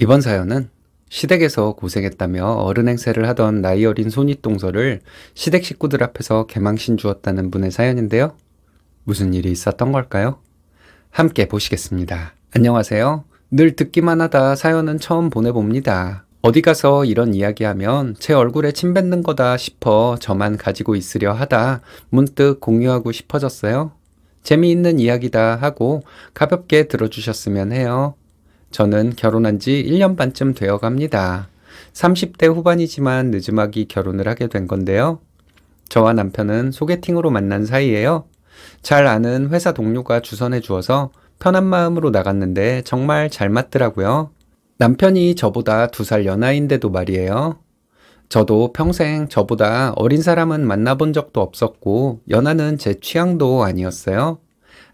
이번 사연은 시댁에서 고생했다며 어른 행세를 하던 나이 어린 손윗동서를 시댁 식구들 앞에서 개망신 주었다는 분의 사연인데요. 무슨 일이 있었던 걸까요? 함께 보시겠습니다. 안녕하세요. 늘 듣기만 하다 사연은 처음 보내봅니다. 어디 가서 이런 이야기하면 제 얼굴에 침 뱉는 거다 싶어 저만 가지고 있으려 하다 문득 공유하고 싶어졌어요. 재미있는 이야기다 하고 가볍게 들어주셨으면 해요. 저는 결혼한 지 1년 반쯤 되어 갑니다. 30대 후반이지만 늦음하기 결혼을 하게 된 건데요. 저와 남편은 소개팅으로 만난 사이예요. 잘 아는 회사 동료가 주선해 주어서 편한 마음으로 나갔는데 정말 잘 맞더라고요. 남편이 저보다 두 살 연하인데도 말이에요. 저도 평생 저보다 어린 사람은 만나본 적도 없었고 연하는 제 취향도 아니었어요.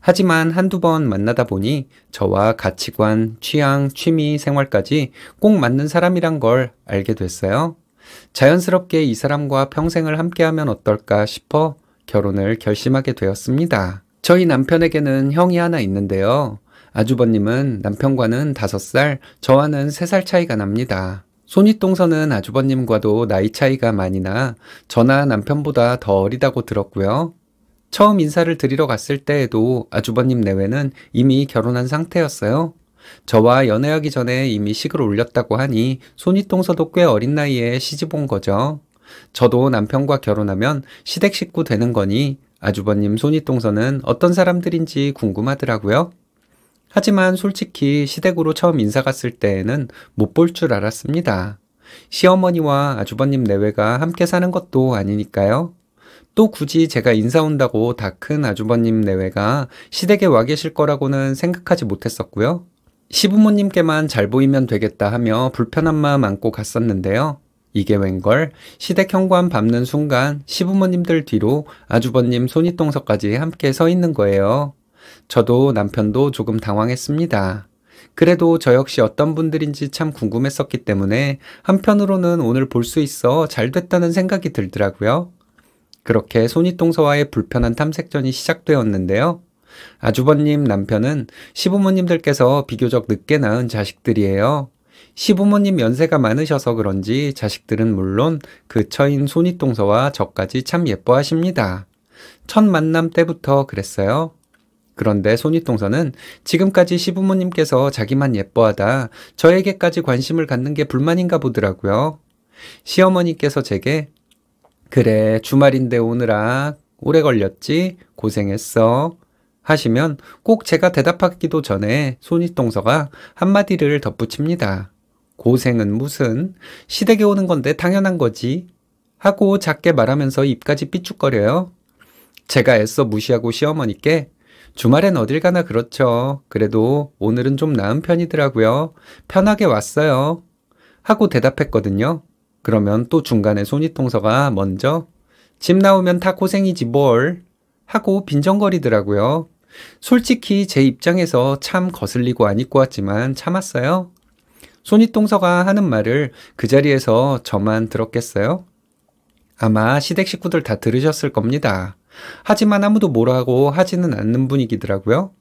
하지만 한두 번 만나다 보니 저와 가치관, 취향, 취미, 생활까지 꼭 맞는 사람이란 걸 알게 됐어요. 자연스럽게 이 사람과 평생을 함께하면 어떨까 싶어 결혼을 결심하게 되었습니다. 저희 남편에게는 형이 하나 있는데요. 아주버님은 남편과는 5살, 저와는 3살 차이가 납니다. 손윗동서는 아주버님과도 나이 차이가 많이 나 저나 남편보다 더 어리다고 들었고요. 처음 인사를 드리러 갔을 때에도 아주버님 내외는 이미 결혼한 상태였어요. 저와 연애하기 전에 이미 식을 올렸다고 하니 손윗동서도 꽤 어린 나이에 시집 온 거죠. 저도 남편과 결혼하면 시댁 식구 되는 거니 아주버님 손윗동서는 어떤 사람들인지 궁금하더라고요. 하지만 솔직히 시댁으로 처음 인사 갔을 때에는 못 볼 줄 알았습니다. 시어머니와 아주버님 내외가 함께 사는 것도 아니니까요. 또 굳이 제가 인사 온다고 다 큰 아주버님 내외가 시댁에 와 계실 거라고는 생각하지 못했었고요. 시부모님께만 잘 보이면 되겠다 하며 불편한 마음 안고 갔었는데요. 이게 웬걸 시댁 현관 밟는 순간 시부모님들 뒤로 아주버님 손이똥서까지 함께 서 있는 거예요. 저도 남편도 조금 당황했습니다. 그래도 저 역시 어떤 분들인지 참 궁금했었기 때문에 한편으로는 오늘 볼 수 있어 잘 됐다는 생각이 들더라고요. 그렇게 손이통서와의 불편한 탐색전이 시작되었는데요. 아주버님 남편은 시부모님들께서 비교적 늦게 낳은 자식들이에요. 시부모님 연세가 많으셔서 그런지 자식들은 물론 그 처인 손이동서와 저까지 참 예뻐하십니다. 첫 만남 때부터 그랬어요. 그런데 손이동서는 지금까지 시부모님께서 자기만 예뻐하다 저에게까지 관심을 갖는 게 불만인가 보더라고요. 시어머니께서 제게 그래, 주말인데 오느라 오래 걸렸지? 고생했어. 하시면 꼭 제가 대답하기도 전에 손윗동서가 한마디를 덧붙입니다. 고생은 무슨 시댁에 오는 건데 당연한 거지 하고 작게 말하면서 입까지 삐죽거려요. 제가 애써 무시하고 시어머니께 주말엔 어딜 가나 그렇죠. 그래도 오늘은 좀 나은 편이더라고요. 편하게 왔어요. 하고 대답했거든요. 그러면 또 중간에 손이통서가 먼저 집 나오면 다 고생이지 뭘 하고 빈정거리더라고요. 솔직히 제 입장에서 참 거슬리고 안 입고 왔지만 참았어요. 손이통서가 하는 말을 그 자리에서 저만 들었겠어요? 아마 시댁 식구들 다 들으셨을 겁니다. 하지만 아무도 뭐라고 하지는 않는 분위기더라고요.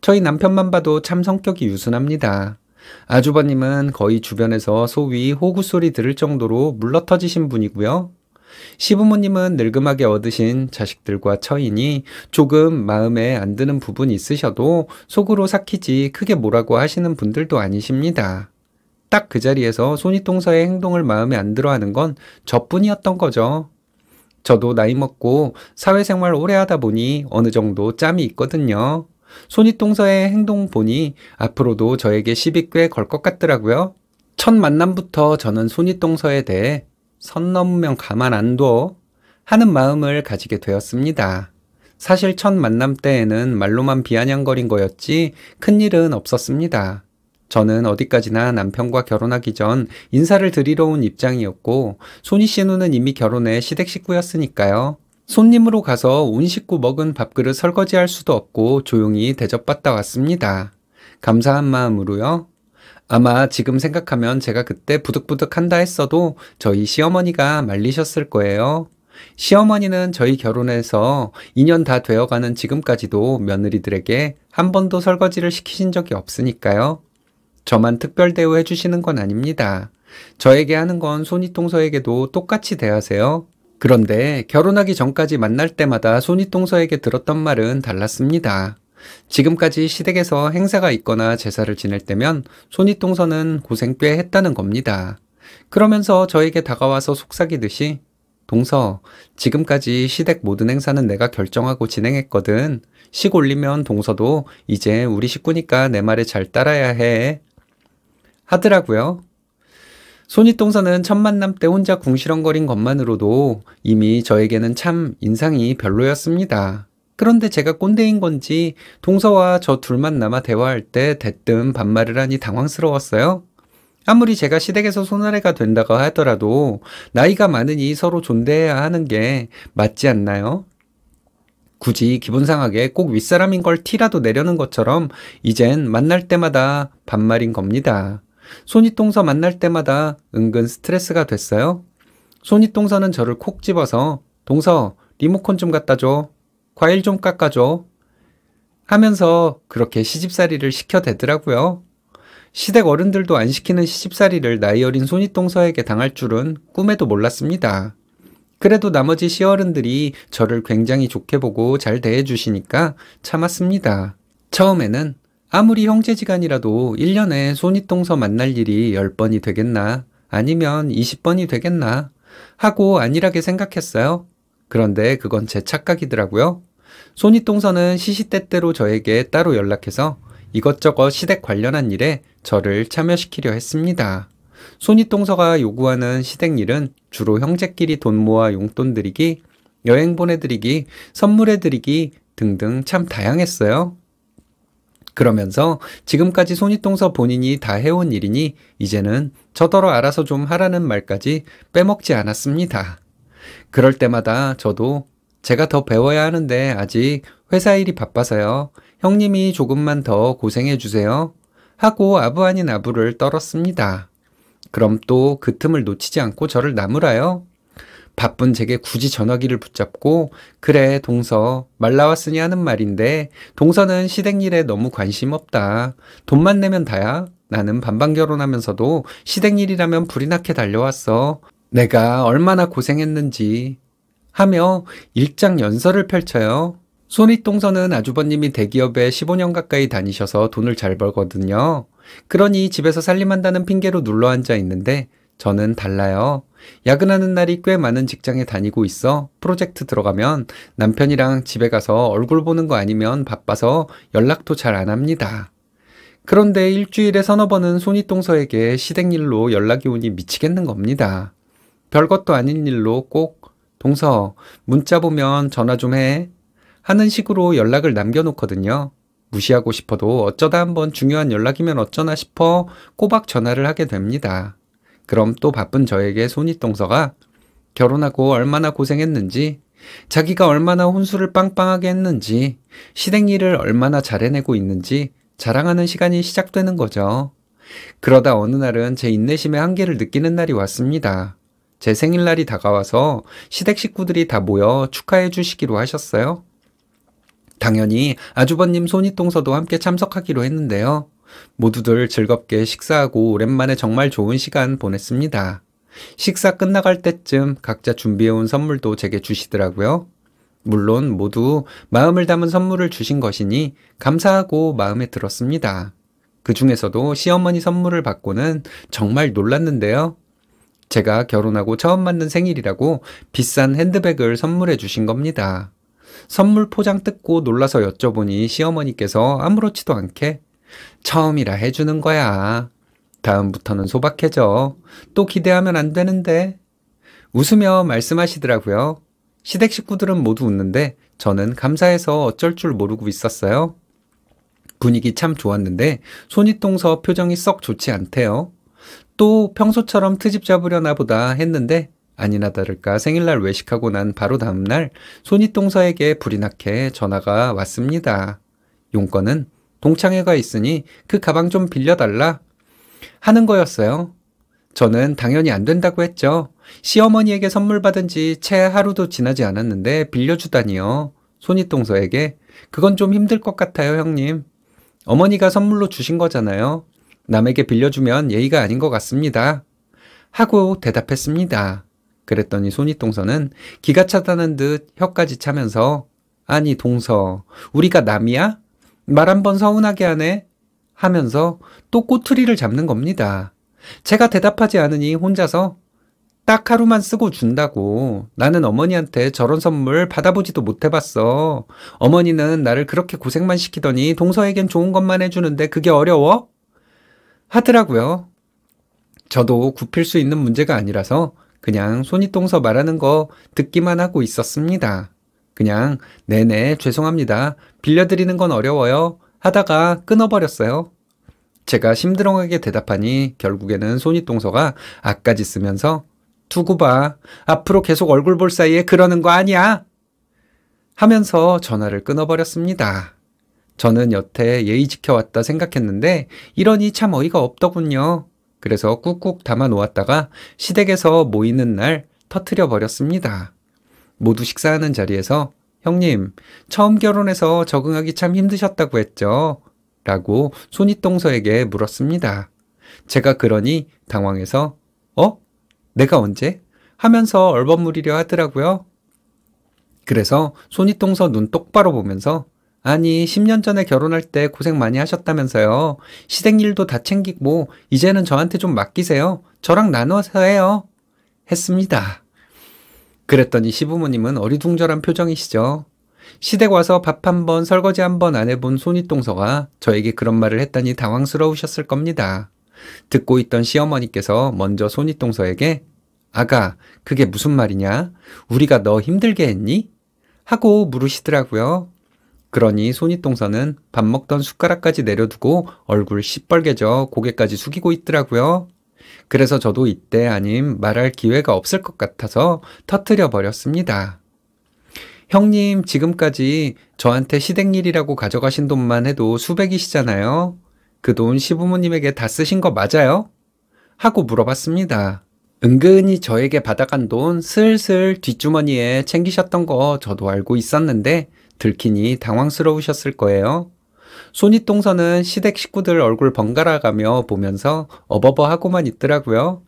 저희 남편만 봐도 참 성격이 유순합니다. 아주버님은 거의 주변에서 소위 호구 소리 들을 정도로 물러터지신 분이고요. 시부모님은 늙음하게 얻으신 자식들과 처인이 조금 마음에 안 드는 부분이 있으셔도 속으로 삭히지 크게 뭐라고 하시는 분들도 아니십니다. 딱 그 자리에서 손윗동서의 행동을 마음에 안 들어 하는 건 저뿐이었던 거죠. 저도 나이 먹고 사회생활 오래 하다 보니 어느 정도 짬이 있거든요. 손윗동서의 행동 보니 앞으로도 저에게 시비 꽤 걸 것 같더라고요. 첫 만남부터 저는 손윗동서에 대해 선 넘으면 가만 안 둬. 하는 마음을 가지게 되었습니다. 사실 첫 만남 때에는 말로만 비아냥거린 거였지 큰일은 없었습니다. 저는 어디까지나 남편과 결혼하기 전 인사를 드리러 온 입장이었고, 손희 씨누는 이미 결혼해 시댁 식구였으니까요. 손님으로 가서 운 식구 먹은 밥그릇 설거지할 수도 없고 조용히 대접받다 왔습니다. 감사한 마음으로요. 아마 지금 생각하면 제가 그때 부득부득 한다 했어도 저희 시어머니가 말리셨을 거예요. 시어머니는 저희 결혼해서 2년 다 되어가는 지금까지도 며느리들에게 한 번도 설거지를 시키신 적이 없으니까요. 저만 특별 대우해 주시는 건 아닙니다. 저에게 하는 건 손이통서에게도 똑같이 대하세요. 그런데 결혼하기 전까지 만날 때마다 손윗동서에게 들었던 말은 달랐습니다. 지금까지 시댁에서 행사가 있거나 제사를 지낼 때면 손윗동서는 고생 꽤 했다는 겁니다. 그러면서 저에게 다가와서 속삭이듯이 동서, 지금까지 시댁 모든 행사는 내가 결정하고 진행했거든. 시골리면 동서도 이제 우리 식구니까 내 말에 잘 따라야 해. 하더라고요. 손이동사는첫 만남 때 혼자 궁시렁거린 것만으로도 이미 저에게는 참 인상이 별로였습니다. 그런데 제가 꼰대인 건지 동서와 저 둘만 남아 대화할 때 대뜸 반말을 하니 당황스러웠어요. 아무리 제가 시댁에서 손아래가 된다고 하더라도 나이가 많으니 서로 존대해야 하는 게 맞지 않나요? 굳이 기분 상하게 꼭 윗사람인 걸 티라도 내려는 것처럼 이젠 만날 때마다 반말인 겁니다. 손윗동서 만날 때마다 은근 스트레스가 됐어요. 손윗동서는 저를 콕 집어서 동서 리모컨 좀 갖다 줘. 과일 좀 깎아줘. 하면서 그렇게 시집살이를 시켜대더라고요. 시댁 어른들도 안 시키는 시집살이를 나이 어린 손윗동서에게 당할 줄은 꿈에도 몰랐습니다. 그래도 나머지 시어른들이 저를 굉장히 좋게 보고 잘 대해주시니까 참았습니다. 처음에는 아무리 형제지간이라도 1년에 손니똥서 만날 일이 10번이 되겠나 아니면 20번이 되겠나 하고 안일하게 생각했어요. 그런데 그건 제 착각이더라고요. 손니똥서는 시시때때로 저에게 따로 연락해서 이것저것 시댁 관련한 일에 저를 참여시키려 했습니다. 손니똥서가 요구하는 시댁 일은 주로 형제끼리 돈 모아 용돈 드리기, 여행 보내드리기, 선물해드리기 등등 참 다양했어요. 그러면서 지금까지 손윗동서 본인이 다 해온 일이니 이제는 저더러 알아서 좀 하라는 말까지 빼먹지 않았습니다. 그럴 때마다 저도 제가 더 배워야 하는데 아직 회사 일이 바빠서요. 형님이 조금만 더 고생해 주세요. 하고 아부 아닌 아부를 떨었습니다. 그럼 또 그 틈을 놓치지 않고 저를 나무라요? 바쁜 제게 굳이 전화기를 붙잡고 그래 동서 말 나왔으니 하는 말인데 동서는 시댁일에 너무 관심 없다. 돈만 내면 다야. 나는 반반 결혼하면서도 시댁일이라면 불이 나게 달려왔어. 내가 얼마나 고생했는지 하며 일장 연설을 펼쳐요. 손윗동서는 아주버님이 대기업에 15년 가까이 다니셔서 돈을 잘 벌거든요. 그러니 집에서 살림한다는 핑계로 눌러 앉아 있는데 저는 달라요. 야근하는 날이 꽤 많은 직장에 다니고 있어 프로젝트 들어가면 남편이랑 집에 가서 얼굴 보는 거 아니면 바빠서 연락도 잘 안 합니다. 그런데 일주일에 서너 번은 손윗동서에게 시댁일로 연락이 오니 미치겠는 겁니다. 별것도 아닌 일로 꼭 동서 문자 보면 전화 좀 해. 하는 식으로 연락을 남겨놓거든요. 무시하고 싶어도 어쩌다 한번 중요한 연락이면 어쩌나 싶어 꼬박 전화를 하게 됩니다. 그럼 또 바쁜 저에게 손윗동서가 결혼하고 얼마나 고생했는지, 자기가 얼마나 혼수를 빵빵하게 했는지, 시댁일을 얼마나 잘해내고 있는지 자랑하는 시간이 시작되는 거죠. 그러다 어느 날은 제 인내심의 한계를 느끼는 날이 왔습니다. 제 생일날이 다가와서 시댁 식구들이 다 모여 축하해 주시기로 하셨어요. 당연히 아주버님 손윗동서도 함께 참석하기로 했는데요. 모두들 즐겁게 식사하고 오랜만에 정말 좋은 시간 보냈습니다. 식사 끝나갈 때쯤 각자 준비해온 선물도 제게 주시더라고요. 물론 모두 마음을 담은 선물을 주신 것이니 감사하고 마음에 들었습니다. 그 중에서도 시어머니 선물을 받고는 정말 놀랐는데요. 제가 결혼하고 처음 맞는 생일이라고 비싼 핸드백을 선물해 주신 겁니다. 선물 포장 뜯고 놀라서 여쭤보니 시어머니께서 아무렇지도 않게 처음이라 해주는 거야. 다음부터는 소박해져. 또 기대하면 안 되는데. 웃으며 말씀하시더라고요. 시댁 식구들은 모두 웃는데 저는 감사해서 어쩔 줄 모르고 있었어요. 분위기 참 좋았는데 손윗동서 표정이 썩 좋지 않대요. 또 평소처럼 트집 잡으려나 보다 했는데 아니나 다를까 생일날 외식하고 난 바로 다음날 손윗동서에게 불이 나게 전화가 왔습니다. 용건은 동창회가 있으니 그 가방 좀 빌려달라 하는 거였어요. 저는 당연히 안 된다고 했죠. 시어머니에게 선물 받은 지 채 하루도 지나지 않았는데 빌려주다니요. 손윗동서에게 그건 좀 힘들 것 같아요, 형님. 어머니가 선물로 주신 거잖아요. 남에게 빌려주면 예의가 아닌 것 같습니다. 하고 대답했습니다. 그랬더니 손윗동서는 기가 차다는 듯 혀까지 차면서 아니 동서 우리가 남이야? 말한번 서운하게 하네 하면서 또 꼬투리를 잡는 겁니다. 제가 대답하지 않으니 혼자서 딱 하루만 쓰고 준다고. 나는 어머니한테 저런 선물 받아보지도 못해봤어. 어머니는 나를 그렇게 고생만 시키더니 동서에겐 좋은 것만 해주는데 그게 어려워? 하더라고요. 저도 굽힐 수 있는 문제가 아니라서 그냥 손이 동서 말하는 거 듣기만 하고 있었습니다. 그냥 네네 죄송합니다. 빌려드리는 건 어려워요. 하다가 끊어버렸어요. 제가 심드렁하게 대답하니 결국에는 손윗동서가 아까지 쓰면서 두고 봐. 앞으로 계속 얼굴 볼 사이에 그러는 거 아니야. 하면서 전화를 끊어버렸습니다. 저는 여태 예의 지켜왔다 생각했는데 이러니 참 어이가 없더군요. 그래서 꾹꾹 담아 놓았다가 시댁에서 모이는 날 터트려 버렸습니다. 모두 식사하는 자리에서 형님, 처음 결혼해서 적응하기 참 힘드셨다고 했죠? 라고 손윗동서에게 물었습니다. 제가 그러니 당황해서 어? 내가 언제? 하면서 얼버무리려 하더라고요. 그래서 손윗동서 눈 똑바로 보면서 아니 10년 전에 결혼할 때 고생 많이 하셨다면서요. 시댁일도 다 챙기고 이제는 저한테 좀 맡기세요. 저랑 나눠서 해요. 했습니다. 그랬더니 시부모님은 어리둥절한 표정이시죠. 시댁 와서 밥 한 번, 설거지 한 번 안 해본 손윗동서가 저에게 그런 말을 했다니 당황스러우셨을 겁니다. 듣고 있던 시어머니께서 먼저 손윗동서에게 아가, 그게 무슨 말이냐? 우리가 너 힘들게 했니? 하고 물으시더라고요. 그러니 손윗동서는 밥 먹던 숟가락까지 내려두고 얼굴 시뻘개져 고개까지 숙이고 있더라고요. 그래서 저도 이때 아님 말할 기회가 없을 것 같아서 터트려 버렸습니다. 형님, 지금까지 저한테 시댁일이라고 가져가신 돈만 해도 수백이시잖아요. 그 돈 시부모님에게 다 쓰신 거 맞아요? 하고 물어봤습니다. 은근히 저에게 받아간 돈 슬슬 뒷주머니에 챙기셨던 거 저도 알고 있었는데 들키니 당황스러우셨을 거예요. 손윗동서는 시댁 식구들 얼굴 번갈아가며 보면서 어버버 하고만 있더라고요.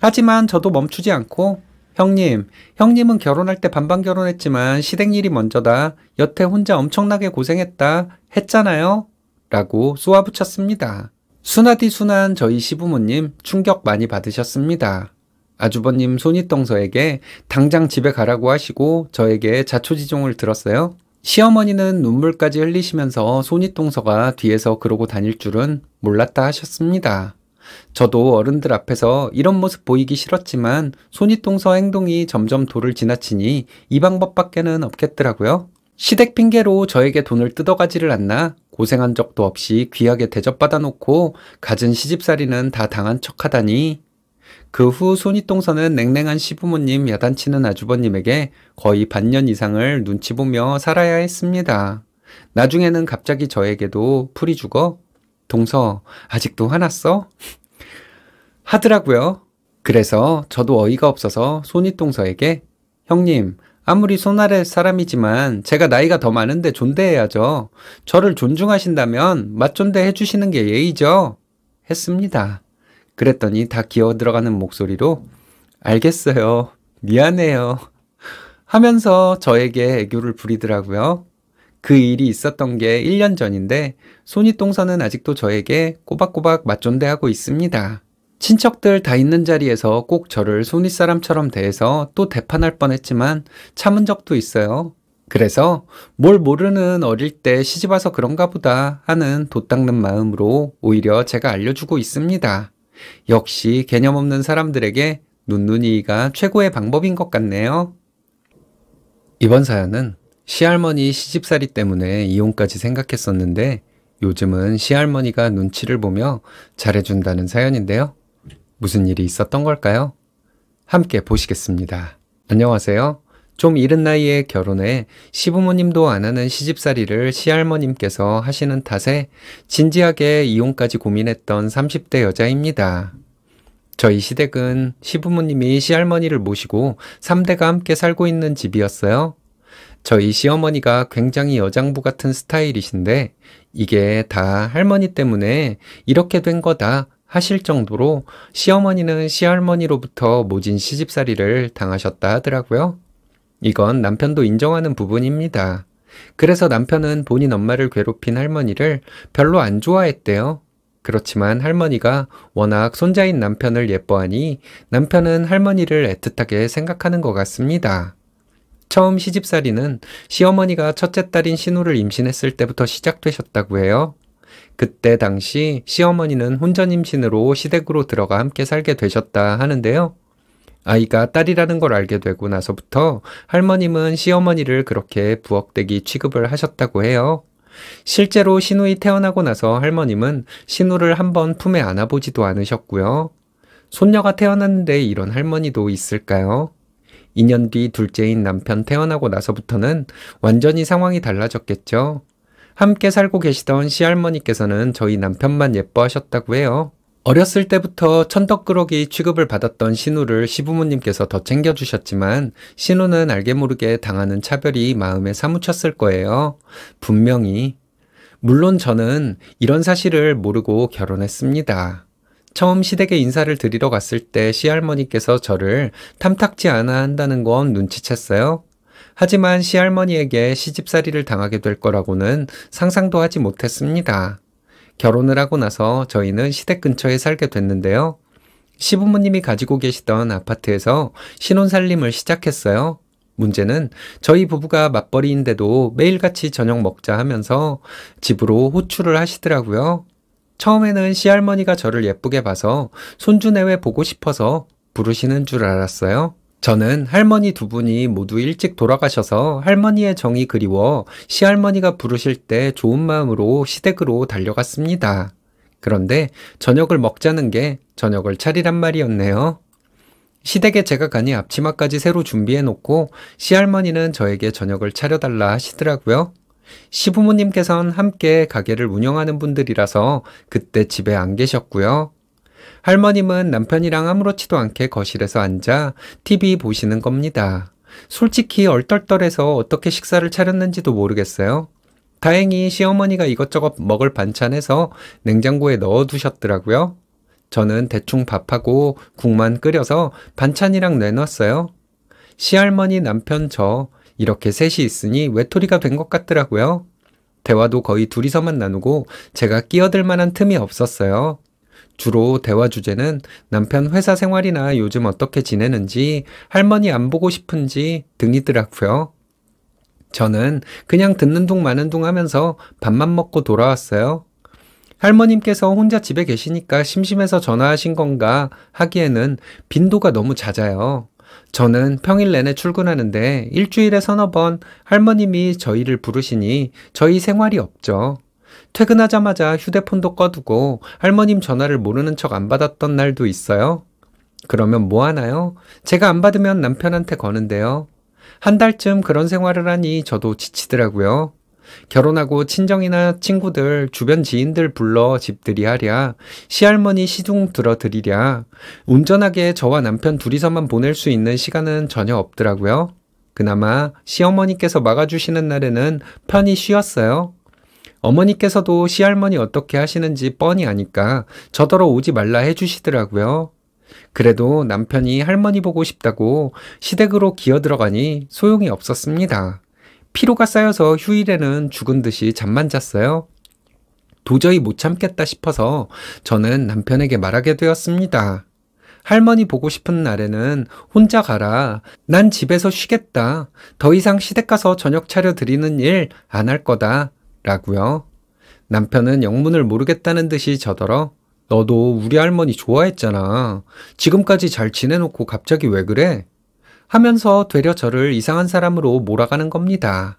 하지만 저도 멈추지 않고 형님, 형님은 결혼할 때 반반 결혼했지만 시댁 일이 먼저다. 여태 혼자 엄청나게 고생했다. 했잖아요. 라고 쏘아붙였습니다. 순하디 순한 저희 시부모님 충격 많이 받으셨습니다. 아주버님 손윗동서에게 당장 집에 가라고 하시고 저에게 자초지종을 들었어요. 시어머니는 눈물까지 흘리시면서 손이통서가 뒤에서 그러고 다닐 줄은 몰랐다 하셨습니다. 저도 어른들 앞에서 이런 모습 보이기 싫었지만 손이통서 행동이 점점 도를 지나치니 이 방법밖에는 없겠더라고요. 시댁 핑계로 저에게 돈을 뜯어가지를 않나 고생한 적도 없이 귀하게 대접받아 놓고 갖은 시집살이는 다 당한 척하다니 그후 손이똥서는 냉랭한 시부모님 야단치는 아주버님에게 거의 반년 이상을 눈치 보며 살아야 했습니다. 나중에는 갑자기 저에게도 풀이 죽어 동서 아직도 화났어? 하더라고요. 그래서 저도 어이가 없어서 손이똥서에게 형님 아무리 손아래 사람이지만 제가 나이가 더 많은데 존대해야죠. 저를 존중하신다면 맞존대 해주시는 게 예의죠. 했습니다. 그랬더니 다 기어 들어가는 목소리로 알겠어요. 미안해요. 하면서 저에게 애교를 부리더라고요. 그 일이 있었던 게 1년 전인데 손이 똥서는 아직도 저에게 꼬박꼬박 맞존대하고 있습니다. 친척들 다 있는 자리에서 꼭 저를 손윗 사람처럼 대해서 또 대판할 뻔했지만 참은 적도 있어요. 그래서 뭘 모르는 어릴 때 시집와서 그런가 보다 하는 돛닦는 마음으로 오히려 제가 알려주고 있습니다. 역시 개념 없는 사람들에게 눈눈이가 최고의 방법인 것 같네요. 이번 사연은 시할머니 시집살이 때문에 이혼까지 생각했었는데 요즘은 시할머니가 눈치를 보며 잘해준다는 사연인데요. 무슨 일이 있었던 걸까요? 함께 보시겠습니다. 안녕하세요. 좀 이른 나이에 결혼해 시부모님도 안 하는 시집살이를 시할머님께서 하시는 탓에 진지하게 이혼까지 고민했던 30대 여자입니다. 저희 시댁은 시부모님이 시할머니를 모시고 3대가 함께 살고 있는 집이었어요. 저희 시어머니가 굉장히 여장부 같은 스타일이신데 이게 다 할머니 때문에 이렇게 된 거다 하실 정도로 시어머니는 시할머니로부터 모진 시집살이를 당하셨다 하더라고요. 이건 남편도 인정하는 부분입니다. 그래서 남편은 본인 엄마를 괴롭힌 할머니를 별로 안 좋아했대요. 그렇지만 할머니가 워낙 손자인 남편을 예뻐하니 남편은 할머니를 애틋하게 생각하는 것 같습니다. 처음 시집살이는 시어머니가 첫째 딸인 신우를 임신했을 때부터 시작되셨다고 해요. 그때 당시 시어머니는 혼전 임신으로 시댁으로 들어가 함께 살게 되셨다 하는데요. 아이가 딸이라는 걸 알게 되고 나서부터 할머님은 시어머니를 그렇게 부엌대기 취급을 하셨다고 해요. 실제로 신우이 태어나고 나서 할머님은 신우를 한번 품에 안아보지도 않으셨고요. 손녀가 태어났는데 이런 할머니도 있을까요? 2년 뒤 둘째인 남편 태어나고 나서부터는 완전히 상황이 달라졌겠죠. 함께 살고 계시던 시할머니께서는 저희 남편만 예뻐하셨다고 해요. 어렸을 때부터 천덕꾸러기 취급을 받았던 신우를 시부모님께서 더 챙겨주셨지만 신우는 알게 모르게 당하는 차별이 마음에 사무쳤을 거예요. 분명히. 물론 저는 이런 사실을 모르고 결혼했습니다. 처음 시댁에 인사를 드리러 갔을 때 시할머니께서 저를 탐탁지 않아 한다는 건 눈치챘어요. 하지만 시할머니에게 시집살이를 당하게 될 거라고는 상상도 하지 못했습니다. 결혼을 하고 나서 저희는 시댁 근처에 살게 됐는데요. 시부모님이 가지고 계시던 아파트에서 신혼살림을 시작했어요. 문제는 저희 부부가 맞벌이인데도 매일같이 저녁 먹자 하면서 집으로 호출을 하시더라고요. 처음에는 시할머니가 저를 예쁘게 봐서 손주 내외 보고 싶어서 부르시는 줄 알았어요. 저는 할머니 두 분이 모두 일찍 돌아가셔서 할머니의 정이 그리워 시할머니가 부르실 때 좋은 마음으로 시댁으로 달려갔습니다. 그런데 저녁을 먹자는 게 저녁을 차리란 말이었네요. 시댁에 제가 가니 앞치마까지 새로 준비해 놓고 시할머니는 저에게 저녁을 차려달라 하시더라고요. 시부모님께선 함께 가게를 운영하는 분들이라서 그때 집에 안 계셨고요. 할머님은 남편이랑 아무렇지도 않게 거실에서 앉아 TV 보시는 겁니다. 솔직히 얼떨떨해서 어떻게 식사를 차렸는지도 모르겠어요. 다행히 시어머니가 이것저것 먹을 반찬해서 냉장고에 넣어 두셨더라고요. 저는 대충 밥하고 국만 끓여서 반찬이랑 내놨어요. 시할머니 남편 저 이렇게 셋이 있으니 외톨이가 된 것 같더라고요. 대화도 거의 둘이서만 나누고 제가 끼어들 만한 틈이 없었어요. 주로 대화 주제는 남편 회사 생활이나 요즘 어떻게 지내는지, 할머니 안 보고 싶은지 등이더라고요. 저는 그냥 듣는 둥 마는 둥 하면서 밥만 먹고 돌아왔어요. 할머님께서 혼자 집에 계시니까 심심해서 전화하신 건가 하기에는 빈도가 너무 잦아요. 저는 평일 내내 출근하는데 일주일에 서너 번 할머님이 저희를 부르시니 저희 생활이 없죠. 퇴근하자마자 휴대폰도 꺼두고 할머님 전화를 모르는 척 안 받았던 날도 있어요. 그러면 뭐 하나요? 제가 안 받으면 남편한테 거는데요. 한 달쯤 그런 생활을 하니 저도 지치더라고요. 결혼하고 친정이나 친구들, 주변 지인들 불러 집들이 하랴, 시할머니 시중 들어드리랴, 운전하게 저와 남편 둘이서만 보낼 수 있는 시간은 전혀 없더라고요. 그나마 시어머니께서 막아주시는 날에는 편히 쉬었어요. 어머니께서도 시할머니 어떻게 하시는지 뻔히 아니까 저더러 오지 말라 해주시더라고요. 그래도 남편이 할머니 보고 싶다고 시댁으로 기어 들어가니 소용이 없었습니다. 피로가 쌓여서 휴일에는 죽은 듯이 잠만 잤어요. 도저히 못 참겠다 싶어서 저는 남편에게 말하게 되었습니다. 할머니 보고 싶은 날에는 혼자 가라. 난 집에서 쉬겠다. 더 이상 시댁 가서 저녁 차려 드리는 일 안 할 거다. 라고요. 남편은 영문을 모르겠다는 듯이 저더러 너도 우리 할머니 좋아했잖아. 지금까지 잘 지내놓고 갑자기 왜 그래? 하면서 되려 저를 이상한 사람으로 몰아가는 겁니다.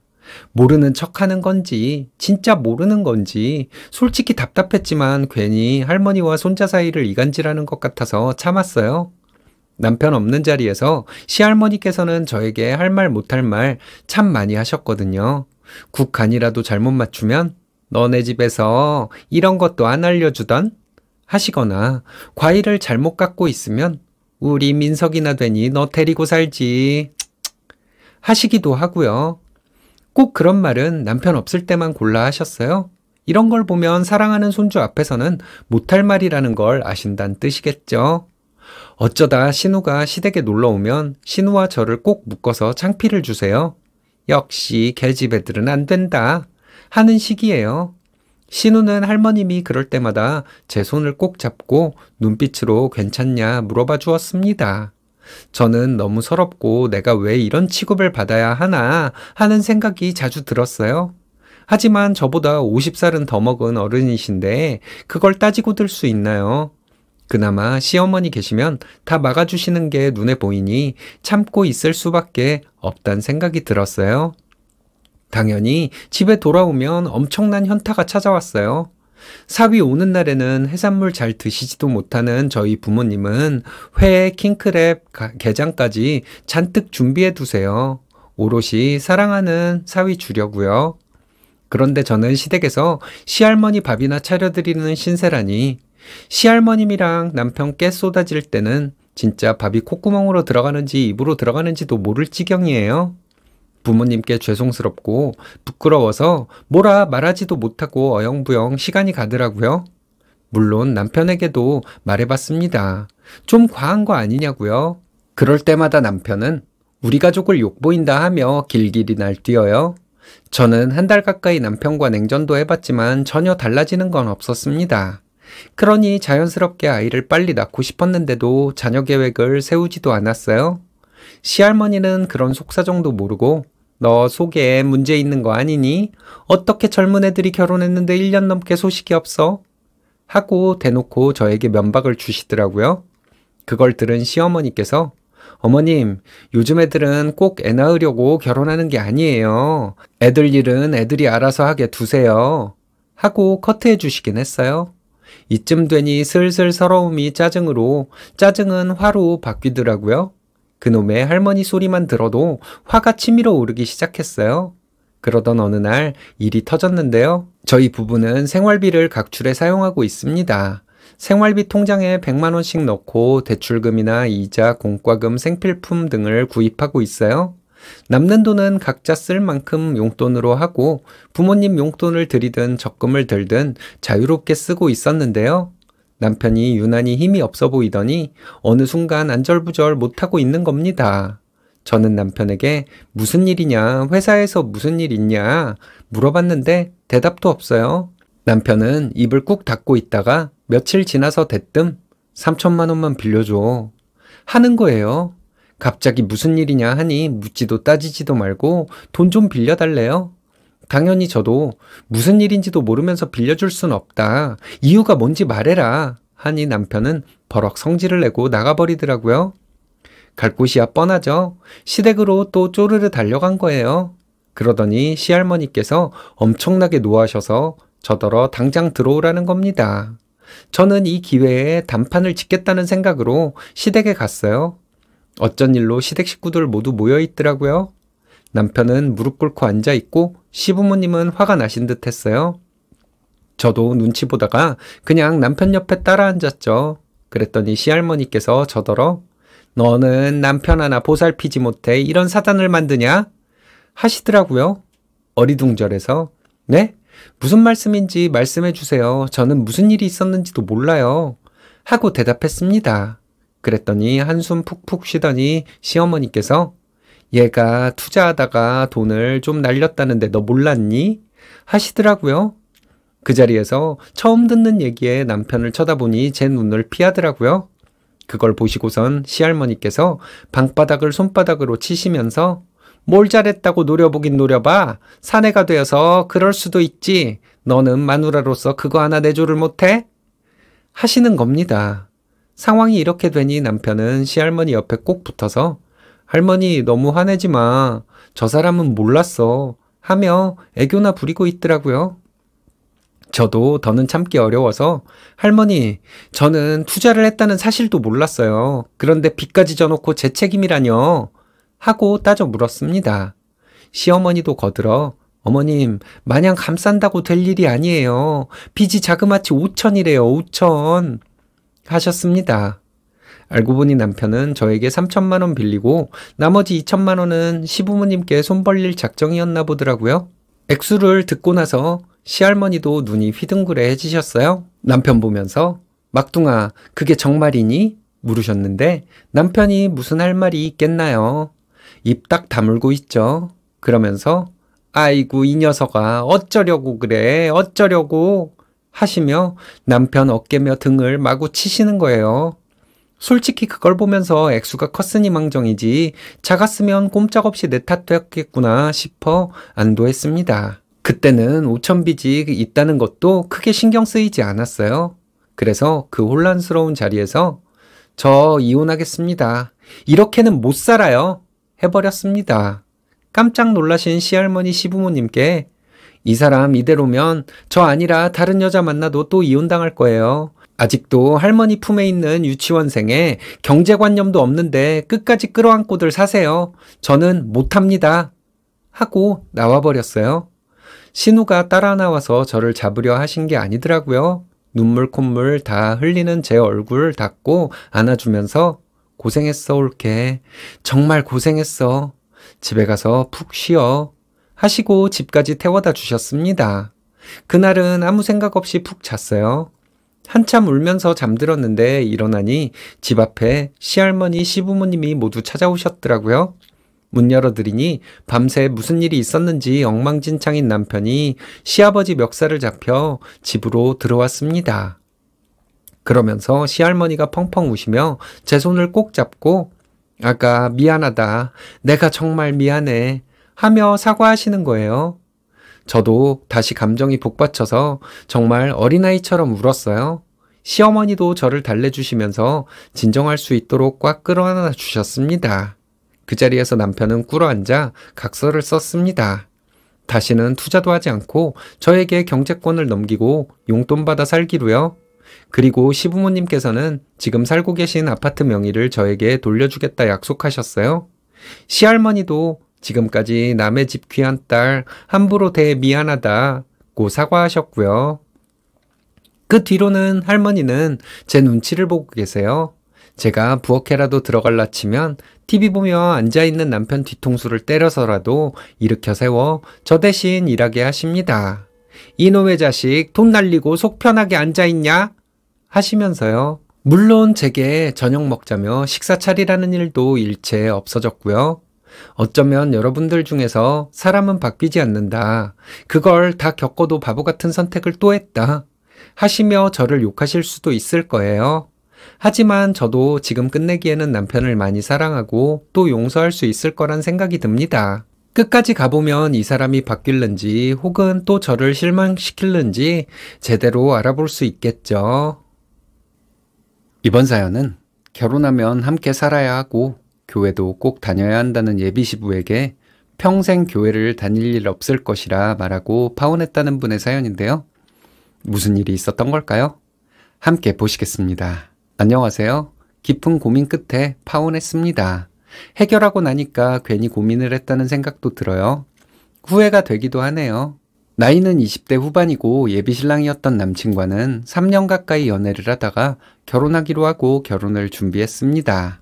모르는 척 하는 건지, 진짜 모르는 건지, 솔직히 답답했지만 괜히 할머니와 손자 사이를 이간질하는 것 같아서 참았어요. 남편 없는 자리에서 시할머니께서는 저에게 할 말 못할 말 참 많이 하셨거든요. 국간이라도 잘못 맞추면 너네 집에서 이런 것도 안 알려주던 하시거나 과일을 잘못 갖고 있으면 우리 민석이나 되니 너 데리고 살지 하시기도 하고요. 꼭 그런 말은 남편 없을 때만 골라 하셨어요. 이런 걸 보면 사랑하는 손주 앞에서는 못할 말이라는 걸아신단 뜻이겠죠. 어쩌다 신우가 시댁에 놀러 오면 신우와 저를 꼭 묶어서 창피를 주세요. 역시 계집애들은 안 된다 하는 식이에요. 신우는 할머님이 그럴 때마다 제 손을 꼭 잡고 눈빛으로 괜찮냐 물어봐 주었습니다. 저는 너무 서럽고 내가 왜 이런 취급을 받아야 하나 하는 생각이 자주 들었어요. 하지만 저보다 50살은 더 먹은 어른이신데 그걸 따지고 들 수 있나요? 그나마 시어머니 계시면 다 막아주시는 게 눈에 보이니 참고 있을 수밖에 없단 생각이 들었어요. 당연히 집에 돌아오면 엄청난 현타가 찾아왔어요. 사위 오는 날에는 해산물 잘 드시지도 못하는 저희 부모님은 회, 킹크랩, 게장까지 잔뜩 준비해 두세요. 오롯이 사랑하는 사위 주려고요. 그런데 저는 시댁에서 시할머니 밥이나 차려드리는 신세라니 시할머님이랑 남편 깨 쏟아질 때는 진짜 밥이 콧구멍으로 들어가는지 입으로 들어가는지도 모를 지경이에요. 부모님께 죄송스럽고 부끄러워서 뭐라 말하지도 못하고 어영부영 시간이 가더라고요. 물론 남편에게도 말해봤습니다. 좀 과한 거 아니냐고요. 그럴 때마다 남편은 우리 가족을 욕보인다 하며 길길이 날뛰어요. 저는 한 달 가까이 남편과 냉전도 해봤지만 전혀 달라지는 건 없었습니다. 그러니 자연스럽게 아이를 빨리 낳고 싶었는데도 자녀 계획을 세우지도 않았어요. 시할머니는 그런 속사정도 모르고 너 속에 문제 있는 거 아니니? 어떻게 젊은 애들이 결혼했는데 1년 넘게 소식이 없어? 하고 대놓고 저에게 면박을 주시더라고요. 그걸 들은 시어머니께서 어머님, 요즘 애들은 꼭 애 낳으려고 결혼하는 게 아니에요. 애들 일은 애들이 알아서 하게 두세요. 하고 커트해 주시긴 했어요. 이쯤 되니 슬슬 서러움이 짜증으로 짜증은 화로 바뀌더라고요. 그놈의 할머니 소리만 들어도 화가 치밀어 오르기 시작했어요. 그러던 어느 날 일이 터졌는데요. 저희 부부는 생활비를 각출해 사용하고 있습니다. 생활비 통장에 100만원씩 넣고 대출금이나 이자, 공과금, 생필품 등을 구입하고 있어요. 남는 돈은 각자 쓸 만큼 용돈으로 하고 부모님 용돈을 드리든 적금을 들든 자유롭게 쓰고 있었는데요. 남편이 유난히 힘이 없어 보이더니 어느 순간 안절부절 못하고 있는 겁니다. 저는 남편에게 무슨 일이냐, 회사에서 무슨 일 있냐 물어봤는데 대답도 없어요. 남편은 입을 꾹 닫고 있다가 며칠 지나서 대뜸 3천만 원만 빌려줘 하는 거예요. 갑자기 무슨 일이냐 하니 묻지도 따지지도 말고 돈 좀 빌려달래요. 당연히 저도 무슨 일인지도 모르면서 빌려줄 순 없다. 이유가 뭔지 말해라. 하니 남편은 버럭 성질을 내고 나가버리더라고요. 갈 곳이야 뻔하죠. 시댁으로 또 쪼르르 달려간 거예요. 그러더니 시할머니께서 엄청나게 노하셔서 저더러 당장 들어오라는 겁니다. 저는 이 기회에 단판을 짓겠다는 생각으로 시댁에 갔어요. 어쩐 일로 시댁 식구들 모두 모여 있더라고요. 남편은 무릎 꿇고 앉아 있고 시부모님은 화가 나신 듯 했어요. 저도 눈치 보다가 그냥 남편 옆에 따라 앉았죠. 그랬더니 시할머니께서 저더러 너는 남편 하나 보살피지 못해 이런 사단을 만드냐? 하시더라고요. 어리둥절해서 네? 무슨 말씀인지 말씀해 주세요. 저는 무슨 일이 있었는지도 몰라요. 하고 대답했습니다. 그랬더니 한숨 푹푹 쉬더니 시어머니께서 얘가 투자하다가 돈을 좀 날렸다는데 너 몰랐니? 하시더라고요. 그 자리에서 처음 듣는 얘기에 남편을 쳐다보니 제 눈을 피하더라고요. 그걸 보시고선 시할머니께서 방바닥을 손바닥으로 치시면서 뭘 잘했다고 노려보긴 노려봐. 사내가 되어서 그럴 수도 있지. 너는 마누라로서 그거 하나 내조를 못해? 하시는 겁니다. 상황이 이렇게 되니 남편은 시할머니 옆에 꼭 붙어서 할머니 너무 화내지 마. 저 사람은 몰랐어. 하며 애교나 부리고 있더라고요. 저도 더는 참기 어려워서 할머니, 저는 투자를 했다는 사실도 몰랐어요. 그런데 빚까지 져놓고 제 책임이라뇨. 하고 따져 물었습니다. 시어머니도 거들어 어머님, 마냥 감싼다고 될 일이 아니에요. 빚이 자그마치 5천이래요, 5천. 하셨습니다. 알고 보니 남편은 저에게 3천만 원 빌리고 나머지 2천만 원은 시부모님께 손 벌릴 작정이었나 보더라고요. 액수를 듣고 나서 시할머니도 눈이 휘둥그레해지셨어요. 남편 보면서 막둥아 그게 정말이니? 물으셨는데 남편이 무슨 할 말이 있겠나요? 입 딱 다물고 있죠. 그러면서 아이고 이 녀석아 어쩌려고 그래 어쩌려고 하시며 남편 어깨며 등을 마구 치시는 거예요. 솔직히 그걸 보면서 액수가 컸으니 망정이지 작았으면 꼼짝없이 내 탓했겠구나 싶어 안도했습니다. 그때는 5천비지 있다는 것도 크게 신경 쓰이지 않았어요. 그래서 그 혼란스러운 자리에서 저 이혼하겠습니다. 이렇게는 못 살아요. 해버렸습니다. 깜짝 놀라신 시할머니 시부모님께 이 사람 이대로면 저 아니라 다른 여자 만나도 또 이혼당할 거예요. 아직도 할머니 품에 있는 유치원생에 경제관념도 없는데 끝까지 끌어안고들 사세요. 저는 못합니다. 하고 나와버렸어요. 신우가 따라 나와서 저를 잡으려 하신 게 아니더라고요. 눈물 콧물 다 흘리는 제 얼굴 닦고 안아주면서 고생했어 올케 정말 고생했어 집에 가서 푹 쉬어 하시고 집까지 태워다 주셨습니다. 그날은 아무 생각 없이 푹 잤어요. 한참 울면서 잠들었는데 일어나니 집 앞에 시할머니, 시부모님이 모두 찾아오셨더라고요. 문 열어드리니 밤새 무슨 일이 있었는지 엉망진창인 남편이 시아버지 멱살을 잡혀 집으로 들어왔습니다. 그러면서 시할머니가 펑펑 우시며 제 손을 꼭 잡고 아까 미안하다. 내가 정말 미안해. 하며 사과하시는 거예요. 저도 다시 감정이 복받쳐서 정말 어린아이처럼 울었어요. 시어머니도 저를 달래주시면서 진정할 수 있도록 꽉 끌어안아 주셨습니다. 그 자리에서 남편은 꿇어앉아 각서를 썼습니다. 다시는 투자도 하지 않고 저에게 경제권을 넘기고 용돈 받아 살기로요. 그리고 시부모님께서는 지금 살고 계신 아파트 명의를 저에게 돌려주겠다 약속하셨어요. 시할머니도 지금까지 남의 집 귀한 딸 함부로 대 미안하다고 사과하셨고요. 그 뒤로는 할머니는 제 눈치를 보고 계세요. 제가 부엌에라도 들어갈라 치면 TV 보며 앉아있는 남편 뒤통수를 때려서라도 일으켜 세워 저 대신 일하게 하십니다. 이놈의 자식 돈 날리고 속 편하게 앉아있냐? 하시면서요. 물론 제게 저녁 먹자며 식사 차리라는 일도 일체 없어졌고요. 어쩌면 여러분들 중에서 사람은 바뀌지 않는다. 그걸 다 겪어도 바보 같은 선택을 또 했다. 하시며 저를 욕하실 수도 있을 거예요. 하지만 저도 지금 끝내기에는 남편을 많이 사랑하고 또 용서할 수 있을 거란 생각이 듭니다. 끝까지 가보면 이 사람이 바뀔는지 혹은 또 저를 실망시킬는지 제대로 알아볼 수 있겠죠. 이번 사연은 결혼하면 함께 살아야 하고 교회도 꼭 다녀야 한다는 예비시부에게 평생 교회를 다닐 일 없을 것이라 말하고 파혼했다는 분의 사연인데요. 무슨 일이 있었던 걸까요? 함께 보시겠습니다. 안녕하세요. 깊은 고민 끝에 파혼했습니다. 해결하고 나니까 괜히 고민을 했다는 생각도 들어요. 후회가 되기도 하네요. 나이는 20대 후반이고 예비신랑이었던 남친과는 3년 가까이 연애를 하다가 결혼하기로 하고 결혼을 준비했습니다.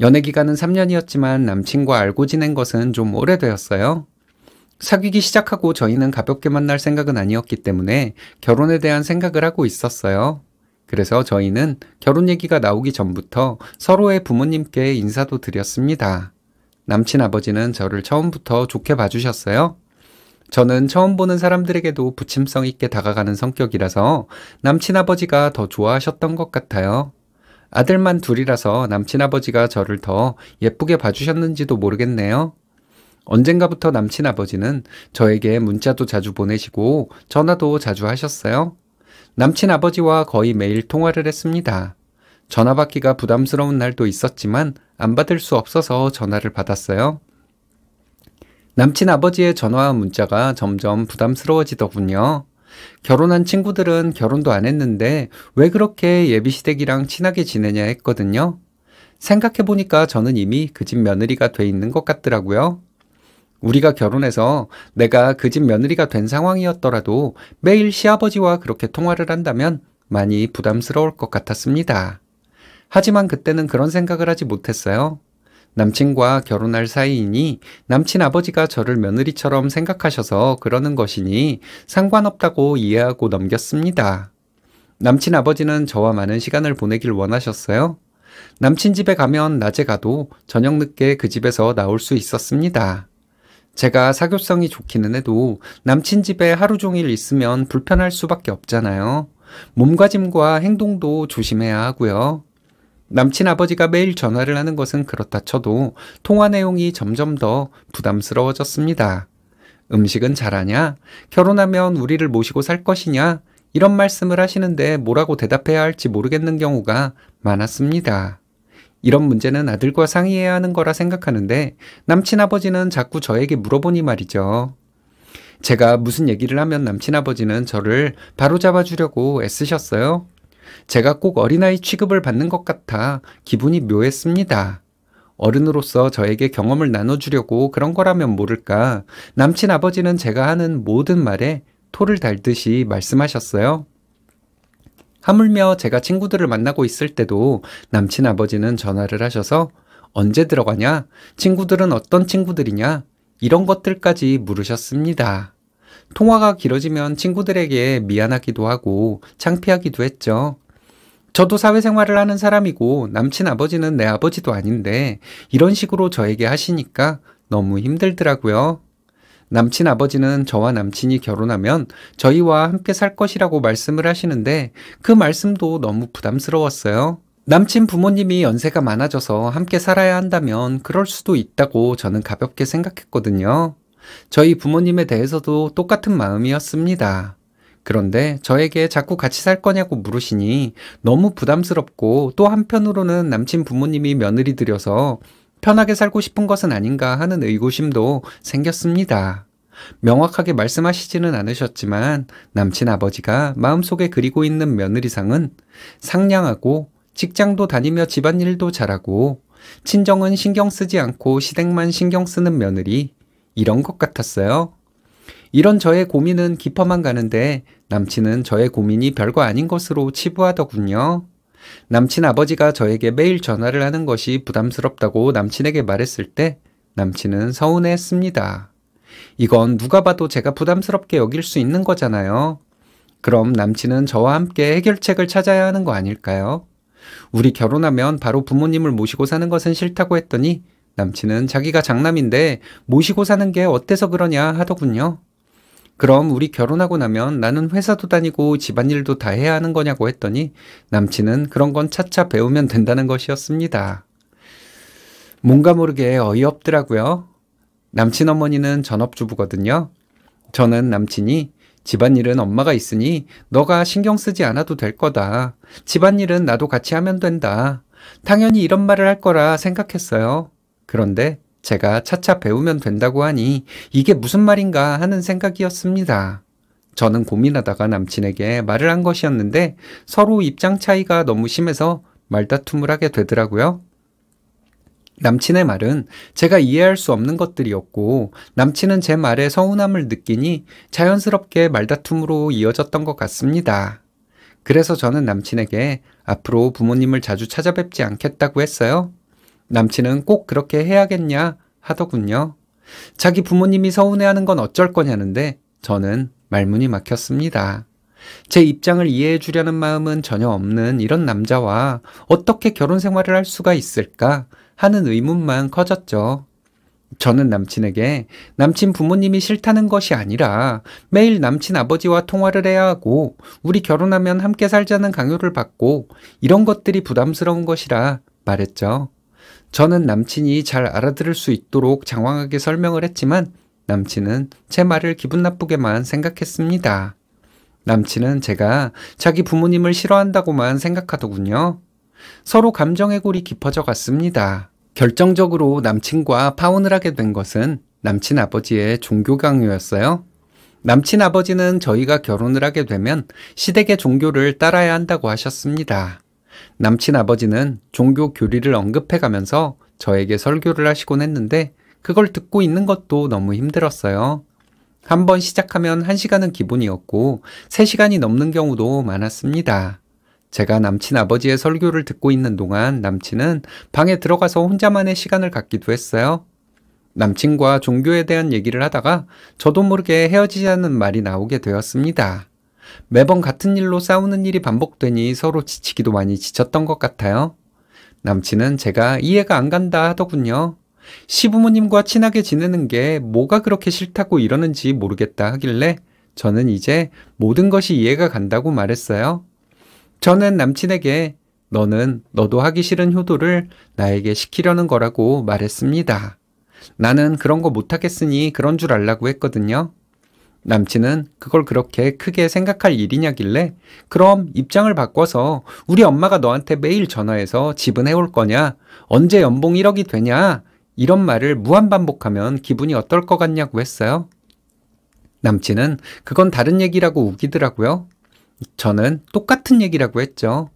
연애 기간은 3년이었지만 남친과 알고 지낸 것은 좀 오래되었어요. 사귀기 시작하고 저희는 가볍게 만날 생각은 아니었기 때문에 결혼에 대한 생각을 하고 있었어요. 그래서 저희는 결혼 얘기가 나오기 전부터 서로의 부모님께 인사도 드렸습니다. 남친 아버지는 저를 처음부터 좋게 봐주셨어요. 저는 처음 보는 사람들에게도 부침성 있게 다가가는 성격이라서 남친 아버지가 더 좋아하셨던 것 같아요. 아들만 둘이라서 남친 아버지가 저를 더 예쁘게 봐주셨는지도 모르겠네요. 언젠가부터 남친 아버지는 저에게 문자도 자주 보내시고 전화도 자주 하셨어요. 남친 아버지와 거의 매일 통화를 했습니다. 전화 받기가 부담스러운 날도 있었지만 안 받을 수 없어서 전화를 받았어요. 남친 아버지의 전화와 문자가 점점 부담스러워지더군요. 결혼한 친구들은 결혼도 안 했는데 왜 그렇게 예비시댁이랑 친하게 지내냐 했거든요. 생각해보니까 저는 이미 그 집 며느리가 돼 있는 것 같더라고요. 우리가 결혼해서 내가 그 집 며느리가 된 상황이었더라도 매일 시아버지와 그렇게 통화를 한다면 많이 부담스러울 것 같았습니다. 하지만 그때는 그런 생각을 하지 못했어요. 남친과 결혼할 사이이니 남친 아버지가 저를 며느리처럼 생각하셔서 그러는 것이니 상관없다고 이해하고 넘겼습니다. 남친 아버지는 저와 많은 시간을 보내길 원하셨어요. 남친 집에 가면 낮에 가도 저녁 늦게 그 집에서 나올 수 있었습니다. 제가 사교성이 좋기는 해도 남친 집에 하루 종일 있으면 불편할 수밖에 없잖아요. 몸가짐과 행동도 조심해야 하고요. 남친 아버지가 매일 전화를 하는 것은 그렇다 쳐도 통화 내용이 점점 더 부담스러워졌습니다. 음식은 잘하냐? 결혼하면 우리를 모시고 살 것이냐? 이런 말씀을 하시는데 뭐라고 대답해야 할지 모르겠는 경우가 많았습니다. 이런 문제는 아들과 상의해야 하는 거라 생각하는데 남친 아버지는 자꾸 저에게 물어보니 말이죠. 제가 무슨 얘기를 하면 남친 아버지는 저를 바로잡아주려고 애쓰셨어요? 제가 꼭 어린아이 취급을 받는 것 같아 기분이 묘했습니다. 어른으로서 저에게 경험을 나눠주려고 그런 거라면 모를까 남친 아버지는 제가 하는 모든 말에 토를 달듯이 말씀하셨어요. 하물며 제가 친구들을 만나고 있을 때도 남친 아버지는 전화를 하셔서 언제 들어가냐? 친구들은 어떤 친구들이냐? 이런 것들까지 물으셨습니다. 통화가 길어지면 친구들에게 미안하기도 하고 창피하기도 했죠. 저도 사회생활을 하는 사람이고 남친 아버지는 내 아버지도 아닌데 이런 식으로 저에게 하시니까 너무 힘들더라고요. 남친 아버지는 저와 남친이 결혼하면 저희와 함께 살 것이라고 말씀을 하시는데 그 말씀도 너무 부담스러웠어요. 남친 부모님이 연세가 많아져서 함께 살아야 한다면 그럴 수도 있다고 저는 가볍게 생각했거든요. 저희 부모님에 대해서도 똑같은 마음이었습니다. 그런데 저에게 자꾸 같이 살 거냐고 물으시니 너무 부담스럽고 또 한편으로는 남친 부모님이 며느리 들여서 편하게 살고 싶은 것은 아닌가 하는 의구심도 생겼습니다. 명확하게 말씀하시지는 않으셨지만 남친 아버지가 마음속에 그리고 있는 며느리상은 상냥하고 직장도 다니며 집안일도 잘하고 친정은 신경 쓰지 않고 시댁만 신경 쓰는 며느리 이런 것 같았어요. 이런 저의 고민은 깊어만 가는데 남친은 저의 고민이 별거 아닌 것으로 치부하더군요. 남친 아버지가 저에게 매일 전화를 하는 것이 부담스럽다고 남친에게 말했을 때 남친은 서운해했습니다. 이건 누가 봐도 제가 부담스럽게 여길 수 있는 거잖아요. 그럼 남친은 저와 함께 해결책을 찾아야 하는 거 아닐까요? 우리 결혼하면 바로 부모님을 모시고 사는 것은 싫다고 했더니 남친은 자기가 장남인데 모시고 사는 게 어때서 그러냐 하더군요. 그럼 우리 결혼하고 나면 나는 회사도 다니고 집안일도 다 해야 하는 거냐고 했더니 남친은 그런 건 차차 배우면 된다는 것이었습니다. 뭔가 모르게 어이없더라고요. 남친 어머니는 전업주부거든요. 저는 남친이 집안일은 엄마가 있으니 너가 신경 쓰지 않아도 될 거다. 집안일은 나도 같이 하면 된다. 당연히 이런 말을 할 거라 생각했어요. 그런데 제가 차차 배우면 된다고 하니 이게 무슨 말인가 하는 생각이었습니다. 저는 고민하다가 남친에게 말을 한 것이었는데 서로 입장 차이가 너무 심해서 말다툼을 하게 되더라고요. 남친의 말은 제가 이해할 수 없는 것들이었고 남친은 제 말에 서운함을 느끼니 자연스럽게 말다툼으로 이어졌던 것 같습니다. 그래서 저는 남친에게 앞으로 부모님을 자주 찾아뵙지 않겠다고 했어요. 남친은 꼭 그렇게 해야겠냐 하더군요. 자기 부모님이 서운해하는 건 어쩔 거냐는데 저는 말문이 막혔습니다. 제 입장을 이해해 주려는 마음은 전혀 없는 이런 남자와 어떻게 결혼 생활을 할 수가 있을까 하는 의문만 커졌죠. 저는 남친에게 남친 부모님이 싫다는 것이 아니라 매일 남친 아버지와 통화를 해야 하고 우리 결혼하면 함께 살자는 강요를 받고 이런 것들이 부담스러운 것이라 말했죠. 저는 남친이 잘 알아들을 수 있도록 장황하게 설명을 했지만 남친은 제 말을 기분 나쁘게만 생각했습니다. 남친은 제가 자기 부모님을 싫어한다고만 생각하더군요. 서로 감정의 골이 깊어져 갔습니다. 결정적으로 남친과 파혼을 하게 된 것은 남친 아버지의 종교 강요였어요. 남친 아버지는 저희가 결혼을 하게 되면 시댁의 종교를 따라야 한다고 하셨습니다. 남친 아버지는 종교 교리를 언급해 가면서 저에게 설교를 하시곤 했는데 그걸 듣고 있는 것도 너무 힘들었어요. 한번 시작하면 한시간은 기본이었고 세시간이 넘는 경우도 많았습니다. 제가 남친 아버지의 설교를 듣고 있는 동안 남친은 방에 들어가서 혼자만의 시간을 갖기도 했어요. 남친과 종교에 대한 얘기를 하다가 저도 모르게 헤어지자는 말이 나오게 되었습니다. 매번 같은 일로 싸우는 일이 반복되니 서로 지치기도 많이 지쳤던 것 같아요. 남친은 제가 이해가 안 간다 하더군요. 시부모님과 친하게 지내는 게 뭐가 그렇게 싫다고 이러는지 모르겠다 하길래 저는 이제 모든 것이 이해가 간다고 말했어요. 저는 남친에게 너는 너도 하기 싫은 효도를 나에게 시키려는 거라고 말했습니다. 나는 그런 거 못하겠으니 그런 줄 알라고 했거든요. 남친은 그걸 그렇게 크게 생각할 일이냐길래 그럼 입장을 바꿔서 우리 엄마가 너한테 매일 전화해서 집은 해올 거냐 언제 연봉 1억이 되냐 이런 말을 무한반복하면 기분이 어떨 것 같냐고 했어요. 남친은 그건 다른 얘기라고 우기더라고요. 저는 똑같은 얘기라고 했죠.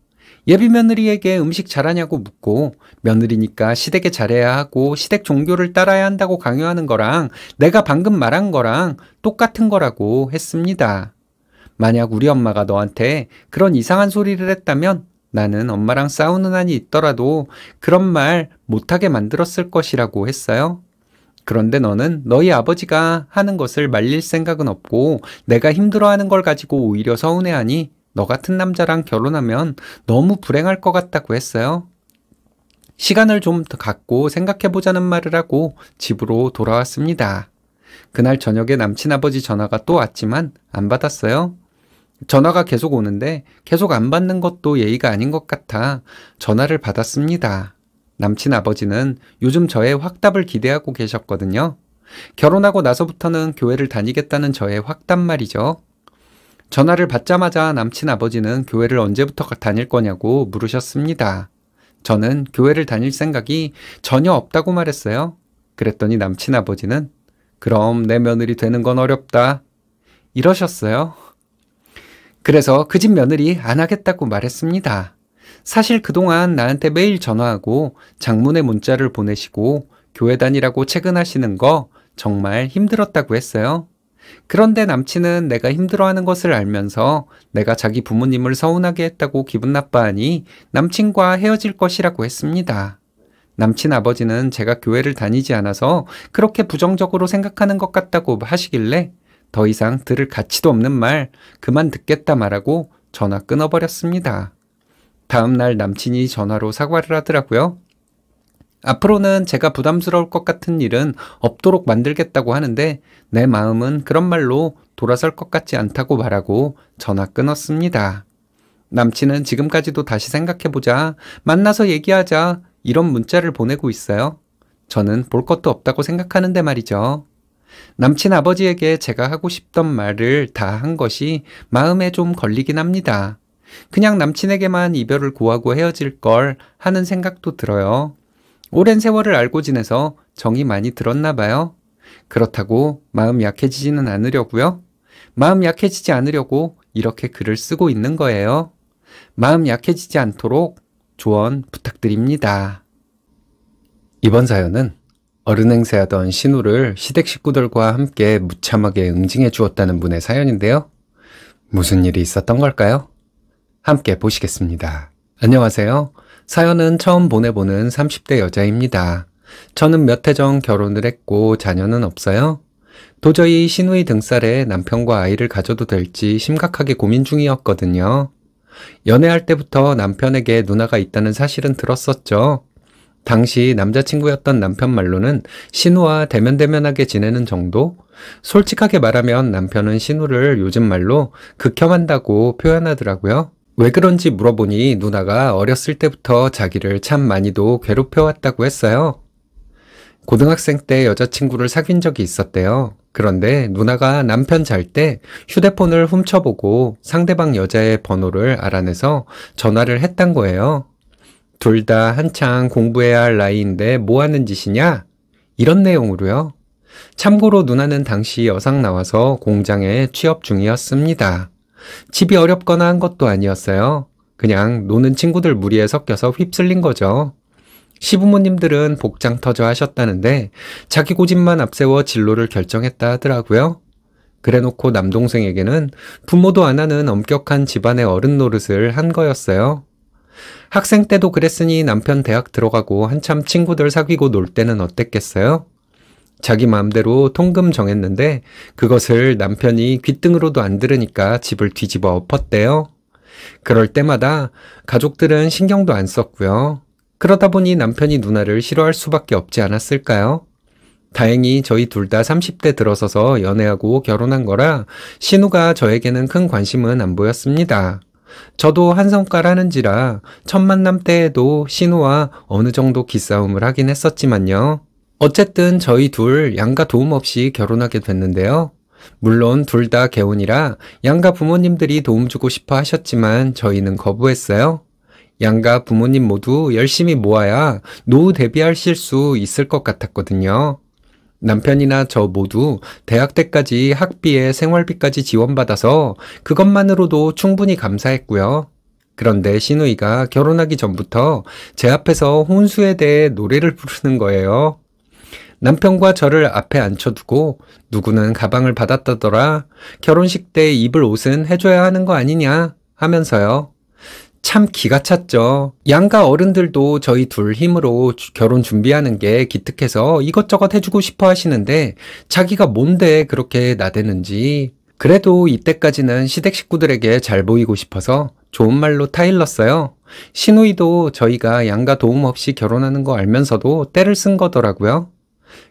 예비 며느리에게 음식 잘하냐고 묻고 며느리니까 시댁에 잘해야 하고 시댁 종교를 따라야 한다고 강요하는 거랑 내가 방금 말한 거랑 똑같은 거라고 했습니다. 만약 우리 엄마가 너한테 그런 이상한 소리를 했다면 나는 엄마랑 싸우는 한이 있더라도 그런 말 못하게 만들었을 것이라고 했어요. 그런데 너는 너희 아버지가 하는 것을 말릴 생각은 없고 내가 힘들어하는 걸 가지고 오히려 서운해하니 너 같은 남자랑 결혼하면 너무 불행할 것 같다고 했어요. 시간을 좀 더 갖고 생각해보자는 말을 하고 집으로 돌아왔습니다. 그날 저녁에 남친 아버지 전화가 또 왔지만 안 받았어요. 전화가 계속 오는데 계속 안 받는 것도 예의가 아닌 것 같아 전화를 받았습니다. 남친 아버지는 요즘 저의 확답을 기대하고 계셨거든요. 결혼하고 나서부터는 교회를 다니겠다는 저의 확답 말이죠. 전화를 받자마자 남친 아버지는 교회를 언제부터 다닐 거냐고 물으셨습니다. 저는 교회를 다닐 생각이 전혀 없다고 말했어요. 그랬더니 남친 아버지는 그럼 내 며느리 되는 건 어렵다. 이러셨어요. 그래서 그 집 며느리 안 하겠다고 말했습니다. 사실 그동안 나한테 매일 전화하고 장문의 문자를 보내시고 교회 다니라고 퇴근하시는 거 정말 힘들었다고 했어요. 그런데 남친은 내가 힘들어하는 것을 알면서 내가 자기 부모님을 서운하게 했다고 기분 나빠하니 남친과 헤어질 것이라고 했습니다. 남친 아버지는 제가 교회를 다니지 않아서 그렇게 부정적으로 생각하는 것 같다고 하시길래 더 이상 들을 가치도 없는 말 그만 듣겠다 말하고 전화 끊어버렸습니다. 다음날 남친이 전화로 사과를 하더라고요. 앞으로는 제가 부담스러울 것 같은 일은 없도록 만들겠다고 하는데 내 마음은 그런 말로 돌아설 것 같지 않다고 말하고 전화 끊었습니다. 남친은 지금까지도 다시 생각해보자, 만나서 얘기하자, 이런 문자를 보내고 있어요. 저는 볼 것도 없다고 생각하는데 말이죠. 남친 아버지에게 제가 하고 싶던 말을 다 한 것이 마음에 좀 걸리긴 합니다. 그냥 남친에게만 이별을 구하고 헤어질 걸 하는 생각도 들어요. 오랜 세월을 알고 지내서 정이 많이 들었나 봐요. 그렇다고 마음 약해지지는 않으려고요. 마음 약해지지 않으려고 이렇게 글을 쓰고 있는 거예요. 마음 약해지지 않도록 조언 부탁드립니다. 이번 사연은 어른 행세하던 신우를 시댁 식구들과 함께 무참하게 응징해 주었다는 분의 사연인데요. 무슨 일이 있었던 걸까요? 함께 보시겠습니다. 안녕하세요. 사연은 처음 보내보는 30대 여자입니다. 저는 몇 해 전 결혼을 했고 자녀는 없어요. 도저히 신우이 등살에 남편과 아이를 가져도 될지 심각하게 고민 중이었거든요. 연애할 때부터 남편에게 누나가 있다는 사실은 들었었죠. 당시 남자친구였던 남편 말로는 신우와 대면대면하게 지내는 정도? 솔직하게 말하면 남편은 신우를 요즘 말로 극혐한다고 표현하더라고요. 왜 그런지 물어보니 누나가 어렸을 때부터 자기를 참 많이도 괴롭혀왔다고 했어요. 고등학생 때 여자친구를 사귄 적이 있었대요. 그런데 누나가 남편 잘 때 휴대폰을 훔쳐보고 상대방 여자의 번호를 알아내서 전화를 했단 거예요. 둘 다 한창 공부해야 할 나이인데 뭐 하는 짓이냐? 이런 내용으로요. 참고로 누나는 당시 여상 나와서 공장에 취업 중이었습니다. 집이 어렵거나 한 것도 아니었어요. 그냥 노는 친구들 무리에 섞여서 휩쓸린 거죠. 시부모님들은 복장터져 하셨다는데 자기 고집만 앞세워 진로를 결정했다 하더라고요. 그래놓고 남동생에게는 부모도 안 하는 엄격한 집안의 어른 노릇을 한 거였어요. 학생 때도 그랬으니 남편 대학 들어가고 한참 친구들 사귀고 놀 때는 어땠겠어요? 자기 마음대로 통금 정했는데 그것을 남편이 귓등으로도 안 들으니까 집을 뒤집어 엎었대요. 그럴 때마다 가족들은 신경도 안 썼고요. 그러다 보니 남편이 누나를 싫어할 수밖에 없지 않았을까요? 다행히 저희 둘 다 30대 들어서서 연애하고 결혼한 거라 신우가 저에게는 큰 관심은 안 보였습니다. 저도 한성깔 하는지라 첫 만남 때에도 신우와 어느 정도 기싸움을 하긴 했었지만요. 어쨌든 저희 둘 양가 도움 없이 결혼하게 됐는데요. 물론 둘 다 개혼이라 양가 부모님들이 도움 주고 싶어 하셨지만 저희는 거부했어요. 양가 부모님 모두 열심히 모아야 노후 대비하실 수 있을 것 같았거든요. 남편이나 저 모두 대학 때까지 학비에 생활비까지 지원받아서 그것만으로도 충분히 감사했고요. 그런데 신우이가 결혼하기 전부터 제 앞에서 혼수에 대해 노래를 부르는 거예요. 남편과 저를 앞에 앉혀두고 누구는 가방을 받았다더라 결혼식 때 입을 옷은 해줘야 하는 거 아니냐 하면서요. 참 기가 찼죠. 양가 어른들도 저희 둘 힘으로 결혼 준비하는 게 기특해서 이것저것 해주고 싶어 하시는데 자기가 뭔데 그렇게 나대는지. 그래도 이때까지는 시댁 식구들에게 잘 보이고 싶어서 좋은 말로 타일렀어요. 시누이도 저희가 양가 도움 없이 결혼하는 거 알면서도 때를 쓴 거더라고요.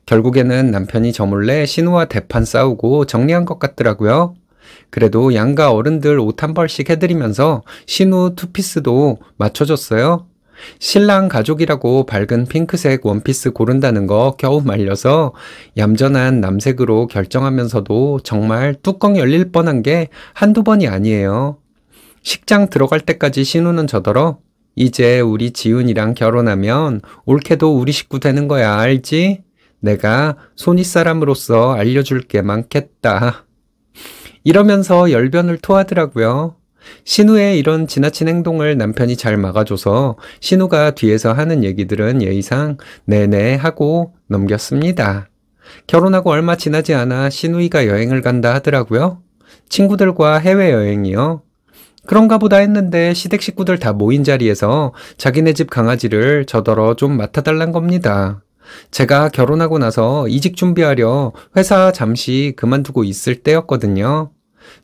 결국에는 남편이 저몰래 신우와 대판 싸우고 정리한 것 같더라고요. 그래도 양가 어른들 옷 한 벌씩 해드리면서 신우 투피스도 맞춰줬어요. 신랑 가족이라고 밝은 핑크색 원피스 고른다는 거 겨우 말려서 얌전한 남색으로 결정하면서도 정말 뚜껑 열릴 뻔한 게 한두 번이 아니에요. 식장 들어갈 때까지 신우는 저더러 이제 우리 지훈이랑 결혼하면 올케도 우리 식구 되는 거야 알지? 내가 손윗 사람으로서 알려줄 게 많겠다. 이러면서 열변을 토하더라고요. 신우의 이런 지나친 행동을 남편이 잘 막아줘서 신우가 뒤에서 하는 얘기들은 예의상 네네 하고 넘겼습니다. 결혼하고 얼마 지나지 않아 신우이가 여행을 간다 하더라고요. 친구들과 해외여행이요. 그런가 보다 했는데 시댁 식구들 다 모인 자리에서 자기네 집 강아지를 저더러 좀 맡아달란 겁니다. 제가 결혼하고 나서 이직 준비하려 회사 잠시 그만두고 있을 때였거든요.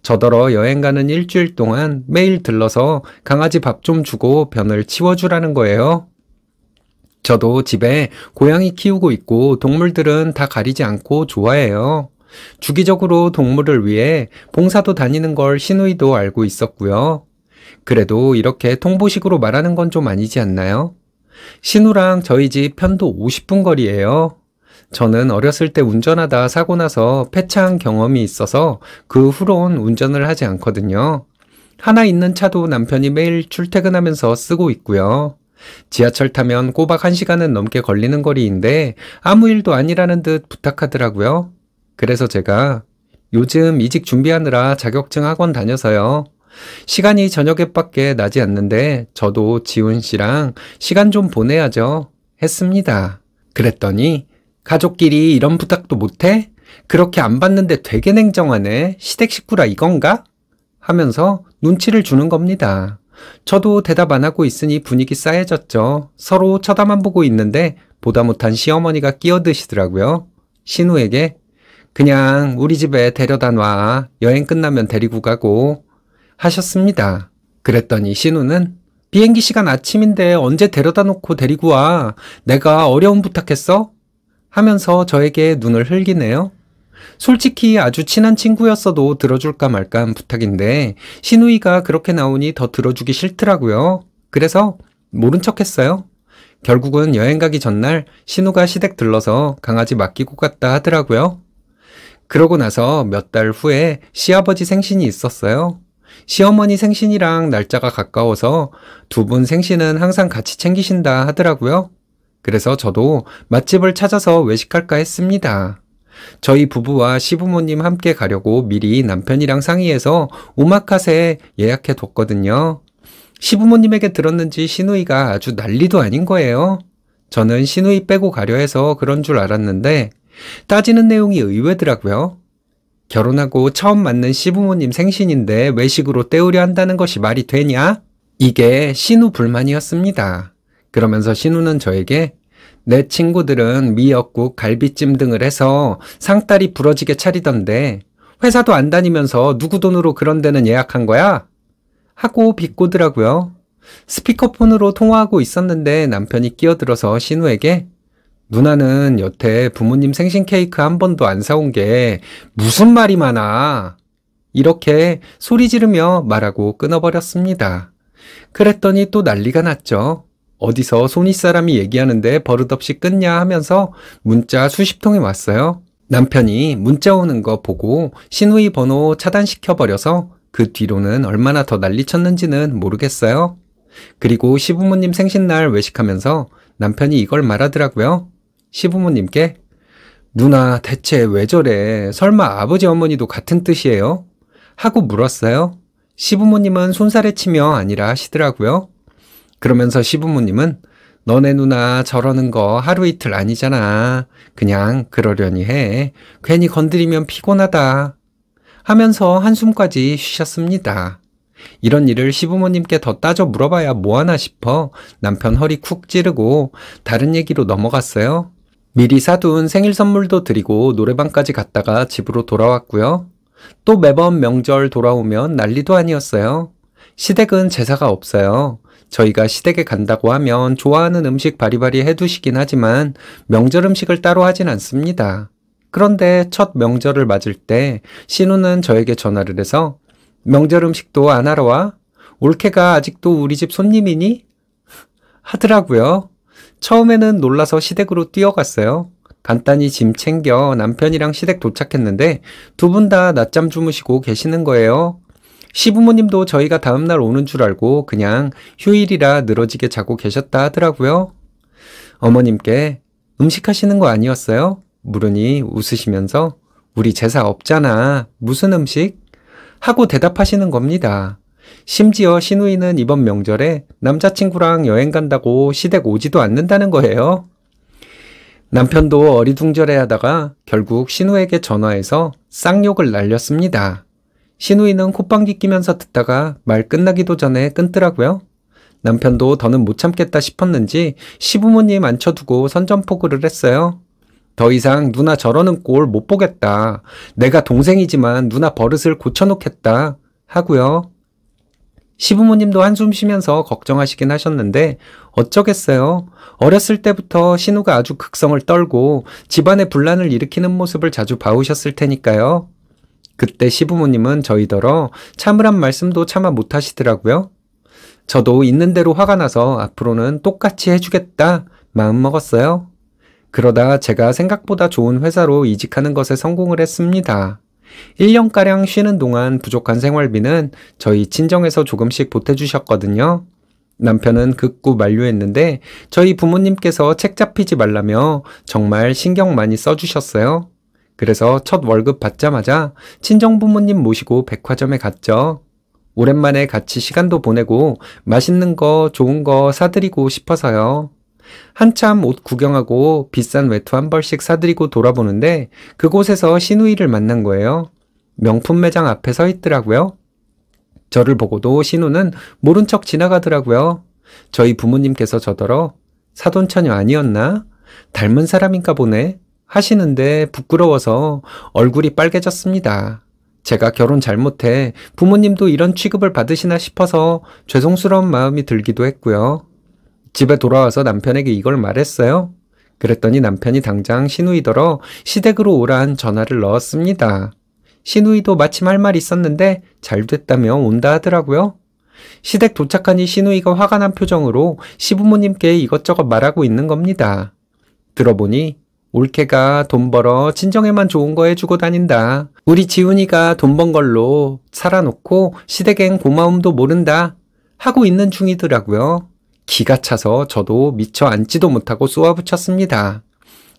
저더러 여행 가는 일주일 동안 매일 들러서 강아지 밥 좀 주고 변을 치워주라는 거예요. 저도 집에 고양이 키우고 있고 동물들은 다 가리지 않고 좋아해요. 주기적으로 동물을 위해 봉사도 다니는 걸 신우이도 알고 있었고요. 그래도 이렇게 통보식으로 말하는 건 좀 아니지 않나요? 신우랑 저희 집 편도 50분 거리예요. 저는 어렸을 때 운전하다 사고 나서 폐창 경험이 있어서 그 후론 로 운전을 하지 않거든요. 하나 있는 차도 남편이 매일 출퇴근하면서 쓰고 있고요. 지하철 타면 꼬박 1시간은 넘게 걸리는 거리인데 아무 일도 아니라는 듯 부탁하더라고요. 그래서 제가 요즘 이직 준비하느라 자격증 학원 다녀서요. 시간이 저녁에밖에 나지 않는데 저도 지훈 씨랑 시간 좀 보내야죠. 했습니다. 그랬더니 가족끼리 이런 부탁도 못해? 그렇게 안 받는데 되게 냉정하네. 시댁 식구라 이건가? 하면서 눈치를 주는 겁니다. 저도 대답 안 하고 있으니 분위기 싸해졌죠. 서로 쳐다만 보고 있는데 보다 못한 시어머니가 끼어드시더라고요. 신우에게 그냥 우리 집에 데려다 놔. 여행 끝나면 데리고 가고 하셨습니다. 그랬더니 신우는 비행기 시간 아침인데 언제 데려다 놓고 데리고 와. 내가 어려운 부탁했어? 하면서 저에게 눈을 흘기네요. 솔직히 아주 친한 친구였어도 들어줄까 말까 한 부탁인데 신우이가 그렇게 나오니 더 들어주기 싫더라고요. 그래서 모른 척 했어요. 결국은 여행 가기 전날 신우가 시댁 들러서 강아지 맡기고 갔다 하더라고요. 그러고 나서 몇 달 후에 시아버지 생신이 있었어요. 시어머니 생신이랑 날짜가 가까워서 두 분 생신은 항상 같이 챙기신다 하더라고요. 그래서 저도 맛집을 찾아서 외식할까 했습니다. 저희 부부와 시부모님 함께 가려고 미리 남편이랑 상의해서 오마카세 예약해 뒀거든요. 시부모님에게 들었는지 시누이가 아주 난리도 아닌 거예요. 저는 시누이 빼고 가려 해서 그런 줄 알았는데 따지는 내용이 의외더라고요. 결혼하고 처음 맞는 시부모님 생신인데 외식으로 때우려 한다는 것이 말이 되냐? 이게 신우 불만이었습니다. 그러면서 신우는 저에게 내 친구들은 미역국, 갈비찜 등을 해서 상다리 부러지게 차리던데 회사도 안 다니면서 누구 돈으로 그런 데는 예약한 거야? 하고 비꼬더라고요. 스피커폰으로 통화하고 있었는데 남편이 끼어들어서 신우에게 누나는 여태 부모님 생신 케이크 한 번도 안 사온 게 무슨 말이 많아. 이렇게 소리 지르며 말하고 끊어버렸습니다. 그랬더니 또 난리가 났죠. 어디서 손윗사람이 얘기하는데 버릇없이 끊냐 하면서 문자 수십 통이 왔어요. 남편이 문자 오는 거 보고 신우이 번호 차단시켜버려서 그 뒤로는 얼마나 더 난리쳤는지는 모르겠어요. 그리고 시부모님 생신날 외식하면서 남편이 이걸 말하더라고요. 시부모님께 누나 대체 왜 저래? 설마 아버지 어머니도 같은 뜻이에요? 하고 물었어요. 시부모님은 손살에 치며 아니라 하시더라고요. 그러면서 시부모님은 너네 누나 저러는 거 하루 이틀 아니잖아. 그냥 그러려니 해. 괜히 건드리면 피곤하다. 하면서 한숨까지 쉬셨습니다. 이런 일을 시부모님께 더 따져 물어봐야 뭐하나 싶어 남편 허리 쿡 찌르고 다른 얘기로 넘어갔어요. 미리 사둔 생일 선물도 드리고 노래방까지 갔다가 집으로 돌아왔고요. 또 매번 명절 돌아오면 난리도 아니었어요. 시댁은 제사가 없어요. 저희가 시댁에 간다고 하면 좋아하는 음식 바리바리 해두시긴 하지만 명절 음식을 따로 하진 않습니다. 그런데 첫 명절을 맞을 때 신우는 저에게 전화를 해서 명절 음식도 안 하러 와? 올케가 아직도 우리 집 손님이니? 하더라고요. 처음에는 놀라서 시댁으로 뛰어갔어요. 간단히 짐 챙겨 남편이랑 시댁 도착했는데 두 분 다 낮잠 주무시고 계시는 거예요. 시부모님도 저희가 다음날 오는 줄 알고 그냥 휴일이라 늘어지게 자고 계셨다 하더라고요. 어머님께 음식하시는 거 아니었어요? 물으니 웃으시면서 우리 제사 없잖아. 무슨 음식? 하고 대답하시는 겁니다. 심지어 신우이는 이번 명절에 남자친구랑 여행 간다고 시댁 오지도 않는다는 거예요. 남편도 어리둥절해 하다가 결국 신우에게 전화해서 쌍욕을 날렸습니다. 신우이는 콧방귀 끼면서 듣다가 말 끝나기도 전에 끊더라고요. 남편도 더는 못 참겠다 싶었는지 시부모님 앉혀두고 선전포고를 했어요. 더 이상 누나 저러는 꼴 못 보겠다. 내가 동생이지만 누나 버릇을 고쳐놓겠다. 하고요. 시부모님도 한숨 쉬면서 걱정하시긴 하셨는데 어쩌겠어요. 어렸을 때부터 신우가 아주 극성을 떨고 집안에 분란을 일으키는 모습을 자주 봐오셨을 테니까요. 그때 시부모님은 저희더러 참으란 말씀도 참아 못하시더라고요. 저도 있는 대로 화가 나서 앞으로는 똑같이 해주겠다 마음먹었어요. 그러다 제가 생각보다 좋은 회사로 이직하는 것에 성공을 했습니다. 1년가량 쉬는 동안 부족한 생활비는 저희 친정에서 조금씩 보태주셨거든요. 남편은 극구 만료했는데 저희 부모님께서 책 잡히지 말라며 정말 신경 많이 써주셨어요. 그래서 첫 월급 받자마자 친정 부모님 모시고 백화점에 갔죠. 오랜만에 같이 시간도 보내고 맛있는 거 좋은 거 사드리고 싶어서요. 한참 옷 구경하고 비싼 외투 한 벌씩 사드리고 돌아보는데 그곳에서 신우이를 만난 거예요. 명품 매장 앞에 서 있더라고요. 저를 보고도 신우는 모른 척 지나가더라고요. 저희 부모님께서 저더러 사돈처녀 아니었나? 닮은 사람인가 보네. 하시는데 부끄러워서 얼굴이 빨개졌습니다. 제가 결혼 잘못해 부모님도 이런 취급을 받으시나 싶어서 죄송스러운 마음이 들기도 했고요. 집에 돌아와서 남편에게 이걸 말했어요. 그랬더니 남편이 당장 시누이더러 시댁으로 오란 전화를 넣었습니다. 시누이도 마침 할 말 있었는데 잘 됐다며 온다 하더라고요. 시댁 도착하니 시누이가 화가 난 표정으로 시부모님께 이것저것 말하고 있는 겁니다. 들어보니 올케가 돈 벌어 친정에만 좋은 거 해주고 다닌다. 우리 지훈이가 돈 번 걸로 살아놓고 시댁엔 고마움도 모른다. 하고 있는 중이더라고요. 기가 차서 저도 미처 앉지도 못하고 쏘아붙였습니다.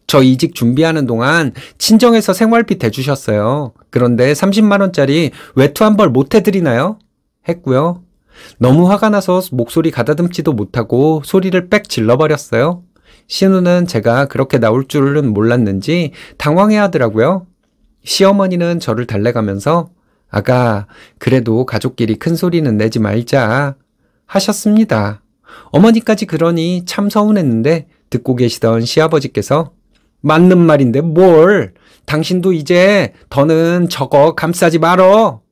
저 이직 준비하는 동안 친정에서 생활비 대주셨어요. 그런데 30만원짜리 외투 한 벌 못 해드리나요? 했고요. 너무 화가 나서 목소리 가다듬지도 못하고 소리를 빽 질러버렸어요. 신우는 제가 그렇게 나올 줄은 몰랐는지 당황해 하더라고요. 시어머니는 저를 달래가면서 아가, 그래도 가족끼리 큰 소리는 내지 말자 하셨습니다. 어머니까지 그러니 참 서운했는데 듣고 계시던 시아버지께서 맞는 말인데 뭘 당신도 이제 더는 저거 감싸지 말어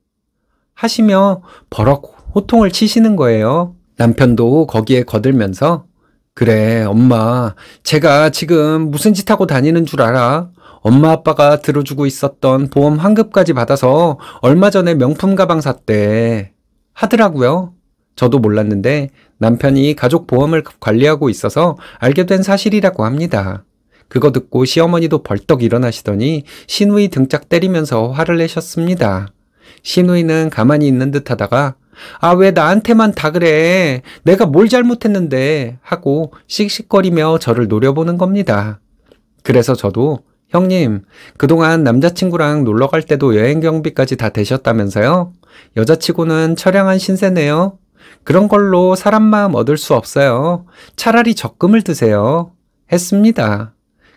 하시며 버럭 호통을 치시는 거예요. 남편도 거기에 거들면서 그래 엄마 제가 지금 무슨 짓 하고 다니는 줄 알아 엄마 아빠가 들어주고 있었던 보험 환급까지 받아서 얼마 전에 명품 가방 샀대 하더라고요. 저도 몰랐는데 남편이 가족 보험을 관리하고 있어서 알게 된 사실이라고 합니다. 그거 듣고 시어머니도 벌떡 일어나시더니 신우이 등짝 때리면서 화를 내셨습니다. 신우이는 가만히 있는 듯 하다가 아, 왜 나한테만 다 그래? 내가 뭘 잘못했는데? 하고 씩씩거리며 저를 노려보는 겁니다. 그래서 저도 형님, 그동안 남자친구랑 놀러 갈 때도 여행 경비까지 다 되셨다면서요? 여자치고는 처량한 신세네요. 그런 걸로 사람 마음 얻을 수 없어요. 차라리 적금을 드세요. 했습니다.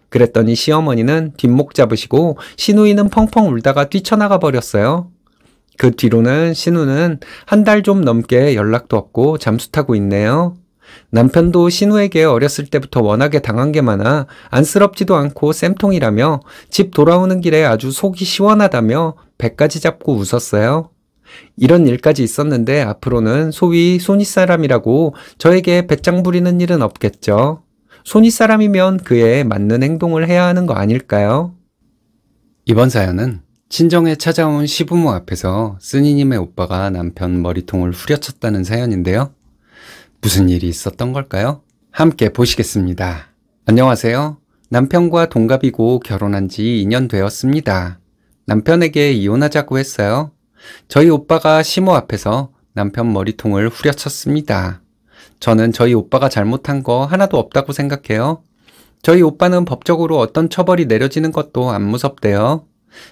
그랬더니 시어머니는 뒷목 잡으시고 신우이는 펑펑 울다가 뛰쳐나가 버렸어요. 그 뒤로는 신우는 한 달 좀 넘게 연락도 없고 잠수 타고 있네요. 남편도 신우에게 어렸을 때부터 워낙에 당한 게 많아 안쓰럽지도 않고 쌤통이라며 집 돌아오는 길에 아주 속이 시원하다며 배까지 잡고 웃었어요. 이런 일까지 있었는데 앞으로는 소위 손윗사람이라고 저에게 배짱 부리는 일은 없겠죠. 손윗사람이면 그에 맞는 행동을 해야 하는 거 아닐까요? 이번 사연은 친정에 찾아온 시부모 앞에서 쓴이님의 오빠가 남편 머리통을 후려쳤다는 사연인데요. 무슨 일이 있었던 걸까요? 함께 보시겠습니다. 안녕하세요. 남편과 동갑이고 결혼한 지 2년 되었습니다. 남편에게 이혼하자고 했어요. 저희 오빠가 심모 앞에서 남편 머리통을 후려쳤습니다. 저는 저희 오빠가 잘못한 거 하나도 없다고 생각해요. 저희 오빠는 법적으로 어떤 처벌이 내려지는 것도 안 무섭대요.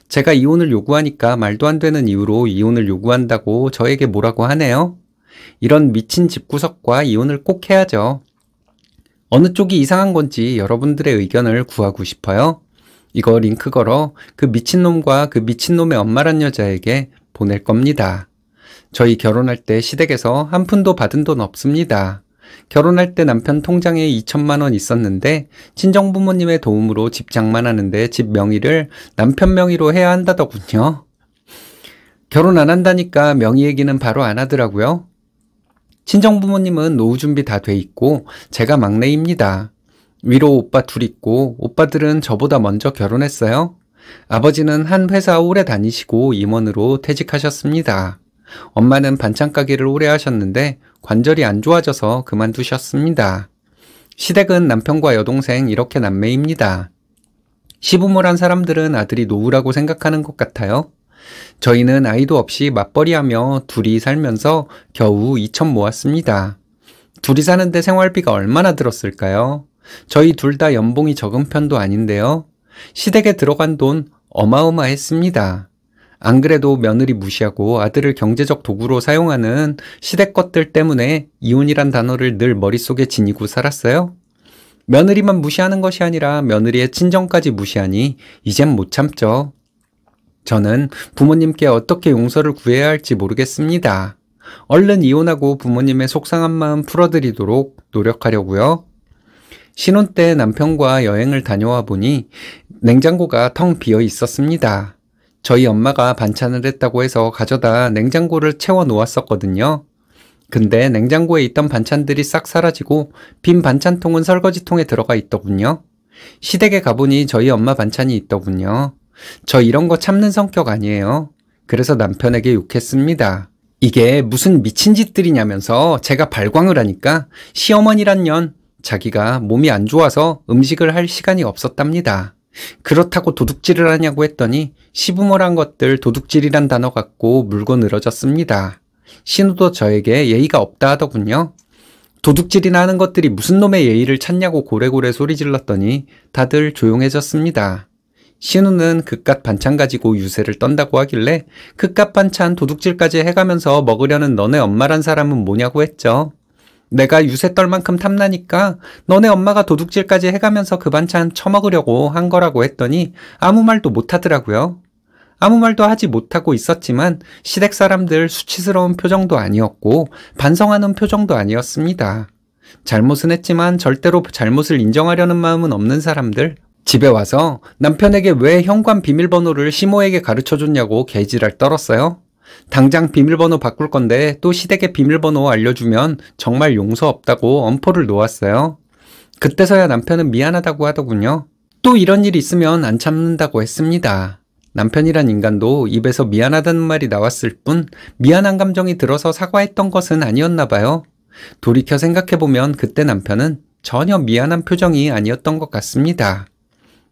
제가 이혼을 요구하니까 말도 안 되는 이유로 이혼을 요구한다고 저에게 뭐라고 하네요. 이런 미친 집구석과 이혼을 꼭 해야죠. 어느 쪽이 이상한 건지 여러분들의 의견을 구하고 싶어요. 이거 링크 걸어 그 미친놈과 그 미친놈의 엄마란 여자에게 보낼 겁니다. 저희 결혼할 때 시댁에서 한 푼도 받은 돈 없습니다. 결혼할 때 남편 통장에 2천만 원 있었는데 친정 부모님의 도움으로 집 장만하는데 집 명의를 남편 명의로 해야 한다더군요. 결혼 안 한다니까 명의 얘기는 바로 안 하더라고요. 친정 부모님은 노후 준비 다 돼 있고 제가 막내입니다. 위로 오빠 둘 있고 오빠들은 저보다 먼저 결혼했어요. 아버지는 한 회사 오래 다니시고 임원으로 퇴직하셨습니다. 엄마는 반찬 가게를 오래 하셨는데 관절이 안 좋아져서 그만두셨습니다. 시댁은 남편과 여동생 이렇게 남매입니다. 시부모란 사람들은 아들이 노후라고 생각하는 것 같아요. 저희는 아이도 없이 맞벌이하며 둘이 살면서 겨우 2천 모았습니다. 둘이 사는데 생활비가 얼마나 들었을까요? 저희 둘 다 연봉이 적은 편도 아닌데요. 시댁에 들어간 돈 어마어마했습니다. 안 그래도 며느리 무시하고 아들을 경제적 도구로 사용하는 시댁 것들 때문에 이혼이란 단어를 늘 머릿속에 지니고 살았어요. 며느리만 무시하는 것이 아니라 며느리의 친정까지 무시하니 이젠 못 참죠. 저는 부모님께 어떻게 용서를 구해야 할지 모르겠습니다. 얼른 이혼하고 부모님의 속상한 마음 풀어드리도록 노력하려고요. 신혼 때 남편과 여행을 다녀와 보니 냉장고가 텅 비어 있었습니다. 저희 엄마가 반찬을 했다고 해서 가져다 냉장고를 채워 놓았었거든요. 근데 냉장고에 있던 반찬들이 싹 사라지고 빈 반찬통은 설거지통에 들어가 있더군요. 시댁에 가보니 저희 엄마 반찬이 있더군요. 저 이런 거 참는 성격 아니에요. 그래서 남편에게 욕했습니다. 이게 무슨 미친 짓들이냐면서 제가 발광을 하니까 시어머니란 년 자기가 몸이 안 좋아서 음식을 할 시간이 없었답니다. 그렇다고 도둑질을 하냐고 했더니 시부모란 것들 도둑질이란 단어 갖고 물고 늘어졌습니다. 신우도 저에게 예의가 없다 하더군요. 도둑질이나 하는 것들이 무슨 놈의 예의를 찾냐고 고래고래 소리 질렀더니 다들 조용해졌습니다. 신우는 그깟 반찬 가지고 유세를 떤다고 하길래 그깟 반찬 도둑질까지 해가면서 먹으려는 너네 엄마란 사람은 뭐냐고 했죠. 내가 유세 떨만큼 탐나니까 너네 엄마가 도둑질까지 해가면서 그 반찬 처먹으려고 한 거라고 했더니 아무 말도 못하더라고요. 아무 말도 하지 못하고 있었지만 시댁 사람들 수치스러운 표정도 아니었고 반성하는 표정도 아니었습니다. 잘못은 했지만 절대로 잘못을 인정하려는 마음은 없는 사람들 집에 와서 남편에게 왜 현관 비밀번호를 시모에게 가르쳐 줬냐고 개지랄 떨었어요. 당장 비밀번호 바꿀 건데 또 시댁에 비밀번호 알려주면 정말 용서 없다고 엄포를 놓았어요. 그때서야 남편은 미안하다고 하더군요. 또 이런 일 있으면 안 참는다고 했습니다. 남편이란 인간도 입에서 미안하다는 말이 나왔을 뿐 미안한 감정이 들어서 사과했던 것은 아니었나 봐요. 돌이켜 생각해보면 그때 남편은 전혀 미안한 표정이 아니었던 것 같습니다.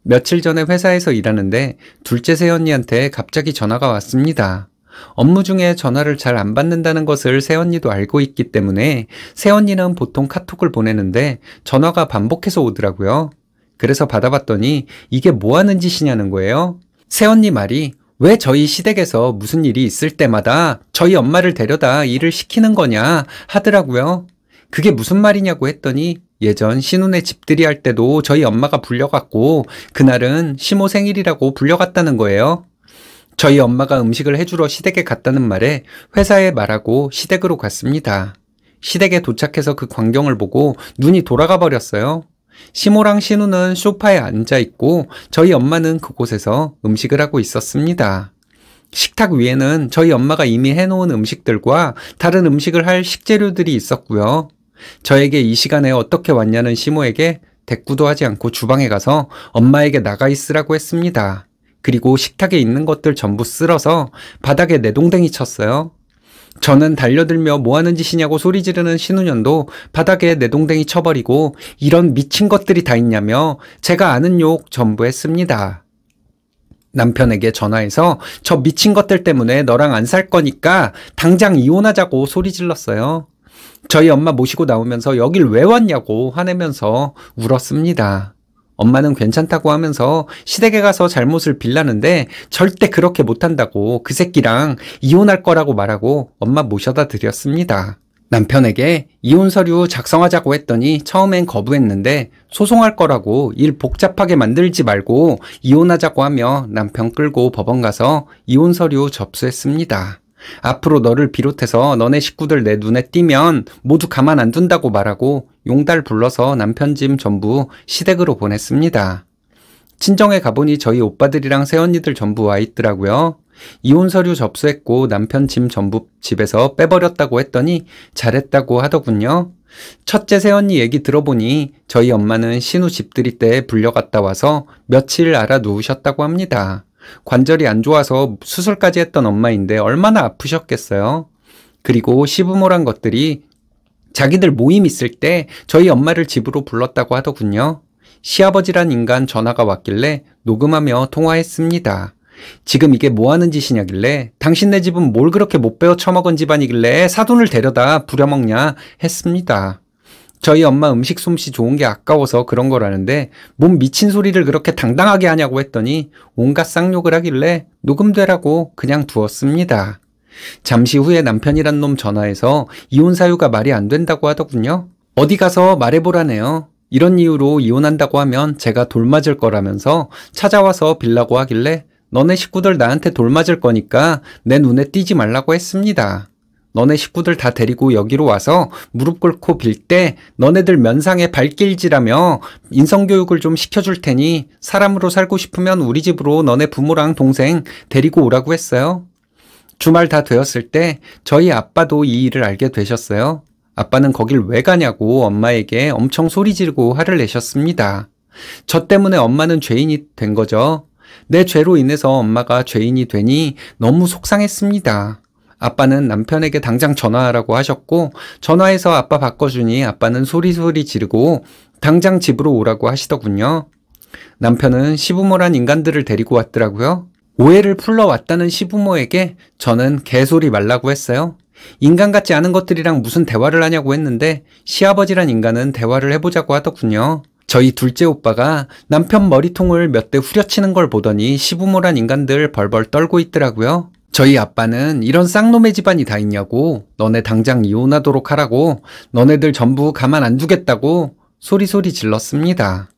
며칠 전에 회사에서 일하는데 둘째 새언니한테 갑자기 전화가 왔습니다. 업무 중에 전화를 잘 안 받는다는 것을 새언니도 알고 있기 때문에 새언니는 보통 카톡을 보내는데 전화가 반복해서 오더라고요. 그래서 받아봤더니 이게 뭐 하는 짓이냐는 거예요. 새언니 말이 왜 저희 시댁에서 무슨 일이 있을 때마다 저희 엄마를 데려다 일을 시키는 거냐 하더라고요. 그게 무슨 말이냐고 했더니 예전 신혼의 집들이 할 때도 저희 엄마가 불려갔고 그날은 시모 생일이라고 불려갔다는 거예요. 저희 엄마가 음식을 해주러 시댁에 갔다는 말에 회사에 말하고 시댁으로 갔습니다. 시댁에 도착해서 그 광경을 보고 눈이 돌아가 버렸어요. 시모랑 신우는 소파에 앉아 있고 저희 엄마는 그곳에서 음식을 하고 있었습니다. 식탁 위에는 저희 엄마가 이미 해놓은 음식들과 다른 음식을 할 식재료들이 있었고요. 저에게 이 시간에 어떻게 왔냐는 시모에게 대꾸도 하지 않고 주방에 가서 엄마에게 나가 있으라고 했습니다. 그리고 식탁에 있는 것들 전부 쓸어서 바닥에 내동댕이 쳤어요. 저는 달려들며 뭐하는 짓이냐고 소리 지르는 신우년도 바닥에 내동댕이 쳐버리고 이런 미친 것들이 다 있냐며 제가 아는 욕 전부 했습니다. 남편에게 전화해서 저 미친 것들 때문에 너랑 안 살 거니까 당장 이혼하자고 소리 질렀어요. 저희 엄마 모시고 나오면서 여길 왜 왔냐고 화내면서 울었습니다. 엄마는 괜찮다고 하면서 시댁에 가서 잘못을 빌라는데 절대 그렇게 못한다고 그 새끼랑 이혼할 거라고 말하고 엄마 모셔다 드렸습니다. 남편에게 이혼 서류 작성하자고 했더니 처음엔 거부했는데 소송할 거라고 일 복잡하게 만들지 말고 이혼하자고 하며 남편 끌고 법원 가서 이혼 서류 접수했습니다. 앞으로 너를 비롯해서 너네 식구들 내 눈에 띄면 모두 가만 안 둔다고 말하고 용달 불러서 남편 짐 전부 시댁으로 보냈습니다. 친정에 가보니 저희 오빠들이랑 새언니들 전부 와 있더라고요. 이혼 서류 접수했고 남편 짐 전부 집에서 빼버렸다고 했더니 잘했다고 하더군요. 첫째 새언니 얘기 들어보니 저희 엄마는 신우 집들이 때 불려갔다 와서 며칠 알아 누우셨다고 합니다. 관절이 안 좋아서 수술까지 했던 엄마인데 얼마나 아프셨겠어요. 그리고 시부모란 것들이 자기들 모임 있을 때 저희 엄마를 집으로 불렀다고 하더군요. 시아버지란 인간 전화가 왔길래 녹음하며 통화했습니다. 지금 이게 뭐 하는 짓이냐길래 당신네 집은 뭘 그렇게 못 배워 처먹은 집안이길래 사돈을 데려다 부려먹냐 했습니다. 저희 엄마 음식 솜씨 좋은 게 아까워서 그런 거라는데 몸 미친 소리를 그렇게 당당하게 하냐고 했더니 온갖 쌍욕을 하길래 녹음되라고 그냥 두었습니다. 잠시 후에 남편이란 놈 전화해서 이혼 사유가 말이 안 된다고 하더군요. 어디 가서 말해보라네요. 이런 이유로 이혼한다고 하면 제가 돌맞을 거라면서 찾아와서 빌라고 하길래 너네 식구들 나한테 돌맞을 거니까 내 눈에 띄지 말라고 했습니다. 너네 식구들 다 데리고 여기로 와서 무릎 꿇고 빌 때 너네들 면상에 발길지라며 인성교육을 좀 시켜줄 테니 사람으로 살고 싶으면 우리 집으로 너네 부모랑 동생 데리고 오라고 했어요. 주말 다 되었을 때 저희 아빠도 이 일을 알게 되셨어요. 아빠는 거길 왜 가냐고 엄마에게 엄청 소리 지르고 화를 내셨습니다. 저 때문에 엄마는 죄인이 된 거죠. 내 죄로 인해서 엄마가 죄인이 되니 너무 속상했습니다. 아빠는 남편에게 당장 전화하라고 하셨고 전화해서 아빠 바꿔주니 아빠는 소리소리 지르고 당장 집으로 오라고 하시더군요. 남편은 시부모란 인간들을 데리고 왔더라고요. 오해를 풀러 왔다는 시부모에게 저는 개소리 말라고 했어요. 인간 같지 않은 것들이랑 무슨 대화를 하냐고 했는데 시아버지란 인간은 대화를 해보자고 하더군요. 저희 둘째 오빠가 남편 머리통을 몇 대 후려치는 걸 보더니 시부모란 인간들 벌벌 떨고 있더라고요. 저희 아빠는 이런 쌍놈의 집안이 다 있냐고 너네 당장 이혼하도록 하라고 너네들 전부 가만 안 두겠다고 소리소리 질렀습니다.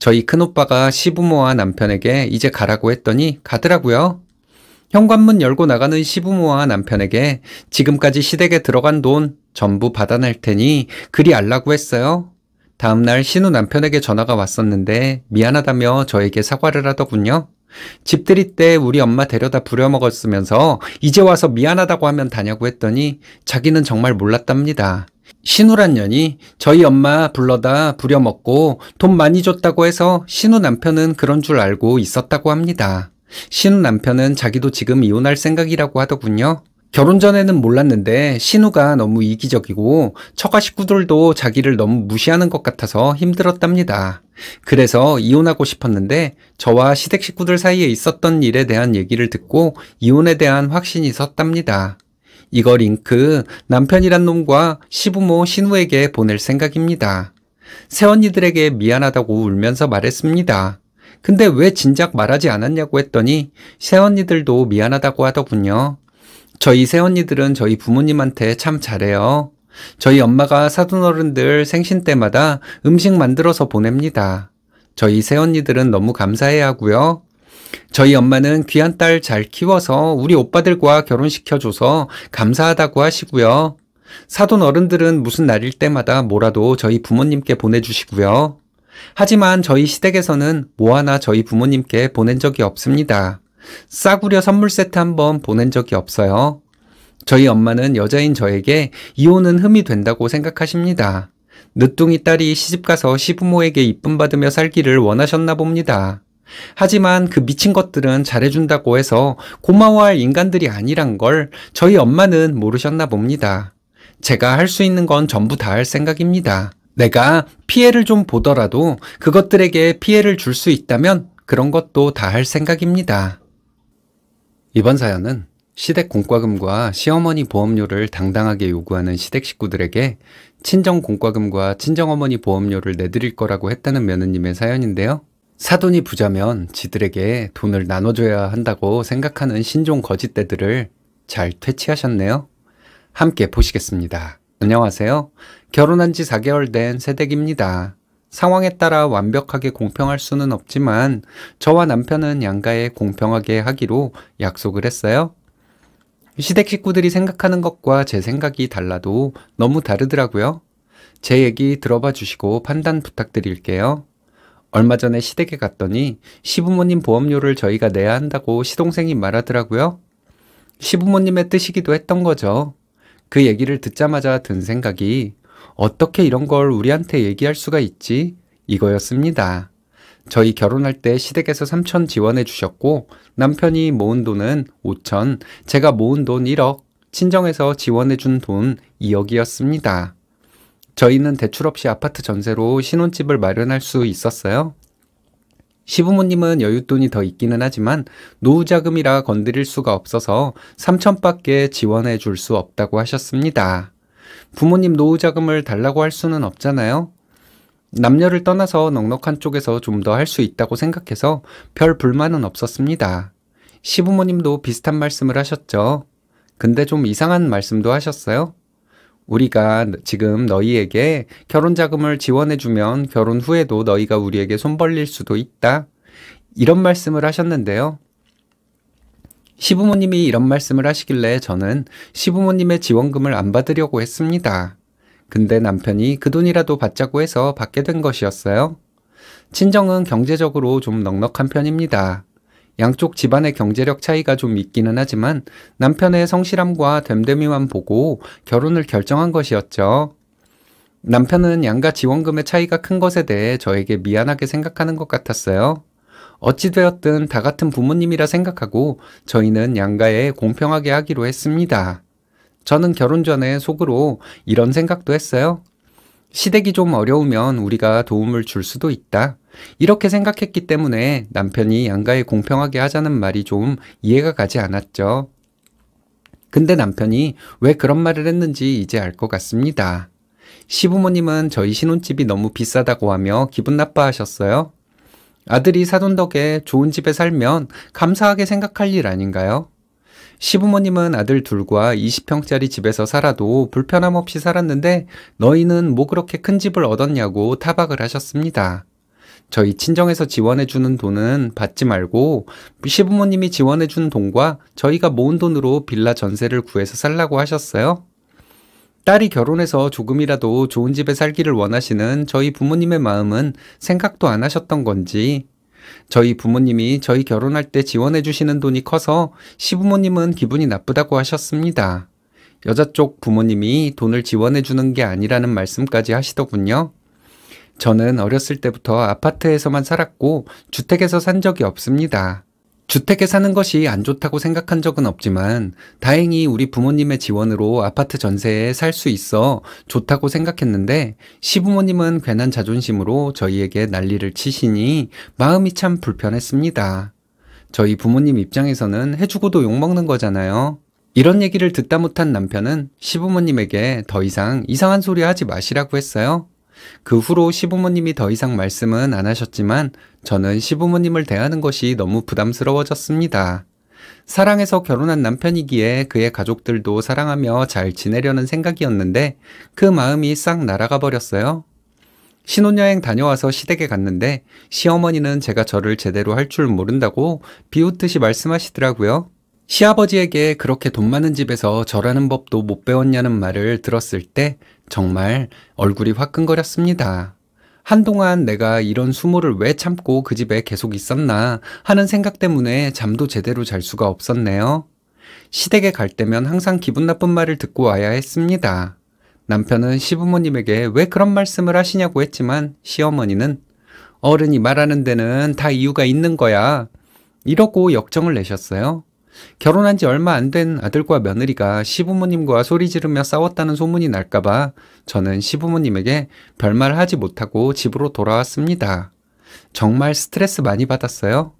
저희 큰오빠가 시부모와 남편에게 이제 가라고 했더니 가더라고요. 현관문 열고 나가는 시부모와 남편에게 지금까지 시댁에 들어간 돈 전부 받아낼 테니 그리 알라고 했어요. 다음날 신우 남편에게 전화가 왔었는데 미안하다며 저에게 사과를 하더군요. 집들이 때 우리 엄마 데려다 부려먹었으면서 이제 와서 미안하다고 하면 다냐고 했더니 자기는 정말 몰랐답니다. 신우란 년이 저희 엄마 불러다 부려먹고 돈 많이 줬다고 해서 신우 남편은 그런 줄 알고 있었다고 합니다. 신우 남편은 자기도 지금 이혼할 생각이라고 하더군요. 결혼 전에는 몰랐는데 신우가 너무 이기적이고 처가 식구들도 자기를 너무 무시하는 것 같아서 힘들었답니다. 그래서 이혼하고 싶었는데 저와 시댁 식구들 사이에 있었던 일에 대한 얘기를 듣고 이혼에 대한 확신이 섰답니다. 이걸 링크 남편이란 놈과 시부모 신우에게 보낼 생각입니다. 새언니들에게 미안하다고 울면서 말했습니다. 근데 왜 진작 말하지 않았냐고 했더니 새언니들도 미안하다고 하더군요. 저희 새언니들은 저희 부모님한테 참 잘해요. 저희 엄마가 사돈어른들 생신 때마다 음식 만들어서 보냅니다. 저희 새언니들은 너무 감사해 야 하고요. 저희 엄마는 귀한 딸 잘 키워서 우리 오빠들과 결혼시켜줘서 감사하다고 하시고요. 사돈 어른들은 무슨 날일 때마다 뭐라도 저희 부모님께 보내주시고요. 하지만 저희 시댁에서는 뭐 하나 저희 부모님께 보낸 적이 없습니다. 싸구려 선물 세트 한번 보낸 적이 없어요. 저희 엄마는 여자인 저에게 이혼은 흠이 된다고 생각하십니다. 늦둥이 딸이 시집가서 시부모에게 이쁨 받으며 살기를 원하셨나 봅니다. 하지만 그 미친 것들은 잘해준다고 해서 고마워할 인간들이 아니란 걸 저희 엄마는 모르셨나 봅니다. 제가 할 수 있는 건 전부 다 할 생각입니다. 내가 피해를 좀 보더라도 그것들에게 피해를 줄 수 있다면 그런 것도 다 할 생각입니다. 이번 사연은 시댁 공과금과 시어머니 보험료를 당당하게 요구하는 시댁 식구들에게 친정 공과금과 친정어머니 보험료를 내드릴 거라고 했다는 며느님의 사연인데요. 사돈이 부자면 지들에게 돈을 나눠줘야 한다고 생각하는 신종 거짓대들을 잘 퇴치하셨네요. 함께 보시겠습니다. 안녕하세요. 결혼한 지 4개월 된 새댁입니다. 상황에 따라 완벽하게 공평할 수는 없지만 저와 남편은 양가에 공평하게 하기로 약속을 했어요. 시댁 식구들이 생각하는 것과 제 생각이 달라도 너무 다르더라고요. 제 얘기 들어봐 주시고 판단 부탁드릴게요. 얼마 전에 시댁에 갔더니 시부모님 보험료를 저희가 내야 한다고 시동생이 말하더라고요. 시부모님의 뜻이기도 했던 거죠. 그 얘기를 듣자마자 든 생각이 어떻게 이런 걸 우리한테 얘기할 수가 있지? 이거였습니다. 저희 결혼할 때 시댁에서 3천 지원해 주셨고 남편이 모은 돈은 5천, 제가 모은 돈 1억, 친정에서 지원해 준 돈 2억이었습니다. 저희는 대출 없이 아파트 전세로 신혼집을 마련할 수 있었어요. 시부모님은 여윳돈이 더 있기는 하지만 노후자금이라 건드릴 수가 없어서 3천밖에 지원해 줄 수 없다고 하셨습니다. 부모님 노후 자금을 달라고 할 수는 없잖아요. 남녀를 떠나서 넉넉한 쪽에서 좀 더 할 수 있다고 생각해서 별 불만은 없었습니다. 시부모님도 비슷한 말씀을 하셨죠. 근데 좀 이상한 말씀도 하셨어요. 우리가 지금 너희에게 결혼 자금을 지원해주면 결혼 후에도 너희가 우리에게 손 벌릴 수도 있다. 이런 말씀을 하셨는데요. 시부모님이 이런 말씀을 하시길래 저는 시부모님의 지원금을 안 받으려고 했습니다. 근데 남편이 그 돈이라도 받자고 해서 받게 된 것이었어요. 친정은 경제적으로 좀 넉넉한 편입니다. 양쪽 집안의 경제력 차이가 좀 있기는 하지만 남편의 성실함과 됨됨이만 보고 결혼을 결정한 것이었죠. 남편은 양가 지원금의 차이가 큰 것에 대해 저에게 미안하게 생각하는 것 같았어요. 어찌되었든 다 같은 부모님이라 생각하고 저희는 양가에 공평하게 하기로 했습니다. 저는 결혼 전에 속으로 이런 생각도 했어요. 시댁이 좀 어려우면 우리가 도움을 줄 수도 있다. 이렇게 생각했기 때문에 남편이 양가에 공평하게 하자는 말이 좀 이해가 가지 않았죠. 근데 남편이 왜 그런 말을 했는지 이제 알 것 같습니다. 시부모님은 저희 신혼집이 너무 비싸다고 하며 기분 나빠하셨어요. 아들이 사돈 덕에 좋은 집에 살면 감사하게 생각할 일 아닌가요? 시부모님은 아들 둘과 20평짜리 집에서 살아도 불편함 없이 살았는데 너희는 뭐 그렇게 큰 집을 얻었냐고 타박을 하셨습니다. 저희 친정에서 지원해주는 돈은 받지 말고 시부모님이 지원해준 돈과 저희가 모은 돈으로 빌라 전세를 구해서 살라고 하셨어요. 딸이 결혼해서 조금이라도 좋은 집에 살기를 원하시는 저희 부모님의 마음은 생각도 안 하셨던 건지 저희 부모님이 저희 결혼할 때 지원해 주시는 돈이 커서 시부모님은 기분이 나쁘다고 하셨습니다. 여자 쪽 부모님이 돈을 지원해 주는 게 아니라는 말씀까지 하시더군요. 저는 어렸을 때부터 아파트에서만 살았고 주택에서 산 적이 없습니다. 주택에 사는 것이 안 좋다고 생각한 적은 없지만 다행히 우리 부모님의 지원으로 아파트 전세에 살 수 있어 좋다고 생각했는데 시부모님은 괜한 자존심으로 저희에게 난리를 치시니 마음이 참 불편했습니다. 저희 부모님 입장에서는 해주고도 욕먹는 거잖아요. 이런 얘기를 듣다 못한 남편은 시부모님에게 더 이상 이상한 소리 하지 마시라고 했어요. 그 후로 시부모님이 더 이상 말씀은 안 하셨지만 저는 시부모님을 대하는 것이 너무 부담스러워졌습니다. 사랑해서 결혼한 남편이기에 그의 가족들도 사랑하며 잘 지내려는 생각이었는데 그 마음이 싹 날아가 버렸어요. 신혼여행 다녀와서 시댁에 갔는데 시어머니는 제가 저를 제대로 할 줄 모른다고 비웃듯이 말씀하시더라고요. 시아버지에게 그렇게 돈 많은 집에서 절하는 법도 못 배웠냐는 말을 들었을 때 정말 얼굴이 화끈거렸습니다. 한동안 내가 이런 수모를 왜 참고 그 집에 계속 있었나 하는 생각 때문에 잠도 제대로 잘 수가 없었네요. 시댁에 갈 때면 항상 기분 나쁜 말을 듣고 와야 했습니다. 남편은 시부모님에게 왜 그런 말씀을 하시냐고 했지만 시어머니는 어른이 말하는 데는 다 이유가 있는 거야. 이러고 역정을 내셨어요. 결혼한 지 얼마 안 된 아들과 며느리가 시부모님과 소리 지르며 싸웠다는 소문이 날까봐 저는 시부모님에게 별말 하지 못하고 집으로 돌아왔습니다. 정말 스트레스 많이 받았어요.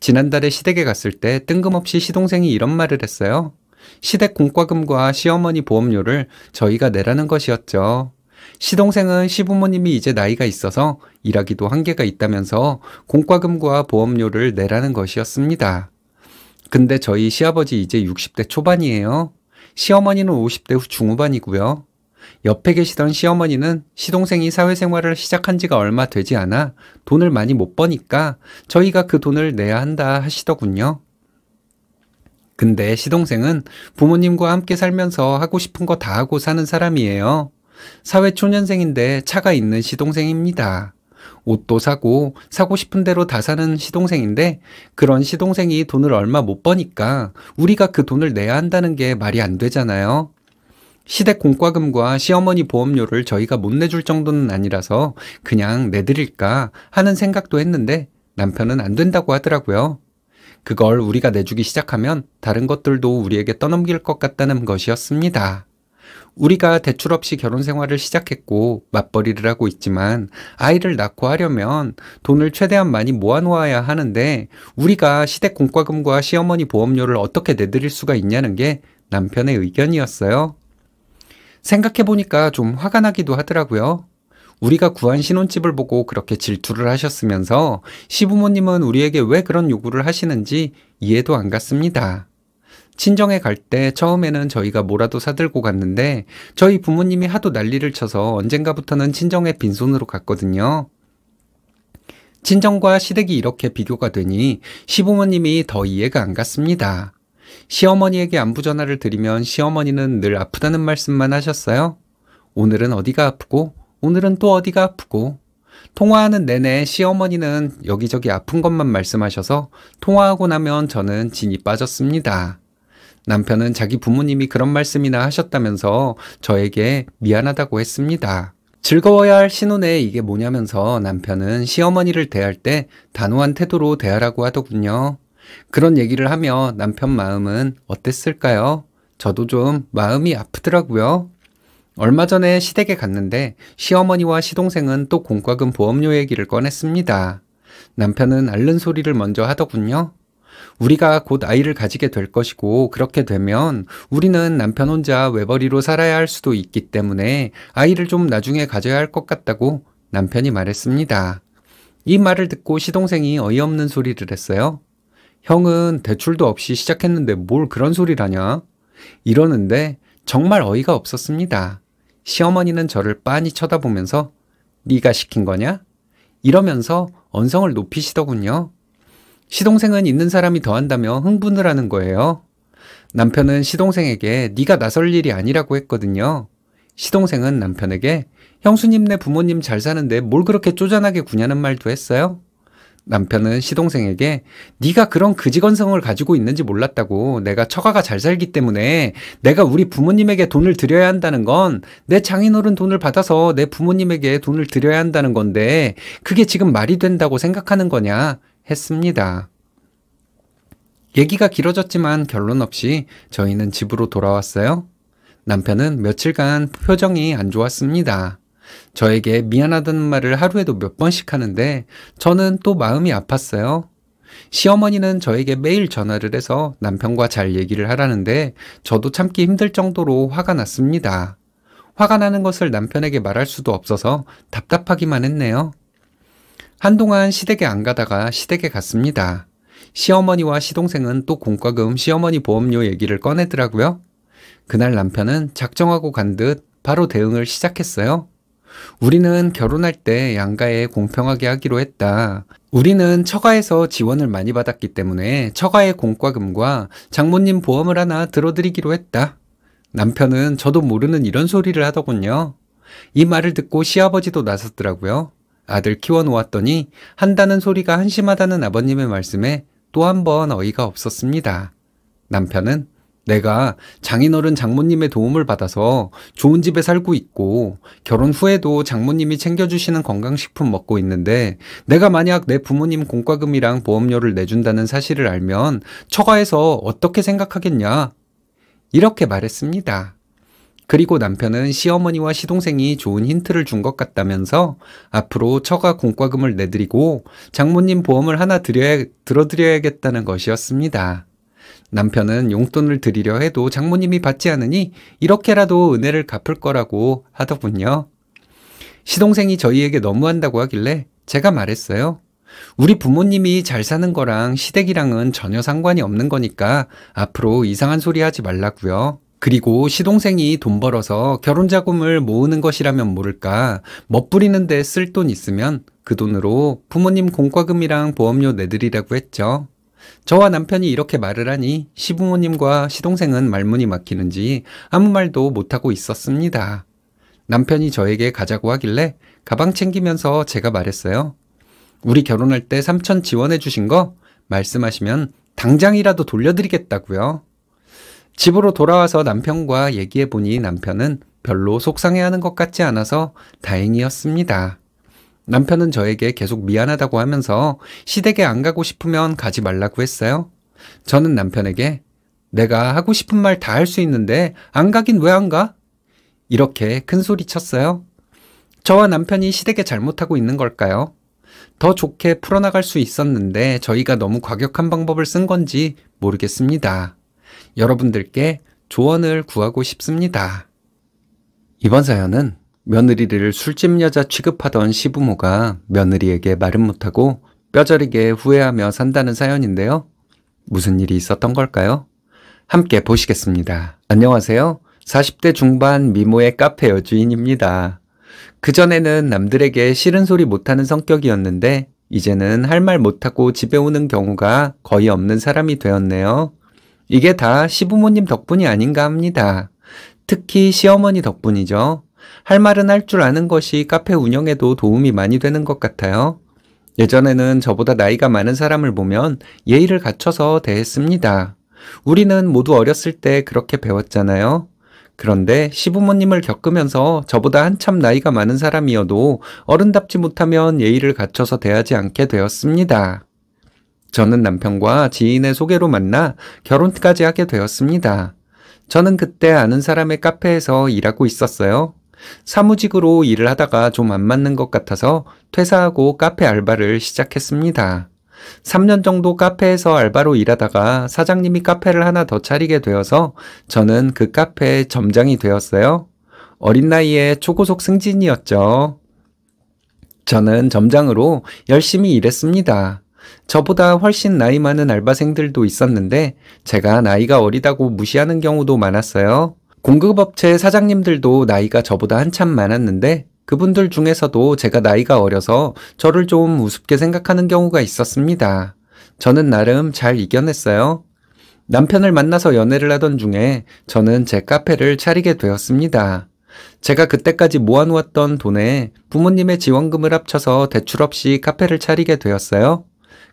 지난달에 시댁에 갔을 때 뜬금없이 시동생이 이런 말을 했어요. 시댁 공과금과 시어머니 보험료를 저희가 내라는 것이었죠. 시동생은 시부모님이 이제 나이가 있어서 일하기도 한계가 있다면서 공과금과 보험료를 내라는 것이었습니다. 근데 저희 시아버지 이제 60대 초반이에요. 시어머니는 50대 중후반이고요. 옆에 계시던 시어머니는 시동생이 사회생활을 시작한 지가 얼마 되지 않아 돈을 많이 못 버니까 저희가 그 돈을 내야 한다 하시더군요. 근데 시동생은 부모님과 함께 살면서 하고 싶은 거 다 하고 사는 사람이에요. 사회 초년생인데 차가 있는 시동생입니다. 옷도 사고 사고 싶은 대로 다 사는 시동생인데 그런 시동생이 돈을 얼마 못 버니까 우리가 그 돈을 내야 한다는 게 말이 안 되잖아요. 시댁 공과금과 시어머니 보험료를 저희가 못 내줄 정도는 아니라서 그냥 내드릴까 하는 생각도 했는데 남편은 안 된다고 하더라고요. 그걸 우리가 내주기 시작하면 다른 것들도 우리에게 떠넘길 것 같다는 것이었습니다. 우리가 대출 없이 결혼 생활을 시작했고 맞벌이를 하고 있지만 아이를 낳고 하려면 돈을 최대한 많이 모아놓아야 하는데 우리가 시댁 공과금과 시어머니 보험료를 어떻게 내드릴 수가 있냐는 게 남편의 의견이었어요. 생각해보니까 좀 화가 나기도 하더라고요. 우리가 구한 신혼집을 보고 그렇게 질투를 하셨으면서 시부모님은 우리에게 왜 그런 요구를 하시는지 이해도 안 갔습니다. 친정에 갈 때 처음에는 저희가 뭐라도 사들고 갔는데 저희 부모님이 하도 난리를 쳐서 언젠가부터는 친정에 빈손으로 갔거든요. 친정과 시댁이 이렇게 비교가 되니 시부모님이 더 이해가 안 갔습니다. 시어머니에게 안부 전화를 드리면 시어머니는 늘 아프다는 말씀만 하셨어요. 오늘은 어디가 아프고 오늘은 또 어디가 아프고 통화하는 내내 시어머니는 여기저기 아픈 것만 말씀하셔서 통화하고 나면 저는 진이 빠졌습니다. 남편은 자기 부모님이 그런 말씀이나 하셨다면서 저에게 미안하다고 했습니다. 즐거워야 할 신혼에 이게 뭐냐면서 남편은 시어머니를 대할 때 단호한 태도로 대하라고 하더군요. 그런 얘기를 하며 남편 마음은 어땠을까요? 저도 좀 마음이 아프더라고요. 얼마 전에 시댁에 갔는데 시어머니와 시동생은 또 공과금 보험료 얘기를 꺼냈습니다. 남편은 앓는 소리를 먼저 하더군요. 우리가 곧 아이를 가지게 될 것이고 그렇게 되면 우리는 남편 혼자 외벌이로 살아야 할 수도 있기 때문에 아이를 좀 나중에 가져야 할 것 같다고 남편이 말했습니다. 이 말을 듣고 시동생이 어이없는 소리를 했어요. 형은 대출도 없이 시작했는데 뭘 그런 소리라냐? 이러는데 정말 어이가 없었습니다. 시어머니는 저를 빤히 쳐다보면서 네가 시킨 거냐? 이러면서 언성을 높이시더군요. 시동생은 있는 사람이 더한다며 흥분을 하는 거예요. 남편은 시동생에게 네가 나설 일이 아니라고 했거든요. 시동생은 남편에게 형수님네 부모님 잘 사는데 뭘 그렇게 쪼잔하게 구냐는 말도 했어요. 남편은 시동생에게 네가 그런 그지건성을 가지고 있는지 몰랐다고 내가 처가가 잘 살기 때문에 내가 우리 부모님에게 돈을 드려야 한다는 건 내 장인어른 돈을 받아서 내 부모님에게 돈을 드려야 한다는 건데 그게 지금 말이 된다고 생각하는 거냐 했습니다. 얘기가 길어졌지만 결론 없이 저희는 집으로 돌아왔어요. 남편은 며칠간 표정이 안 좋았습니다. 저에게 미안하다는 말을 하루에도 몇 번씩 하는데 저는 또 마음이 아팠어요. 시어머니는 저에게 매일 전화를 해서 남편과 잘 얘기를 하라는데 저도 참기 힘들 정도로 화가 났습니다. 화가 나는 것을 남편에게 말할 수도 없어서 답답하기만 했네요. 한동안 시댁에 안 가다가 시댁에 갔습니다. 시어머니와 시동생은 또 공과금 시어머니 보험료 얘기를 꺼내더라고요. 그날 남편은 작정하고 간 듯 바로 대응을 시작했어요. 우리는 결혼할 때 양가에 공평하게 하기로 했다. 우리는 처가에서 지원을 많이 받았기 때문에 처가의 공과금과 장모님 보험을 하나 들어드리기로 했다. 남편은 저도 모르는 이런 소리를 하더군요. 이 말을 듣고 시아버지도 나섰더라고요. 아들 키워놓았더니 한다는 소리가 한심하다는 아버님의 말씀에 또 한 번 어이가 없었습니다. 남편은 내가 장인어른 장모님의 도움을 받아서 좋은 집에 살고 있고 결혼 후에도 장모님이 챙겨주시는 건강식품 먹고 있는데 내가 만약 내 부모님 공과금이랑 보험료를 내준다는 사실을 알면 처가에서 어떻게 생각하겠냐 이렇게 말했습니다. 그리고 남편은 시어머니와 시동생이 좋은 힌트를 준 것 같다면서 앞으로 처가 공과금을 내드리고 장모님 보험을 하나 드려야, 들어드려야겠다는 것이었습니다. 남편은 용돈을 드리려 해도 장모님이 받지 않으니 이렇게라도 은혜를 갚을 거라고 하더군요. 시동생이 저희에게 너무한다고 하길래 제가 말했어요. 우리 부모님이 잘 사는 거랑 시댁이랑은 전혀 상관이 없는 거니까 앞으로 이상한 소리 하지 말라고요. 그리고 시동생이 돈 벌어서 결혼 자금을 모으는 것이라면 모를까 멋부리는데 쓸 돈 있으면 그 돈으로 부모님 공과금이랑 보험료 내드리라고 했죠. 저와 남편이 이렇게 말을 하니 시부모님과 시동생은 말문이 막히는지 아무 말도 못하고 있었습니다. 남편이 저에게 가자고 하길래 가방 챙기면서 제가 말했어요. 우리 결혼할 때삼천 지원해 주신 거 말씀하시면 당장이라도 돌려드리겠다고요. 집으로 돌아와서 남편과 얘기해 보니 남편은 별로 속상해하는 것 같지 않아서 다행이었습니다. 남편은 저에게 계속 미안하다고 하면서 시댁에 안 가고 싶으면 가지 말라고 했어요. 저는 남편에게 내가 하고 싶은 말 다 할 수 있는데 안 가긴 왜 안 가? 이렇게 큰 소리 쳤어요. 저와 남편이 시댁에 잘못하고 있는 걸까요? 더 좋게 풀어나갈 수 있었는데 저희가 너무 과격한 방법을 쓴 건지 모르겠습니다. 여러분들께 조언을 구하고 싶습니다. 이번 사연은 며느리를 술집 여자 취급하던 시부모가 며느리에게 말은 못하고 뼈저리게 후회하며 산다는 사연인데요. 무슨 일이 있었던 걸까요? 함께 보시겠습니다. 안녕하세요. 40대 중반 미모의 카페 여주인입니다. 그전에는 남들에게 싫은 소리 못하는 성격이었는데 이제는 할 말 못하고 집에 오는 경우가 거의 없는 사람이 되었네요. 이게 다 시부모님 덕분이 아닌가 합니다. 특히 시어머니 덕분이죠. 할 말은 할 줄 아는 것이 카페 운영에도 도움이 많이 되는 것 같아요. 예전에는 저보다 나이가 많은 사람을 보면 예의를 갖춰서 대했습니다. 우리는 모두 어렸을 때 그렇게 배웠잖아요. 그런데 시부모님을 겪으면서 저보다 한참 나이가 많은 사람이어도 어른답지 못하면 예의를 갖춰서 대하지 않게 되었습니다. 저는 남편과 지인의 소개로 만나 결혼까지 하게 되었습니다. 저는 그때 아는 사람의 카페에서 일하고 있었어요. 사무직으로 일을 하다가 좀 안 맞는 것 같아서 퇴사하고 카페 알바를 시작했습니다. 3년 정도 카페에서 알바로 일하다가 사장님이 카페를 하나 더 차리게 되어서 저는 그 카페의 점장이 되었어요. 어린 나이에 초고속 승진이었죠. 저는 점장으로 열심히 일했습니다. 저보다 훨씬 나이 많은 알바생들도 있었는데 제가 나이가 어리다고 무시하는 경우도 많았어요. 공급업체 사장님들도 나이가 저보다 한참 많았는데 그분들 중에서도 제가 나이가 어려서 저를 좀 우습게 생각하는 경우가 있었습니다. 저는 나름 잘 이겨냈어요. 남편을 만나서 연애를 하던 중에 저는 제 카페를 차리게 되었습니다. 제가 그때까지 모아놓았던 돈에 부모님의 지원금을 합쳐서 대출 없이 카페를 차리게 되었어요.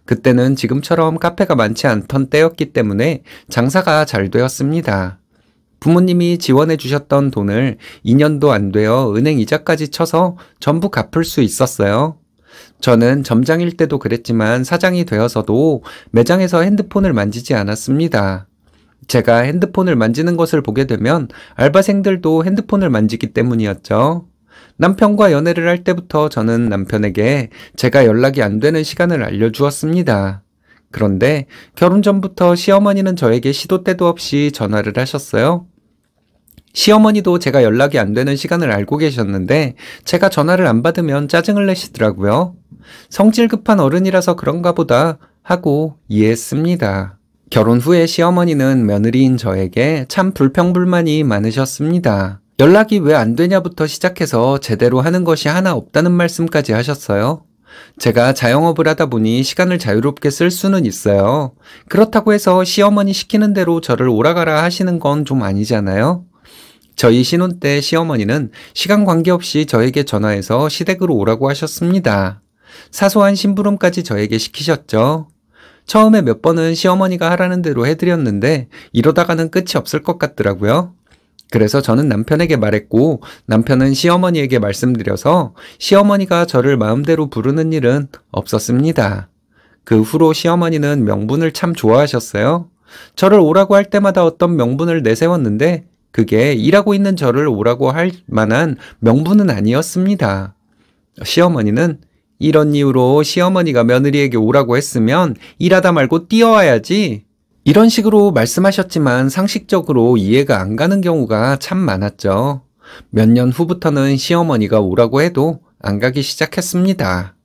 그때는 지금처럼 카페가 많지 않던 때였기 때문에 장사가 잘 되었습니다. 부모님이 지원해 주셨던 돈을 2년도 안 되어 은행 이자까지 쳐서 전부 갚을 수 있었어요. 저는 점장일 때도 그랬지만 사장이 되어서도 매장에서 핸드폰을 만지지 않았습니다. 제가 핸드폰을 만지는 것을 보게 되면 알바생들도 핸드폰을 만지기 때문이었죠. 남편과 연애를 할 때부터 저는 남편에게 제가 연락이 안 되는 시간을 알려주었습니다. 그런데 결혼 전부터 시어머니는 저에게 시도 때도 없이 전화를 하셨어요. 시어머니도 제가 연락이 안 되는 시간을 알고 계셨는데 제가 전화를 안 받으면 짜증을 내시더라고요. 성질 급한 어른이라서 그런가 보다 하고 이해했습니다. 결혼 후에 시어머니는 며느리인 저에게 참 불평불만이 많으셨습니다. 연락이 왜 안 되냐부터 시작해서 제대로 하는 것이 하나 없다는 말씀까지 하셨어요. 제가 자영업을 하다 보니 시간을 자유롭게 쓸 수는 있어요. 그렇다고 해서 시어머니 시키는 대로 저를 오라가라 하시는 건 좀 아니잖아요. 저희 신혼 때 시어머니는 시간 관계없이 저에게 전화해서 시댁으로 오라고 하셨습니다. 사소한 심부름까지 저에게 시키셨죠. 처음에 몇 번은 시어머니가 하라는 대로 해드렸는데 이러다가는 끝이 없을 것 같더라고요. 그래서 저는 남편에게 말했고 남편은 시어머니에게 말씀드려서 시어머니가 저를 마음대로 부르는 일은 없었습니다. 그 후로 시어머니는 명분을 참 좋아하셨어요. 저를 오라고 할 때마다 어떤 명분을 내세웠는데 그게 일하고 있는 저를 오라고 할 만한 명분은 아니었습니다. 시어머니는 이런 이유로 시어머니가 며느리에게 오라고 했으면 일하다 말고 뛰어와야지 이런 식으로 말씀하셨지만 상식적으로 이해가 안 가는 경우가 참 많았죠. 몇 년 후부터는 시어머니가 오라고 해도 안 가기 시작했습니다.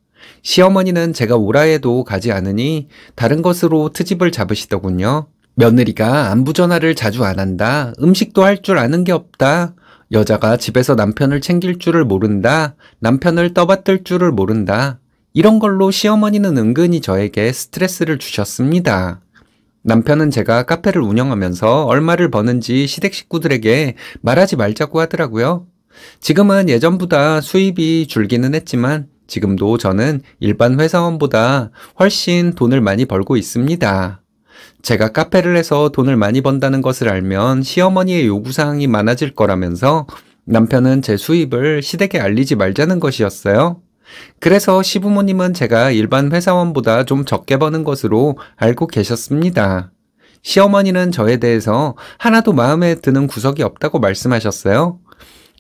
시어머니는 제가 오라 해도 가지 않으니 다른 것으로 트집을 잡으시더군요. 며느리가 안부 전화를 자주 안 한다. 음식도 할 줄 아는 게 없다. 여자가 집에서 남편을 챙길 줄을 모른다. 남편을 떠받들 줄을 모른다. 이런 걸로 시어머니는 은근히 저에게 스트레스를 주셨습니다. 남편은 제가 카페를 운영하면서 얼마를 버는지 시댁 식구들에게 말하지 말자고 하더라고요. 지금은 예전보다 수입이 줄기는 했지만 지금도 저는 일반 회사원보다 훨씬 돈을 많이 벌고 있습니다. 제가 카페를 해서 돈을 많이 번다는 것을 알면 시어머니의 요구사항이 많아질 거라면서 남편은 제 수입을 시댁에 알리지 말자는 것이었어요. 그래서 시부모님은 제가 일반 회사원보다 좀 적게 버는 것으로 알고 계셨습니다. 시어머니는 저에 대해서 하나도 마음에 드는 구석이 없다고 말씀하셨어요.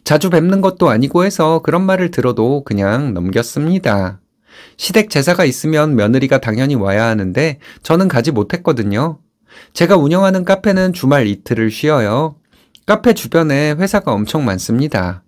자주 뵙는 것도 아니고 해서 그런 말을 들어도 그냥 넘겼습니다. 시댁 제사가 있으면 며느리가 당연히 와야 하는데 저는 가지 못했거든요. 제가 운영하는 카페는 주말 이틀을 쉬어요. 카페 주변에 회사가 엄청 많습니다.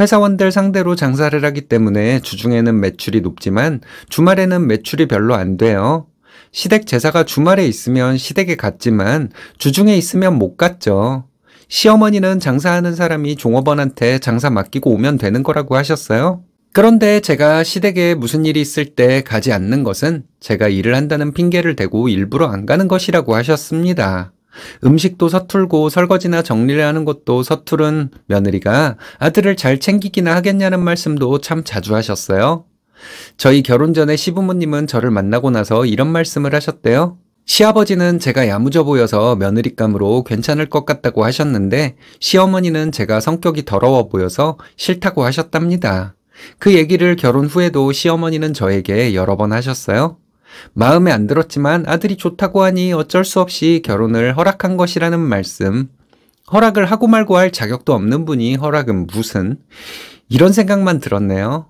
회사원들 상대로 장사를 하기 때문에 주중에는 매출이 높지만 주말에는 매출이 별로 안 돼요. 시댁 제사가 주말에 있으면 시댁에 갔지만 주중에 있으면 못 갔죠. 시어머니는 장사하는 사람이 종업원한테 장사 맡기고 오면 되는 거라고 하셨어요. 그런데 제가 시댁에 무슨 일이 있을 때 가지 않는 것은 제가 일을 한다는 핑계를 대고 일부러 안 가는 것이라고 하셨습니다. 음식도 서툴고 설거지나 정리를 하는 것도 서툴은 며느리가 아들을 잘 챙기기나 하겠냐는 말씀도 참 자주 하셨어요. 저희 결혼 전에 시부모님은 저를 만나고 나서 이런 말씀을 하셨대요. 시아버지는 제가 야무져 보여서 며느리감으로 괜찮을 것 같다고 하셨는데 시어머니는 제가 성격이 더러워 보여서 싫다고 하셨답니다. 그 얘기를 결혼 후에도 시어머니는 저에게 여러 번 하셨어요. 마음에 안 들었지만 아들이 좋다고 하니 어쩔 수 없이 결혼을 허락한 것이라는 말씀. 허락을 하고 말고 할 자격도 없는 분이 허락은 무슨. 이런 생각만 들었네요.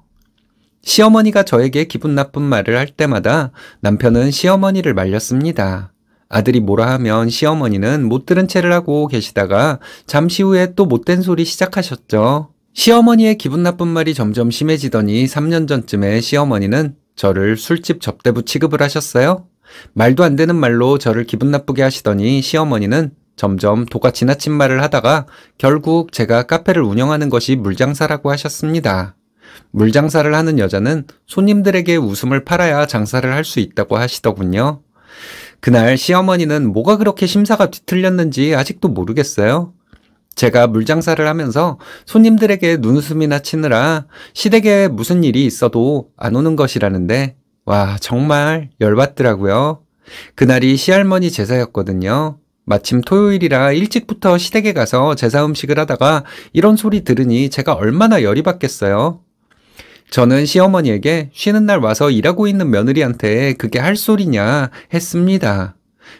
시어머니가 저에게 기분 나쁜 말을 할 때마다 남편은 시어머니를 말렸습니다. 아들이 뭐라 하면 시어머니는 못 들은 채를 하고 계시다가 잠시 후에 또 못된 소리 시작하셨죠. 시어머니의 기분 나쁜 말이 점점 심해지더니 3년 전쯤에 시어머니는 저를 술집 접대부 취급을 하셨어요? 말도 안 되는 말로 저를 기분 나쁘게 하시더니 시어머니는 점점 도가 지나친 말을 하다가 결국 제가 카페를 운영하는 것이 물장사라고 하셨습니다. 물장사를 하는 여자는 손님들에게 웃음을 팔아야 장사를 할 수 있다고 하시더군요. 그날 시어머니는 뭐가 그렇게 심사가 뒤틀렸는지 아직도 모르겠어요. 제가 물장사를 하면서 손님들에게 눈웃음이나 치느라 시댁에 무슨 일이 있어도 안 오는 것이라는데 와 정말 열받더라고요. 그날이 시할머니 제사였거든요. 마침 토요일이라 일찍부터 시댁에 가서 제사 음식을 하다가 이런 소리 들으니 제가 얼마나 열이 받겠어요. 저는 시어머니에게 쉬는 날 와서 일하고 있는 며느리한테 그게 할 소리냐 했습니다.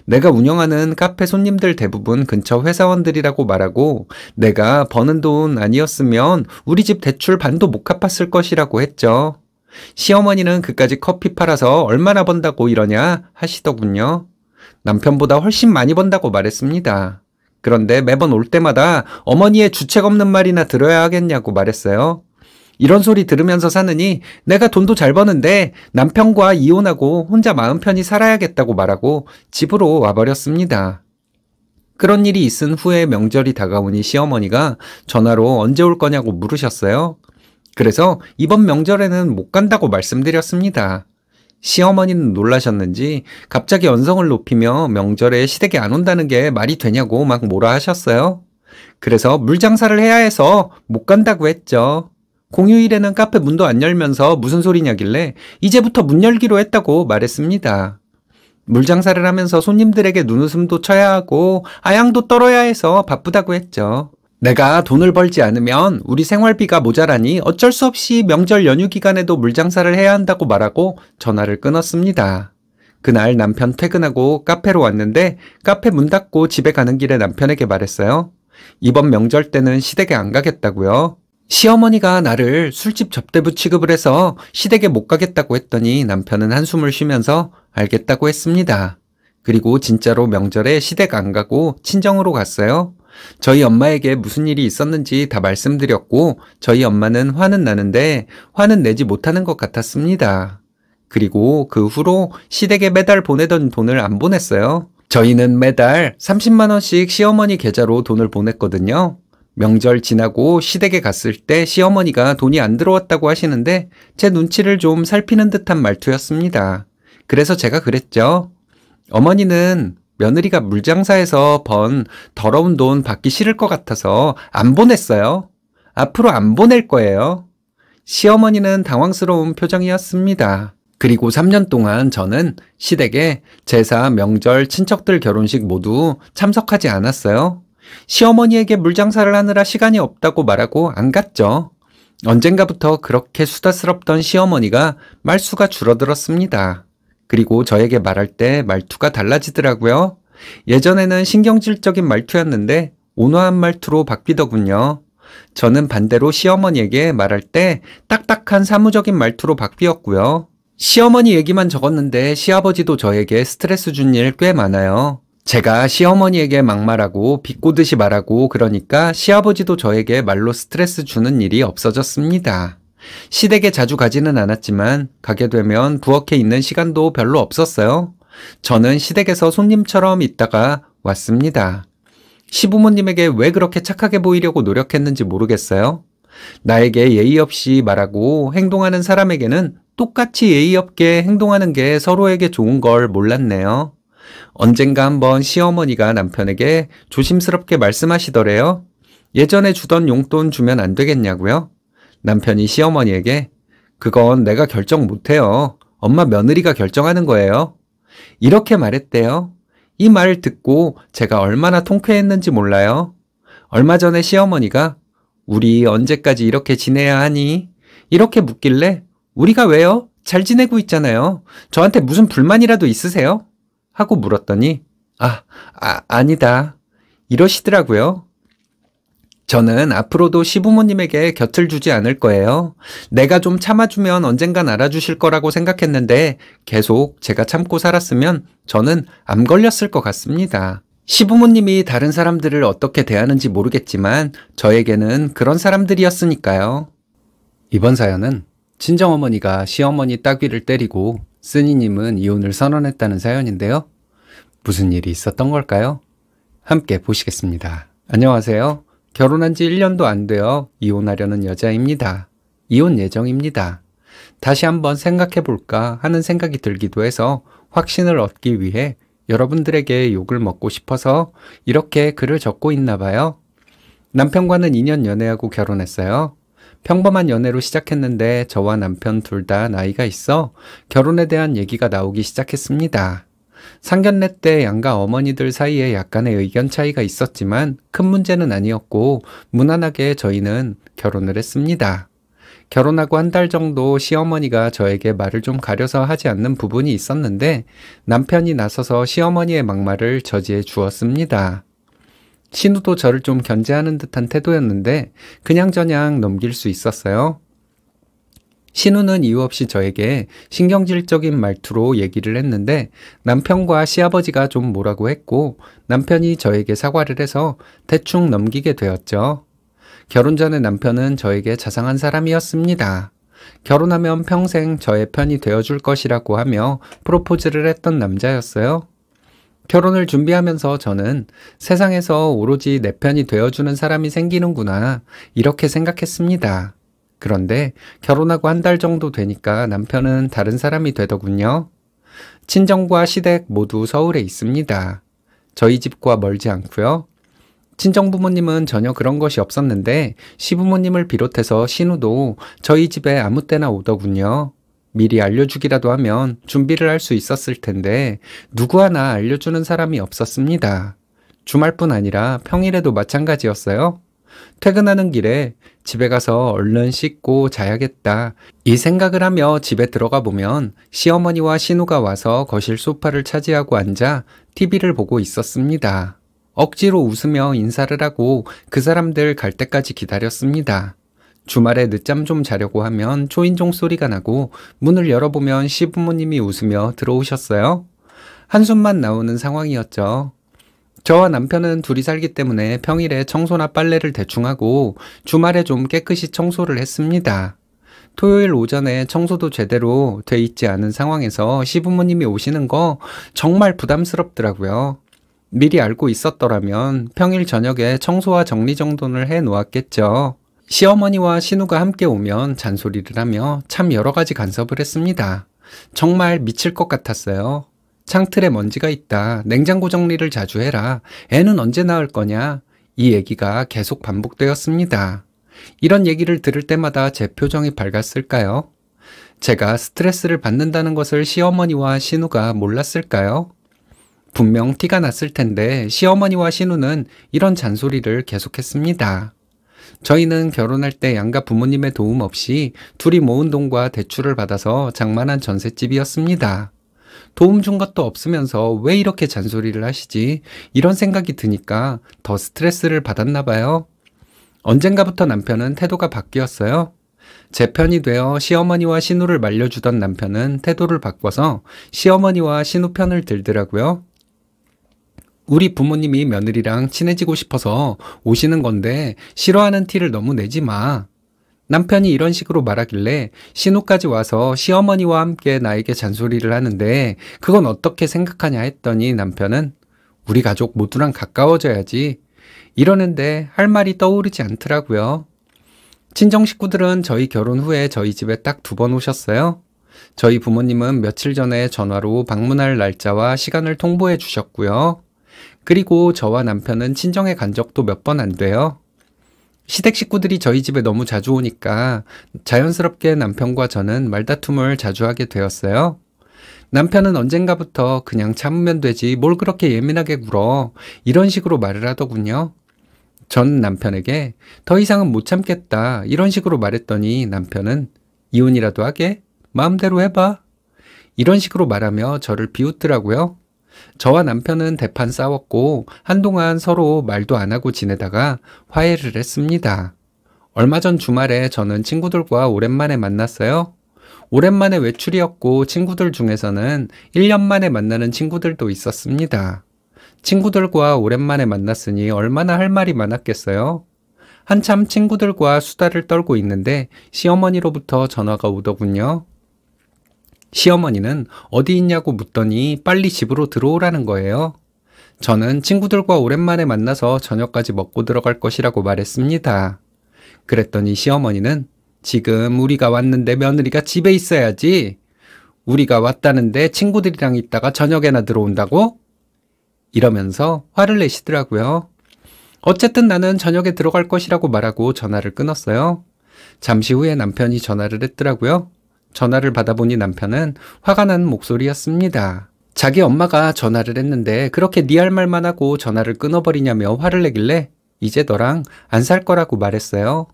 내가 운영하는 카페 손님들 대부분 근처 회사원들이라고 말하고 내가 버는 돈 아니었으면 우리 집 대출 반도 못 갚았을 것이라고 했죠. 시어머니는 그까지 커피 팔아서 얼마나 번다고 이러냐 하시더군요. 남편보다 훨씬 많이 번다고 말했습니다. 그런데 매번 올 때마다 어머니의 주책 없는 말이나 들어야 하겠냐고 말했어요. 이런 소리 들으면서 사느니 내가 돈도 잘 버는데 남편과 이혼하고 혼자 마음 편히 살아야겠다고 말하고 집으로 와버렸습니다. 그런 일이 있은 후에 명절이 다가오니 시어머니가 전화로 언제 올 거냐고 물으셨어요. 그래서 이번 명절에는 못 간다고 말씀드렸습니다. 시어머니는 놀라셨는지 갑자기 언성을 높이며 명절에 시댁에 안 온다는 게 말이 되냐고 막 뭐라 하셨어요. 그래서 물장사를 해야 해서 못 간다고 했죠. 공휴일에는 카페 문도 안 열면서 무슨 소리냐길래 이제부터 문 열기로 했다고 말했습니다. 물장사를 하면서 손님들에게 눈웃음도 쳐야 하고 아양도 떨어야 해서 바쁘다고 했죠. 내가 돈을 벌지 않으면 우리 생활비가 모자라니 어쩔 수 없이 명절 연휴 기간에도 물장사를 해야 한다고 말하고 전화를 끊었습니다. 그날 남편 퇴근하고 카페로 왔는데 카페 문 닫고 집에 가는 길에 남편에게 말했어요. 이번 명절 때는 시댁에 안 가겠다고요. 시어머니가 나를 술집 접대부 취급을 해서 시댁에 못 가겠다고 했더니 남편은 한숨을 쉬면서 알겠다고 했습니다. 그리고 진짜로 명절에 시댁 안 가고 친정으로 갔어요. 저희 엄마에게 무슨 일이 있었는지 다 말씀드렸고 저희 엄마는 화는 나는데 화는 내지 못하는 것 같았습니다. 그리고 그 후로 시댁에 매달 보내던 돈을 안 보냈어요. 저희는 매달 30만원씩 시어머니 계좌로 돈을 보냈거든요. 명절 지나고 시댁에 갔을 때 시어머니가 돈이 안 들어왔다고 하시는데 제 눈치를 좀 살피는 듯한 말투였습니다. 그래서 제가 그랬죠. 어머니는 며느리가 물장사에서 번 더러운 돈 받기 싫을 것 같아서 안 보냈어요. 앞으로 안 보낼 거예요. 시어머니는 당황스러운 표정이었습니다. 그리고 3년 동안 저는 시댁에 제사, 명절, 친척들 결혼식 모두 참석하지 않았어요. 시어머니에게 물장사를 하느라 시간이 없다고 말하고 안 갔죠. 언젠가부터 그렇게 수다스럽던 시어머니가 말수가 줄어들었습니다. 그리고 저에게 말할 때 말투가 달라지더라고요. 예전에는 신경질적인 말투였는데 온화한 말투로 바뀌더군요. 저는 반대로 시어머니에게 말할 때 딱딱한 사무적인 말투로 바뀌었고요. 시어머니 얘기만 적었는데 시아버지도 저에게 스트레스 준 일 꽤 많아요. 제가 시어머니에게 막말하고 비꼬듯이 말하고 그러니까 시아버지도 저에게 말로 스트레스 주는 일이 없어졌습니다. 시댁에 자주 가지는 않았지만 가게 되면 부엌에 있는 시간도 별로 없었어요. 저는 시댁에서 손님처럼 있다가 왔습니다. 시부모님에게 왜 그렇게 착하게 보이려고 노력했는지 모르겠어요. 나에게 예의 없이 말하고 행동하는 사람에게는 똑같이 예의 없게 행동하는 게 서로에게 좋은 걸 몰랐네요. 언젠가 한번 시어머니가 남편에게 조심스럽게 말씀하시더래요. 예전에 주던 용돈 주면 안 되겠냐고요? 남편이 시어머니에게 그건 내가 결정 못해요. 엄마 며느리가 결정하는 거예요. 이렇게 말했대요. 이 말을 듣고 제가 얼마나 통쾌했는지 몰라요. 얼마 전에 시어머니가 우리 언제까지 이렇게 지내야 하니? 이렇게 묻길래 우리가 왜요? 잘 지내고 있잖아요. 저한테 무슨 불만이라도 있으세요? 하고 물었더니 아, 아 아니다 이러시더라고요. 저는 앞으로도 시부모님에게 곁을 주지 않을 거예요. 내가 좀 참아주면 언젠간 알아주실 거라고 생각했는데 계속 제가 참고 살았으면 저는 암 걸렸을 것 같습니다. 시부모님이 다른 사람들을 어떻게 대하는지 모르겠지만 저에게는 그런 사람들이었으니까요. 이번 사연은 친정어머니가 시어머니 따귀를 때리고 쓰니님은 이혼을 선언했다는 사연인데요. 무슨 일이 있었던 걸까요? 함께 보시겠습니다. 안녕하세요. 결혼한 지 1년도 안 되어 이혼하려는 여자입니다. 이혼 예정입니다. 다시 한번 생각해 볼까 하는 생각이 들기도 해서 확신을 얻기 위해 여러분들에게 욕을 먹고 싶어서 이렇게 글을 적고 있나 봐요. 남편과는 2년 연애하고 결혼했어요. 평범한 연애로 시작했는데 저와 남편 둘 다 나이가 있어 결혼에 대한 얘기가 나오기 시작했습니다. 상견례 때 양가 어머니들 사이에 약간의 의견 차이가 있었지만 큰 문제는 아니었고 무난하게 저희는 결혼을 했습니다. 결혼하고 한 달 정도 시어머니가 저에게 말을 좀 가려서 하지 않는 부분이 있었는데 남편이 나서서 시어머니의 막말을 저지해 주었습니다. 신우도 저를 좀 견제하는 듯한 태도였는데 그냥저냥 넘길 수 있었어요. 신우는 이유 없이 저에게 신경질적인 말투로 얘기를 했는데 남편과 시아버지가 좀 뭐라고 했고 남편이 저에게 사과를 해서 대충 넘기게 되었죠. 결혼 전에 남편은 저에게 자상한 사람이었습니다. 결혼하면 평생 저의 편이 되어줄 것이라고 하며 프로포즈를 했던 남자였어요. 결혼을 준비하면서 저는 세상에서 오로지 내 편이 되어주는 사람이 생기는구나, 이렇게 생각했습니다. 그런데 결혼하고 한 달 정도 되니까 남편은 다른 사람이 되더군요. 친정과 시댁 모두 서울에 있습니다. 저희 집과 멀지 않고요. 친정 부모님은 전혀 그런 것이 없었는데 시부모님을 비롯해서 신우도 저희 집에 아무 때나 오더군요. 미리 알려주기라도 하면 준비를 할 수 있었을 텐데 누구 하나 알려주는 사람이 없었습니다. 주말뿐 아니라 평일에도 마찬가지였어요. 퇴근하는 길에 집에 가서 얼른 씻고 자야겠다. 이 생각을 하며 집에 들어가 보면 시어머니와 신우가 와서 거실 소파를 차지하고 앉아 TV를 보고 있었습니다. 억지로 웃으며 인사를 하고 그 사람들 갈 때까지 기다렸습니다. 주말에 늦잠 좀 자려고 하면 초인종 소리가 나고 문을 열어보면 시부모님이 웃으며 들어오셨어요. 한숨만 나오는 상황이었죠. 저와 남편은 둘이 살기 때문에 평일에 청소나 빨래를 대충 하고 주말에 좀 깨끗이 청소를 했습니다. 토요일 오전에 청소도 제대로 돼 있지 않은 상황에서 시부모님이 오시는 거 정말 부담스럽더라고요. 미리 알고 있었더라면 평일 저녁에 청소와 정리 정돈을 해 놓았겠죠. 시어머니와 신우가 함께 오면 잔소리를 하며 참 여러 가지 간섭을 했습니다. 정말 미칠 것 같았어요. 창틀에 먼지가 있다. 냉장고 정리를 자주 해라. 애는 언제 낳을 거냐. 이 얘기가 계속 반복되었습니다. 이런 얘기를 들을 때마다 제 표정이 밝았을까요? 제가 스트레스를 받는다는 것을 시어머니와 신우가 몰랐을까요? 분명 티가 났을 텐데 시어머니와 신우는 이런 잔소리를 계속했습니다. 저희는 결혼할 때 양가 부모님의 도움 없이 둘이 모은 돈과 대출을 받아서 장만한 전셋집이었습니다. 도움 준 것도 없으면서 왜 이렇게 잔소리를 하시지? 이런 생각이 드니까 더 스트레스를 받았나 봐요. 언젠가부터 남편은 태도가 바뀌었어요. 제 편이 되어 시어머니와 신우를 말려주던 남편은 태도를 바꿔서 시어머니와 신우 편을 들더라고요. 우리 부모님이 며느리랑 친해지고 싶어서 오시는 건데 싫어하는 티를 너무 내지 마. 남편이 이런 식으로 말하길래 신우까지 와서 시어머니와 함께 나에게 잔소리를 하는데 그건 어떻게 생각하냐 했더니 남편은 우리 가족 모두랑 가까워져야지. 이러는데 할 말이 떠오르지 않더라고요. 친정 식구들은 저희 결혼 후에 저희 집에 딱 두 번 오셨어요. 저희 부모님은 며칠 전에 전화로 방문할 날짜와 시간을 통보해 주셨고요. 그리고 저와 남편은 친정에 간 적도 몇 번 안 돼요. 시댁 식구들이 저희 집에 너무 자주 오니까 자연스럽게 남편과 저는 말다툼을 자주 하게 되었어요. 남편은 언젠가부터 그냥 참으면 되지 뭘 그렇게 예민하게 굴어 이런 식으로 말을 하더군요. 전 남편에게 더 이상은 못 참겠다 이런 식으로 말했더니 남편은 이혼이라도 하게 마음대로 해봐 이런 식으로 말하며 저를 비웃더라고요. 저와 남편은 대판 싸웠고 한동안 서로 말도 안 하고 지내다가 화해를 했습니다. 얼마 전 주말에 저는 친구들과 오랜만에 만났어요. 오랜만에 외출이었고 친구들 중에서는 1년 만에 만나는 친구들도 있었습니다. 친구들과 오랜만에 만났으니 얼마나 할 말이 많았겠어요? 한참 친구들과 수다를 떨고 있는데 시어머니로부터 전화가 오더군요. 시어머니는 어디 있냐고 묻더니 빨리 집으로 들어오라는 거예요. 저는 친구들과 오랜만에 만나서 저녁까지 먹고 들어갈 것이라고 말했습니다. 그랬더니 시어머니는 지금 우리가 왔는데 며느리가 집에 있어야지. 우리가 왔다는데 친구들이랑 있다가 저녁에나 들어온다고? 이러면서 화를 내시더라고요. 어쨌든 나는 저녁에 들어갈 것이라고 말하고 전화를 끊었어요. 잠시 후에 남편이 전화를 했더라고요. 전화를 받아보니 남편은 화가 난 목소리였습니다. 자기 엄마가 전화를 했는데 그렇게 니 할 말만 하고 전화를 끊어버리냐며 화를 내길래 이제 너랑 안 살 거라고 말했어요.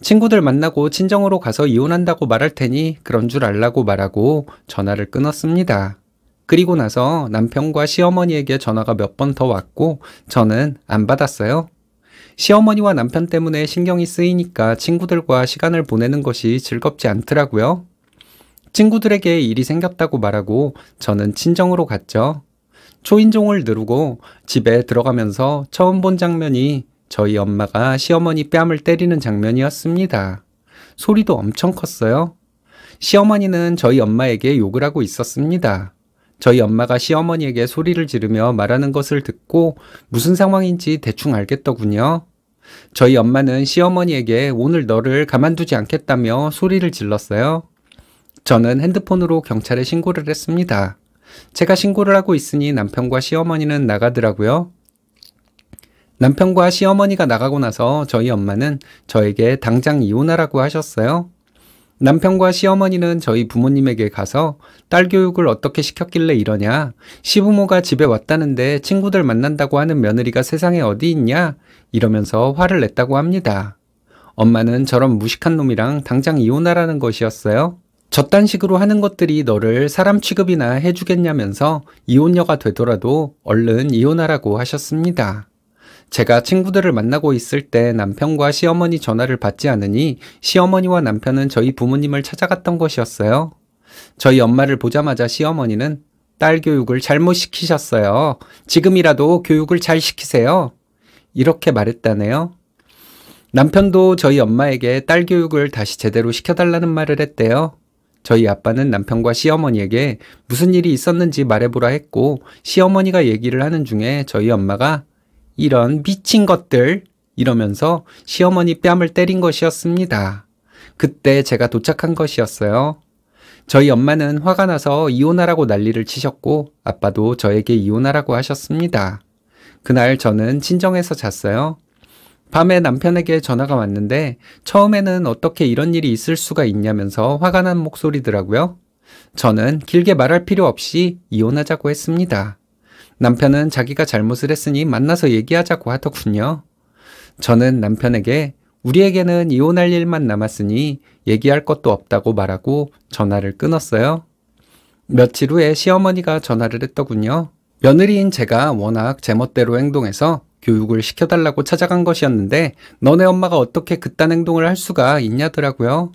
친구들 만나고 친정으로 가서 이혼한다고 말할 테니 그런 줄 알라고 말하고 전화를 끊었습니다. 그리고 나서 남편과 시어머니에게 전화가 몇 번 더 왔고 저는 안 받았어요. 시어머니와 남편 때문에 신경이 쓰이니까 친구들과 시간을 보내는 것이 즐겁지 않더라고요. 친구들에게 일이 생겼다고 말하고 저는 친정으로 갔죠. 초인종을 누르고 집에 들어가면서 처음 본 장면이 저희 엄마가 시어머니 뺨을 때리는 장면이었습니다. 소리도 엄청 컸어요. 시어머니는 저희 엄마에게 욕을 하고 있었습니다. 저희 엄마가 시어머니에게 소리를 지르며 말하는 것을 듣고 무슨 상황인지 대충 알겠더군요. 저희 엄마는 시어머니에게 오늘 너를 가만두지 않겠다며 소리를 질렀어요. 저는 핸드폰으로 경찰에 신고를 했습니다. 제가 신고를 하고 있으니 남편과 시어머니는 나가더라고요. 남편과 시어머니가 나가고 나서 저희 엄마는 저에게 당장 이혼하라고 하셨어요. 남편과 시어머니는 저희 부모님에게 가서 딸 교육을 어떻게 시켰길래 이러냐, 시부모가 집에 왔다는데 친구들 만난다고 하는 며느리가 세상에 어디 있냐, 이러면서 화를 냈다고 합니다. 엄마는 저런 무식한 놈이랑 당장 이혼하라는 것이었어요. 저딴식으로 하는 것들이 너를 사람 취급이나 해주겠냐면서 이혼녀가 되더라도 얼른 이혼하라고 하셨습니다. 제가 친구들을 만나고 있을 때 남편과 시어머니 전화를 받지 않으니 시어머니와 남편은 저희 부모님을 찾아갔던 것이었어요. 저희 엄마를 보자마자 시어머니는 딸 교육을 잘못 시키셨어요. 지금이라도 교육을 잘 시키세요. 이렇게 말했다네요. 남편도 저희 엄마에게 딸 교육을 다시 제대로 시켜달라는 말을 했대요. 저희 아빠는 남편과 시어머니에게 무슨 일이 있었는지 말해보라 했고 시어머니가 얘기를 하는 중에 저희 엄마가 이런 미친 것들 이러면서 시어머니 뺨을 때린 것이었습니다. 그때 제가 도착한 것이었어요. 저희 엄마는 화가 나서 이혼하라고 난리를 치셨고 아빠도 저에게 이혼하라고 하셨습니다. 그날 저는 친정에서 잤어요. 밤에 남편에게 전화가 왔는데 처음에는 어떻게 이런 일이 있을 수가 있냐면서 화가 난 목소리더라고요. 저는 길게 말할 필요 없이 이혼하자고 했습니다. 남편은 자기가 잘못을 했으니 만나서 얘기하자고 하더군요. 저는 남편에게 우리에게는 이혼할 일만 남았으니 얘기할 것도 없다고 말하고 전화를 끊었어요. 며칠 후에 시어머니가 전화를 했더군요. 며느리인 제가 워낙 제멋대로 행동해서 교육을 시켜달라고 찾아간 것이었는데 너네 엄마가 어떻게 그딴 행동을 할 수가 있냐더라고요.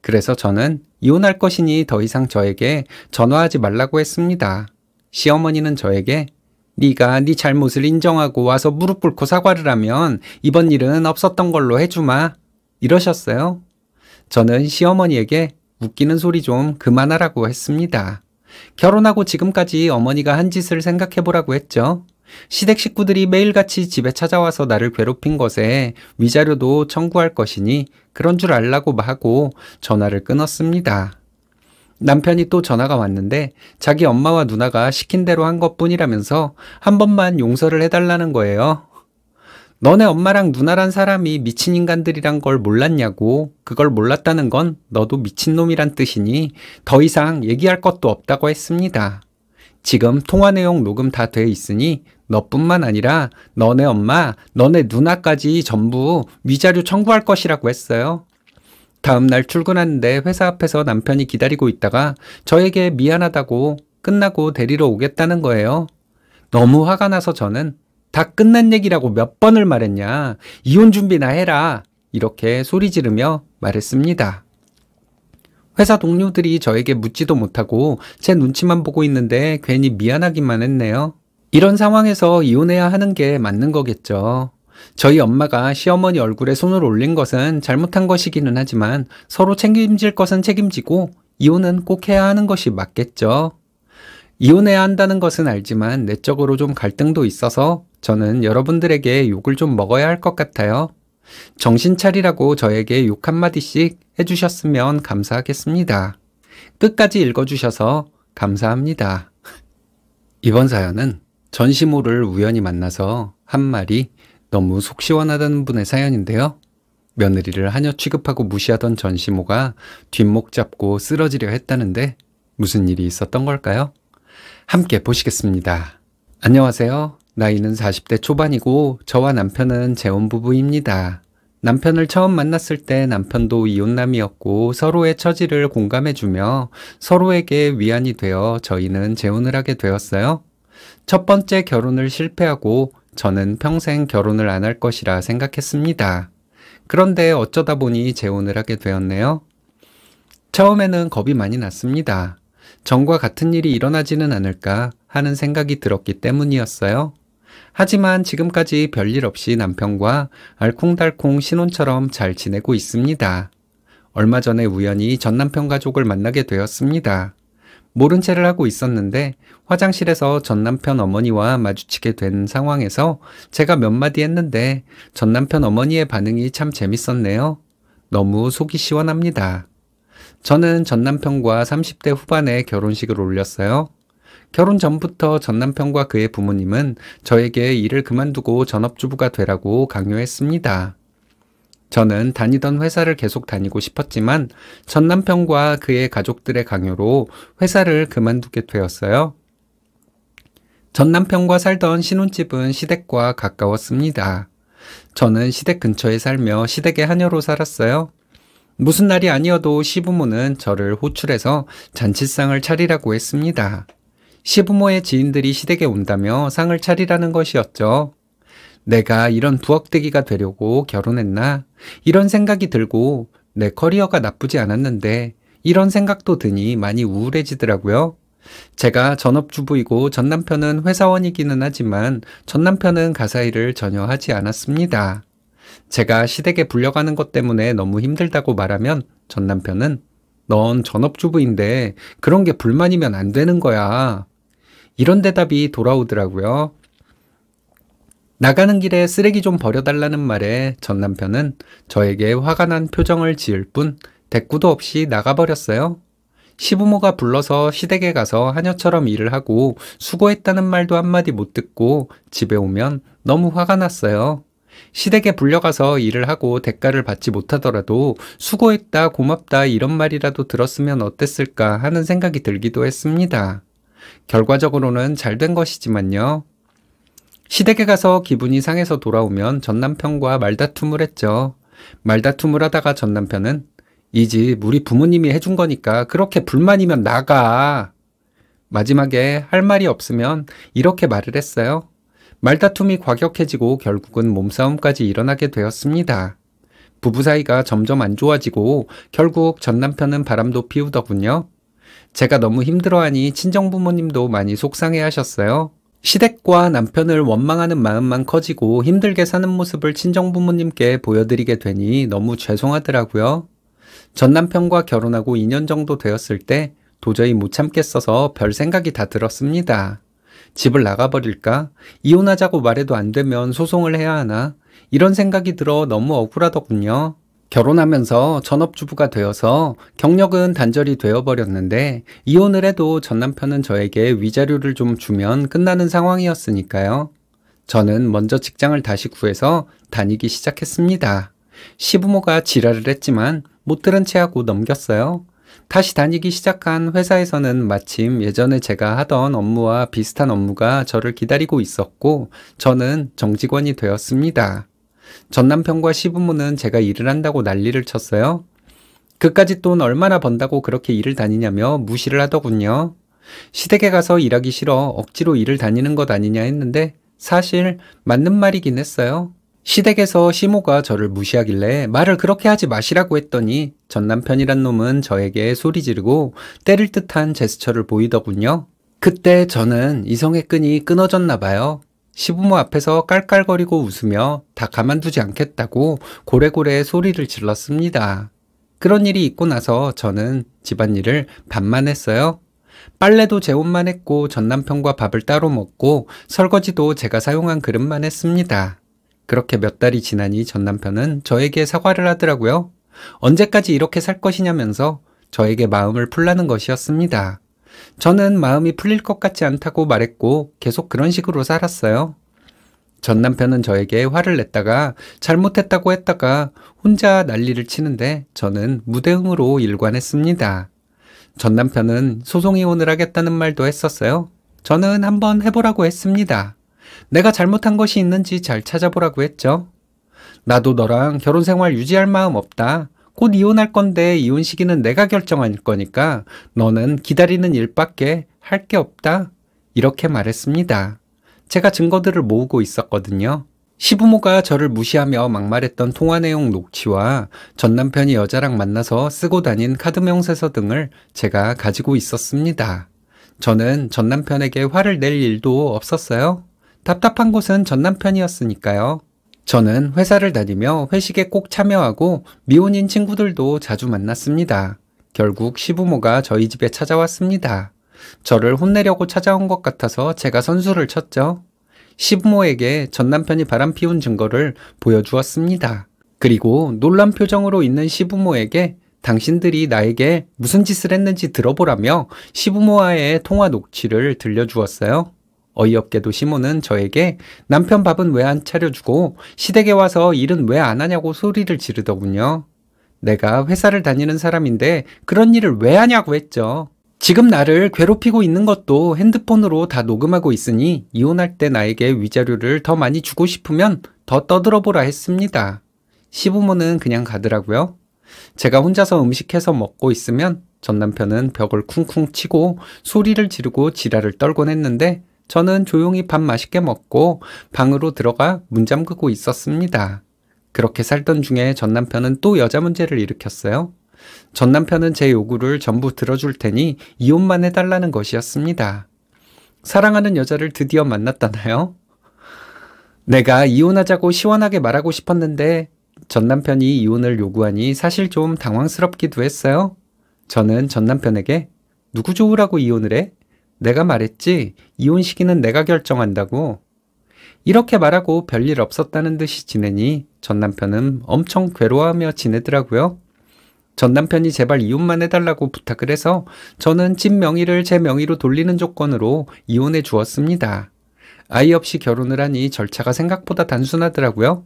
그래서 저는 이혼할 것이니 더 이상 저에게 전화하지 말라고 했습니다. 시어머니는 저에게 네가 네 잘못을 인정하고 와서 무릎 꿇고 사과를 하면 이번 일은 없었던 걸로 해주마 이러셨어요. 저는 시어머니에게 웃기는 소리 좀 그만하라고 했습니다. 결혼하고 지금까지 어머니가 한 짓을 생각해보라고 했죠. 시댁 식구들이 매일같이 집에 찾아와서 나를 괴롭힌 것에 위자료도 청구할 것이니 그런 줄 알라고 하고 전화를 끊었습니다. 남편이 또 전화가 왔는데 자기 엄마와 누나가 시킨 대로 한 것뿐이라면서 한 번만 용서를 해달라는 거예요. 너네 엄마랑 누나란 사람이 미친 인간들이란 걸 몰랐냐고 그걸 몰랐다는 건 너도 미친놈이란 뜻이니 더 이상 얘기할 것도 없다고 했습니다. 지금 통화 내용 녹음 다 돼 있으니 너뿐만 아니라 너네 엄마, 너네 누나까지 전부 위자료 청구할 것이라고 했어요. 다음날 출근하는데 회사 앞에서 남편이 기다리고 있다가 저에게 미안하다고 끝나고 데리러 오겠다는 거예요. 너무 화가 나서 저는 다 끝난 얘기라고 몇 번을 말했냐. 이혼 준비나 해라. 이렇게 소리 지르며 말했습니다. 회사 동료들이 저에게 묻지도 못하고 제 눈치만 보고 있는데 괜히 미안하기만 했네요. 이런 상황에서 이혼해야 하는 게 맞는 거겠죠. 저희 엄마가 시어머니 얼굴에 손을 올린 것은 잘못한 것이기는 하지만 서로 책임질 것은 책임지고 이혼은 꼭 해야 하는 것이 맞겠죠. 이혼해야 한다는 것은 알지만 내적으로 좀 갈등도 있어서 저는 여러분들에게 욕을 좀 먹어야 할 것 같아요. 정신 차리라고 저에게 욕 한마디씩 해주셨으면 감사하겠습니다. 끝까지 읽어주셔서 감사합니다. 이번 사연은 전시모를 우연히 만나서 한 말이 너무 속 시원하다는 분의 사연인데요. 며느리를 하녀 취급하고 무시하던 전시모가 뒷목 잡고 쓰러지려 했다는데 무슨 일이 있었던 걸까요? 함께 보시겠습니다. 안녕하세요. 나이는 40대 초반이고 저와 남편은 재혼 부부입니다. 남편을 처음 만났을 때 남편도 이혼남이었고 서로의 처지를 공감해주며 서로에게 위안이 되어 저희는 재혼을 하게 되었어요. 첫 번째 결혼을 실패하고 저는 평생 결혼을 안 할 것이라 생각했습니다. 그런데 어쩌다 보니 재혼을 하게 되었네요. 처음에는 겁이 많이 났습니다. 전과 같은 일이 일어나지는 않을까 하는 생각이 들었기 때문이었어요. 하지만 지금까지 별일 없이 남편과 알콩달콩 신혼처럼 잘 지내고 있습니다. 얼마 전에 우연히 전 남편 가족을 만나게 되었습니다. 모른 체를 하고 있었는데 화장실에서 전 남편 어머니와 마주치게 된 상황에서 제가 몇 마디 했는데 전 남편 어머니의 반응이 참 재밌었네요. 너무 속이 시원합니다. 저는 전 남편과 30대 후반에 결혼식을 올렸어요. 결혼 전부터 전 남편과 그의 부모님은 저에게 일을 그만두고 전업주부가 되라고 강요했습니다. 저는 다니던 회사를 계속 다니고 싶었지만 전 남편과 그의 가족들의 강요로 회사를 그만두게 되었어요. 전 남편과 살던 신혼집은 시댁과 가까웠습니다. 저는 시댁 근처에 살며 시댁의 하녀로 살았어요. 무슨 날이 아니어도 시부모는 저를 호출해서 잔치상을 차리라고 했습니다. 시부모의 지인들이 시댁에 온다며 상을 차리라는 것이었죠. 내가 이런 부엌대기가 되려고 결혼했나? 이런 생각이 들고 내 커리어가 나쁘지 않았는데 이런 생각도 드니 많이 우울해지더라고요. 제가 전업주부이고 전남편은 회사원이기는 하지만 전남편은 가사 일을 전혀 하지 않았습니다. 제가 시댁에 불려가는 것 때문에 너무 힘들다고 말하면 전남편은 넌 전업주부인데 그런 게 불만이면 안 되는 거야. 이런 대답이 돌아오더라고요. 나가는 길에 쓰레기 좀 버려달라는 말에 전 남편은 저에게 화가 난 표정을 지을 뿐 대꾸도 없이 나가버렸어요. 시부모가 불러서 시댁에 가서 하녀처럼 일을 하고 수고했다는 말도 한마디 못 듣고 집에 오면 너무 화가 났어요. 시댁에 불려가서 일을 하고 대가를 받지 못하더라도 수고했다, 고맙다 이런 말이라도 들었으면 어땠을까 하는 생각이 들기도 했습니다. 결과적으로는 잘 된 것이지만요. 시댁에 가서 기분이 상해서 돌아오면 전남편과 말다툼을 했죠. 말다툼을 하다가 전남편은 이집 우리 부모님이 해준 거니까 그렇게 불만이면 나가. 마지막에 할 말이 없으면 이렇게 말을 했어요. 말다툼이 과격해지고 결국은 몸싸움까지 일어나게 되었습니다. 부부 사이가 점점 안 좋아지고 결국 전 남편은 바람도 피우더군요. 제가 너무 힘들어하니 친정 부모님도 많이 속상해 하셨어요. 시댁과 남편을 원망하는 마음만 커지고 힘들게 사는 모습을 친정 부모님께 보여드리게 되니 너무 죄송하더라고요. 전 남편과 결혼하고 2년 정도 되었을 때 도저히 못 참겠어서 별 생각이 다 들었습니다. 집을 나가버릴까? 이혼하자고 말해도 안 되면 소송을 해야 하나? 이런 생각이 들어 너무 억울하더군요. 결혼하면서 전업주부가 되어서 경력은 단절이 되어버렸는데 이혼을 해도 전 남편은 저에게 위자료를 좀 주면 끝나는 상황이었으니까요. 저는 먼저 직장을 다시 구해서 다니기 시작했습니다. 시부모가 지랄을 했지만 못 들은 채 하고 넘겼어요. 다시 다니기 시작한 회사에서는 마침 예전에 제가 하던 업무와 비슷한 업무가 저를 기다리고 있었고 저는 정직원이 되었습니다. 전 남편과 시부모는 제가 일을 한다고 난리를 쳤어요. 그까지 돈 얼마나 번다고 그렇게 일을 다니냐며 무시를 하더군요. 시댁에 가서 일하기 싫어 억지로 일을 다니는 것 아니냐 했는데 사실 맞는 말이긴 했어요. 시댁에서 시모가 저를 무시하길래 말을 그렇게 하지 마시라고 했더니 전 남편이란 놈은 저에게 소리 지르고 때릴 듯한 제스처를 보이더군요. 그때 저는 이성의 끈이 끊어졌나 봐요. 시부모 앞에서 깔깔거리고 웃으며 다 가만두지 않겠다고 고래고래 소리를 질렀습니다. 그런 일이 있고 나서 저는 집안일을 반만 했어요. 빨래도 제 옷만 했고 전 남편과 밥을 따로 먹고 설거지도 제가 사용한 그릇만 했습니다. 그렇게 몇 달이 지나니 전 남편은 저에게 사과를 하더라고요. 언제까지 이렇게 살 것이냐면서 저에게 마음을 풀라는 것이었습니다. 저는 마음이 풀릴 것 같지 않다고 말했고 계속 그런 식으로 살았어요. 전 남편은 저에게 화를 냈다가 잘못했다고 했다가 혼자 난리를 치는데 저는 무대응으로 일관했습니다. 전 남편은 소송이 오늘 하겠다는 말도 했었어요. 저는 한번 해보라고 했습니다. 내가 잘못한 것이 있는지 잘 찾아보라고 했죠. 나도 너랑 결혼 생활 유지할 마음 없다. 곧 이혼할 건데 이혼 시기는 내가 결정할 거니까 너는 기다리는 일밖에 할 게 없다. 이렇게 말했습니다. 제가 증거들을 모으고 있었거든요. 시부모가 저를 무시하며 막말했던 통화 내용 녹취와 전 남편이 여자랑 만나서 쓰고 다닌 카드 명세서 등을 제가 가지고 있었습니다. 저는 전 남편에게 화를 낼 일도 없었어요. 답답한 곳은 전 남편이었으니까요. 저는 회사를 다니며 회식에 꼭 참여하고 미혼인 친구들도 자주 만났습니다. 결국 시부모가 저희 집에 찾아왔습니다. 저를 혼내려고 찾아온 것 같아서 제가 선수를 쳤죠. 시부모에게 전 남편이 바람 피운 증거를 보여주었습니다. 그리고 놀란 표정으로 있는 시부모에게 당신들이 나에게 무슨 짓을 했는지 들어보라며 시부모와의 통화 녹취를 들려주었어요. 어이없게도 시몬은 저에게 남편 밥은 왜 안 차려주고 시댁에 와서 일은 왜 안 하냐고 소리를 지르더군요. 내가 회사를 다니는 사람인데 그런 일을 왜 하냐고 했죠. 지금 나를 괴롭히고 있는 것도 핸드폰으로 다 녹음하고 있으니 이혼할 때 나에게 위자료를 더 많이 주고 싶으면 더 떠들어보라 했습니다. 시부모는 그냥 가더라고요. 제가 혼자서 음식해서 먹고 있으면 전 남편은 벽을 쿵쿵 치고 소리를 지르고 지랄을 떨곤 했는데 저는 조용히 밥 맛있게 먹고 방으로 들어가 문 잠그고 있었습니다. 그렇게 살던 중에 전 남편은 또 여자 문제를 일으켰어요. 전 남편은 제 요구를 전부 들어줄 테니 이혼만 해달라는 것이었습니다. 사랑하는 여자를 드디어 만났다나요? 내가 이혼하자고 시원하게 말하고 싶었는데 전 남편이 이혼을 요구하니 사실 좀 당황스럽기도 했어요. 저는 전 남편에게 누구 좋으라고 이혼을 해? 내가 말했지 이혼 시기는 내가 결정한다고. 이렇게 말하고 별일 없었다는 듯이 지내니 전 남편은 엄청 괴로워하며 지내더라고요. 전 남편이 제발 이혼만 해달라고 부탁을 해서 저는 집 명의를 제 명의로 돌리는 조건으로 이혼해 주었습니다. 아이 없이 결혼을 하니 절차가 생각보다 단순하더라고요.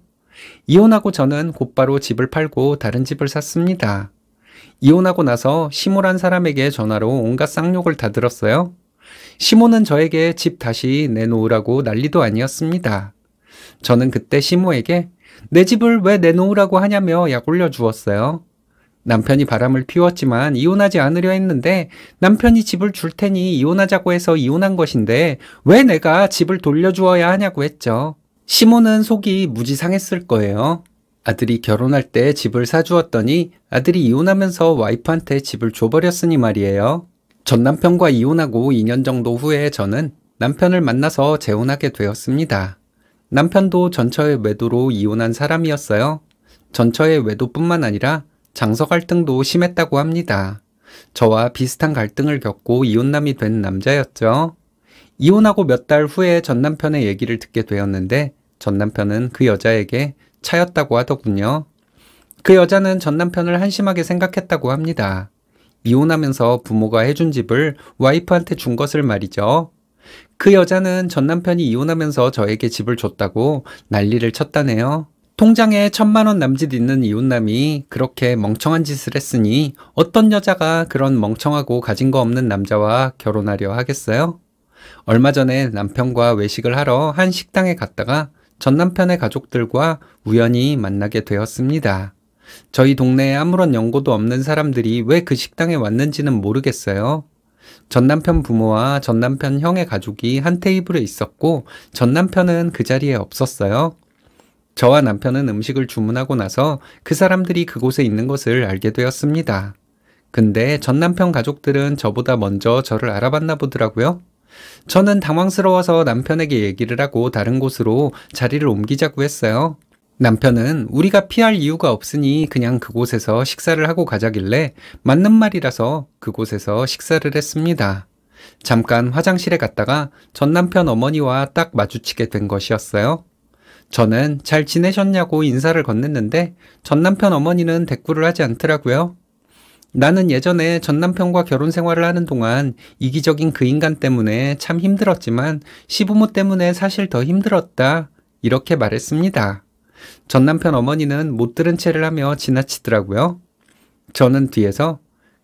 이혼하고 저는 곧바로 집을 팔고 다른 집을 샀습니다. 이혼하고 나서 시몰한 사람에게 전화로 온갖 쌍욕을 다 들었어요. 시모는 저에게 집 다시 내놓으라고 난리도 아니었습니다. 저는 그때 시모에게 내 집을 왜 내놓으라고 하냐며 약올려 주었어요. 남편이 바람을 피웠지만 이혼하지 않으려 했는데 남편이 집을 줄 테니 이혼하자고 해서 이혼한 것인데 왜 내가 집을 돌려주어야 하냐고 했죠. 시모는 속이 무지 상했을 거예요. 아들이 결혼할 때 집을 사주었더니 아들이 이혼하면서 와이프한테 집을 줘버렸으니 말이에요. 전 남편과 이혼하고 2년 정도 후에 저는 남편을 만나서 재혼하게 되었습니다. 남편도 전처의 외도로 이혼한 사람이었어요. 전처의 외도뿐만 아니라 장서 갈등도 심했다고 합니다. 저와 비슷한 갈등을 겪고 이혼남이 된 남자였죠. 이혼하고 몇 달 후에 전 남편의 얘기를 듣게 되었는데 전 남편은 그 여자에게 차였다고 하더군요. 그 여자는 전 남편을 한심하게 생각했다고 합니다. 이혼하면서 부모가 해준 집을 와이프한테 준 것을 말이죠. 그 여자는 전 남편이 이혼하면서 저에게 집을 줬다고 난리를 쳤다네요. 통장에 천만 원 남짓 있는 이웃남이 그렇게 멍청한 짓을 했으니 어떤 여자가 그런 멍청하고 가진 거 없는 남자와 결혼하려 하겠어요? 얼마 전에 남편과 외식을 하러 한 식당에 갔다가 전 남편의 가족들과 우연히 만나게 되었습니다. 저희 동네에 아무런 연고도 없는 사람들이 왜 그 식당에 왔는지는 모르겠어요. 전남편 부모와 전남편 형의 가족이 한 테이블에 있었고 전남편은 그 자리에 없었어요. 저와 남편은 음식을 주문하고 나서 그 사람들이 그곳에 있는 것을 알게 되었습니다. 근데 전남편 가족들은 저보다 먼저 저를 알아봤나 보더라고요. 저는 당황스러워서 남편에게 얘기를 하고 다른 곳으로 자리를 옮기자고 했어요. 남편은 우리가 피할 이유가 없으니 그냥 그곳에서 식사를 하고 가자길래 맞는 말이라서 그곳에서 식사를 했습니다. 잠깐 화장실에 갔다가 전 남편 어머니와 딱 마주치게 된 것이었어요. 저는 잘 지내셨냐고 인사를 건넸는데 전 남편 어머니는 대꾸를 하지 않더라고요. 나는 예전에 전 남편과 결혼 생활을 하는 동안 이기적인 그 인간 때문에 참 힘들었지만 시부모 때문에 사실 더 힘들었다. 이렇게 말했습니다. 전 남편 어머니는 못 들은 체를 하며 지나치더라고요. 저는 뒤에서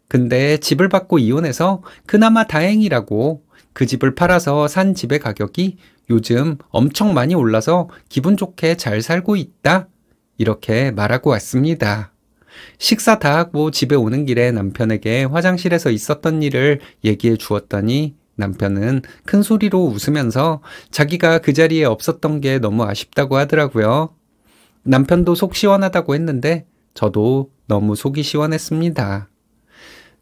근데 집을 받고 이혼해서 그나마 다행이라고 그 집을 팔아서 산 집의 가격이 요즘 엄청 많이 올라서 기분 좋게 잘 살고 있다. 이렇게 말하고 왔습니다. 식사 다 하고 집에 오는 길에 남편에게 화장실에서 있었던 일을 얘기해 주었더니 남편은 큰 소리로 웃으면서 자기가 그 자리에 없었던 게 너무 아쉽다고 하더라고요. 남편도 속 시원하다고 했는데 저도 너무 속이 시원했습니다.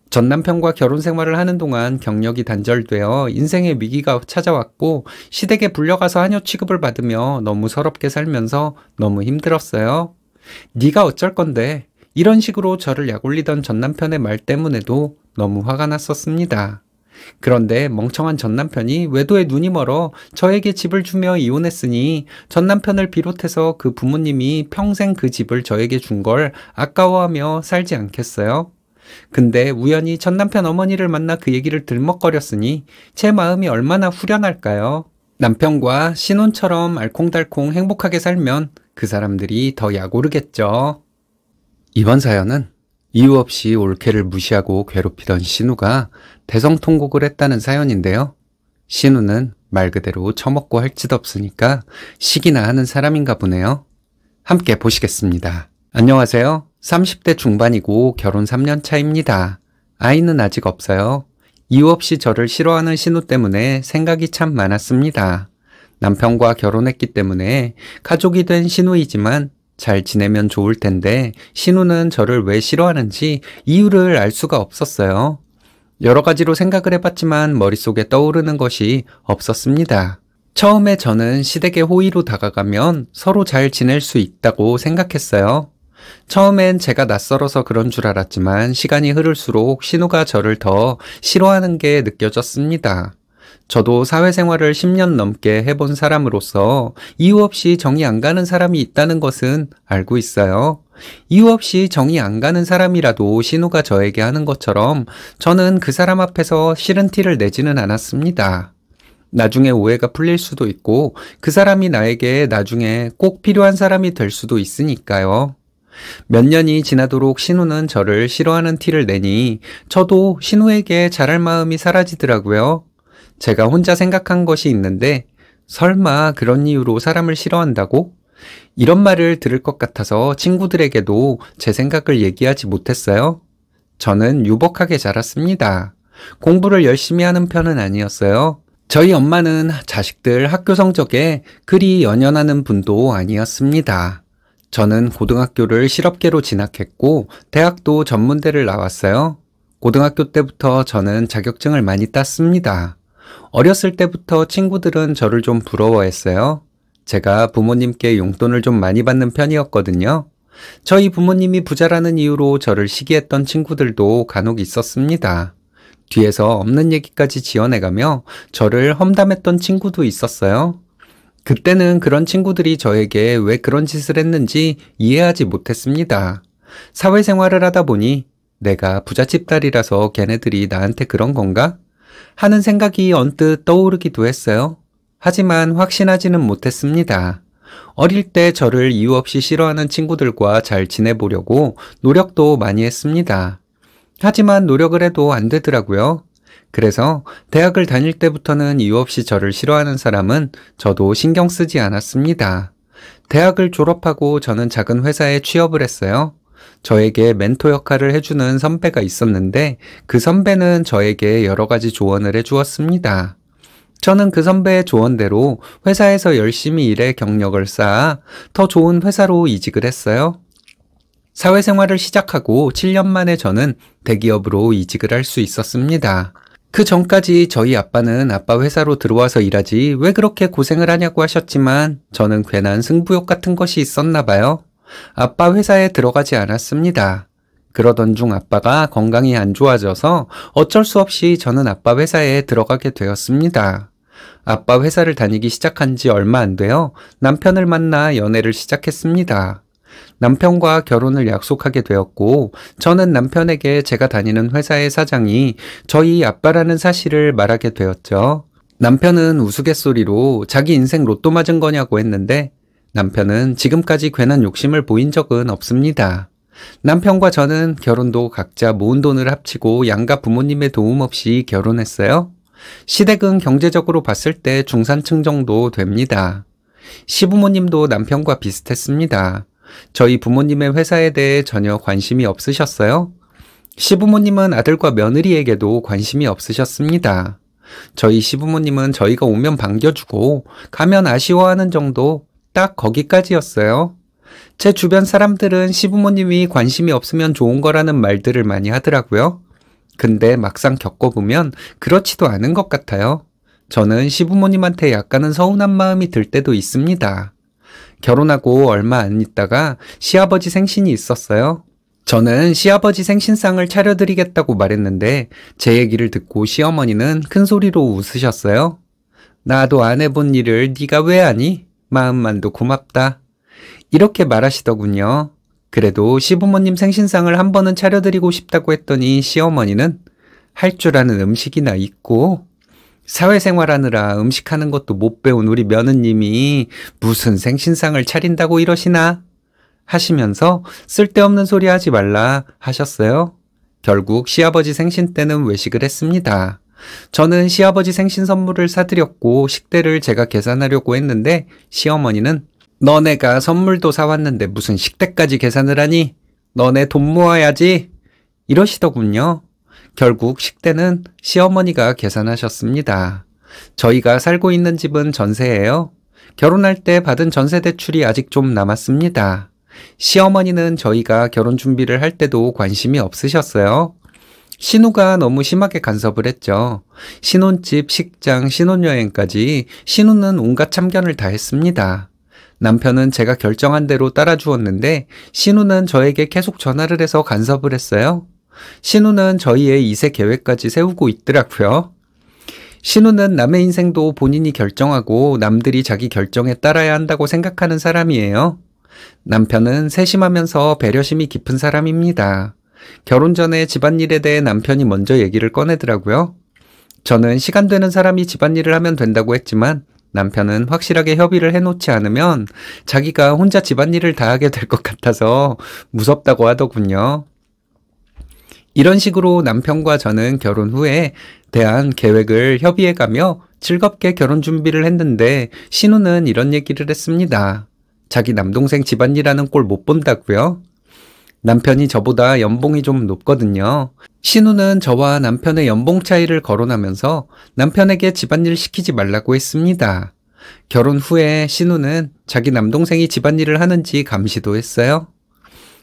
전 남편과 결혼 생활을 하는 동안 경력이 단절되어 인생의 위기가 찾아왔고 시댁에 불려가서 한여 취급을 받으며 너무 서럽게 살면서 너무 힘들었어요. 네가 어쩔 건데 이런 식으로 저를 약올리던 전 남편의 말 때문에도 너무 화가 났었습니다. 그런데 멍청한 전남편이 외도에 눈이 멀어 저에게 집을 주며 이혼했으니 전남편을 비롯해서 그 부모님이 평생 그 집을 저에게 준 걸 아까워하며 살지 않겠어요? 근데 우연히 전남편 어머니를 만나 그 얘기를 들먹거렸으니 제 마음이 얼마나 후련할까요? 남편과 신혼처럼 알콩달콩 행복하게 살면 그 사람들이 더 약오르겠죠. 이번 사연은 이유 없이 올케를 무시하고 괴롭히던 신우가 대성통곡을 했다는 사연인데요. 신우는 말 그대로 처먹고 할 짓 없으니까 시기나 하는 사람인가 보네요. 함께 보시겠습니다. 안녕하세요. 30대 중반이고 결혼 3년 차입니다. 아이는 아직 없어요. 이유 없이 저를 싫어하는 신우 때문에 생각이 참 많았습니다. 남편과 결혼했기 때문에 가족이 된 신우이지만 잘 지내면 좋을 텐데 신우는 저를 왜 싫어하는지 이유를 알 수가 없었어요. 여러 가지로 생각을 해봤지만 머릿속에 떠오르는 것이 없었습니다. 처음에 저는 시댁의 호의로 다가가면 서로 잘 지낼 수 있다고 생각했어요. 처음엔 제가 낯설어서 그런 줄 알았지만 시간이 흐를수록 신우가 저를 더 싫어하는 게 느껴졌습니다. 저도 사회생활을 10년 넘게 해본 사람으로서 이유 없이 정이 안 가는 사람이 있다는 것은 알고 있어요. 이유 없이 정이 안 가는 사람이라도 신우가 저에게 하는 것처럼 저는 그 사람 앞에서 싫은 티를 내지는 않았습니다. 나중에 오해가 풀릴 수도 있고 그 사람이 나에게 나중에 꼭 필요한 사람이 될 수도 있으니까요. 몇 년이 지나도록 신우는 저를 싫어하는 티를 내니 저도 신우에게 잘할 마음이 사라지더라고요. 제가 혼자 생각한 것이 있는데 설마 그런 이유로 사람을 싫어한다고? 이런 말을 들을 것 같아서 친구들에게도 제 생각을 얘기하지 못했어요. 저는 유복하게 자랐습니다. 공부를 열심히 하는 편은 아니었어요. 저희 엄마는 자식들 학교 성적에 그리 연연하는 분도 아니었습니다. 저는 고등학교를 실업계로 진학했고 대학도 전문대를 나왔어요. 고등학교 때부터 저는 자격증을 많이 땄습니다. 어렸을 때부터 친구들은 저를 좀 부러워했어요. 제가 부모님께 용돈을 좀 많이 받는 편이었거든요. 저희 부모님이 부자라는 이유로 저를 시기했던 친구들도 간혹 있었습니다. 뒤에서 없는 얘기까지 지어내가며 저를 험담했던 친구도 있었어요. 그때는 그런 친구들이 저에게 왜 그런 짓을 했는지 이해하지 못했습니다. 사회생활을 하다 보니 내가 부잣집 딸이라서 걔네들이 나한테 그런 건가? 하는 생각이 언뜻 떠오르기도 했어요. 하지만 확신하지는 못했습니다. 어릴 때 저를 이유 없이 싫어하는 친구들과 잘 지내보려고 노력도 많이 했습니다. 하지만 노력을 해도 안 되더라고요. 그래서 대학을 다닐 때부터는 이유 없이 저를 싫어하는 사람은 저도 신경 쓰지 않았습니다. 대학을 졸업하고 저는 작은 회사에 취업을 했어요. 저에게 멘토 역할을 해주는 선배가 있었는데 그 선배는 저에게 여러 가지 조언을 해주었습니다. 저는 그 선배의 조언대로 회사에서 열심히 일해 경력을 쌓아 더 좋은 회사로 이직을 했어요. 사회생활을 시작하고 7년 만에 저는 대기업으로 이직을 할 수 있었습니다. 그 전까지 저희 아빠는 아빠 회사로 들어와서 일하지 왜 그렇게 고생을 하냐고 하셨지만 저는 괜한 승부욕 같은 것이 있었나 봐요. 아빠 회사에 들어가지 않았습니다. 그러던 중 아빠가 건강이 안 좋아져서 어쩔 수 없이 저는 아빠 회사에 들어가게 되었습니다. 아빠 회사를 다니기 시작한 지 얼마 안 되어 남편을 만나 연애를 시작했습니다. 남편과 결혼을 약속하게 되었고, 저는 남편에게 제가 다니는 회사의 사장이 저희 아빠라는 사실을 말하게 되었죠. 남편은 우스갯소리로 자기 인생 로또 맞은 거냐고 했는데 남편은 지금까지 괜한 욕심을 보인 적은 없습니다. 남편과 저는 결혼도 각자 모은 돈을 합치고 양가 부모님의 도움 없이 결혼했어요. 시댁은 경제적으로 봤을 때 중산층 정도 됩니다. 시부모님도 남편과 비슷했습니다. 저희 부모님의 회사에 대해 전혀 관심이 없으셨어요. 시부모님은 아들과 며느리에게도 관심이 없으셨습니다. 저희 시부모님은 저희가 오면 반겨주고 가면 아쉬워하는 정도 딱 거기까지였어요. 제 주변 사람들은 시부모님이 관심이 없으면 좋은 거라는 말들을 많이 하더라고요. 근데 막상 겪어보면 그렇지도 않은 것 같아요. 저는 시부모님한테 약간은 서운한 마음이 들 때도 있습니다. 결혼하고 얼마 안 있다가 시아버지 생신이 있었어요. 저는 시아버지 생신상을 차려드리겠다고 말했는데 제 얘기를 듣고 시어머니는 큰 소리로 웃으셨어요. 나도 안 해본 일을 네가 왜 하니? 마음만도 고맙다. 이렇게 말하시더군요. 그래도 시부모님 생신상을 한 번은 차려드리고 싶다고 했더니 시어머니는 할 줄 아는 음식이나 있고 사회생활하느라 음식하는 것도 못 배운 우리 며느님이 무슨 생신상을 차린다고 이러시나 하시면서 쓸데없는 소리 하지 말라 하셨어요. 결국 시아버지 생신 때는 외식을 했습니다. 저는 시아버지 생신 선물을 사드렸고 식대를 제가 계산하려고 했는데 시어머니는 너네가 선물도 사왔는데 무슨 식대까지 계산을 하니? 너네 돈 모아야지. 이러시더군요. 결국 식대는 시어머니가 계산하셨습니다. 저희가 살고 있는 집은 전세예요. 결혼할 때 받은 전세 대출이 아직 좀 남았습니다. 시어머니는 저희가 결혼 준비를 할 때도 관심이 없으셨어요. 신우가 너무 심하게 간섭을 했죠. 신혼집, 식장, 신혼여행까지 신우는 온갖 참견을 다 했습니다. 남편은 제가 결정한 대로 따라주었는데 신우는 저에게 계속 전화를 해서 간섭을 했어요. 신우는 저희의 이세 계획까지 세우고 있더라고요. 신우는 남의 인생도 본인이 결정하고 남들이 자기 결정에 따라야 한다고 생각하는 사람이에요. 남편은 세심하면서 배려심이 깊은 사람입니다. 결혼 전에 집안일에 대해 남편이 먼저 얘기를 꺼내더라고요. 저는 시간 되는 사람이 집안일을 하면 된다고 했지만 남편은 확실하게 협의를 해놓지 않으면 자기가 혼자 집안일을 다 하게 될 것 같아서 무섭다고 하더군요. 이런 식으로 남편과 저는 결혼 후에 대한 계획을 협의해가며 즐겁게 결혼 준비를 했는데 신우는 이런 얘기를 했습니다. 자기 남동생 집안일하는 꼴 못 본다고요? 남편이 저보다 연봉이 좀 높거든요. 신우는 저와 남편의 연봉 차이를 거론하면서 남편에게 집안일 시키지 말라고 했습니다. 결혼 후에 신우는 자기 남동생이 집안일을 하는지 감시도 했어요.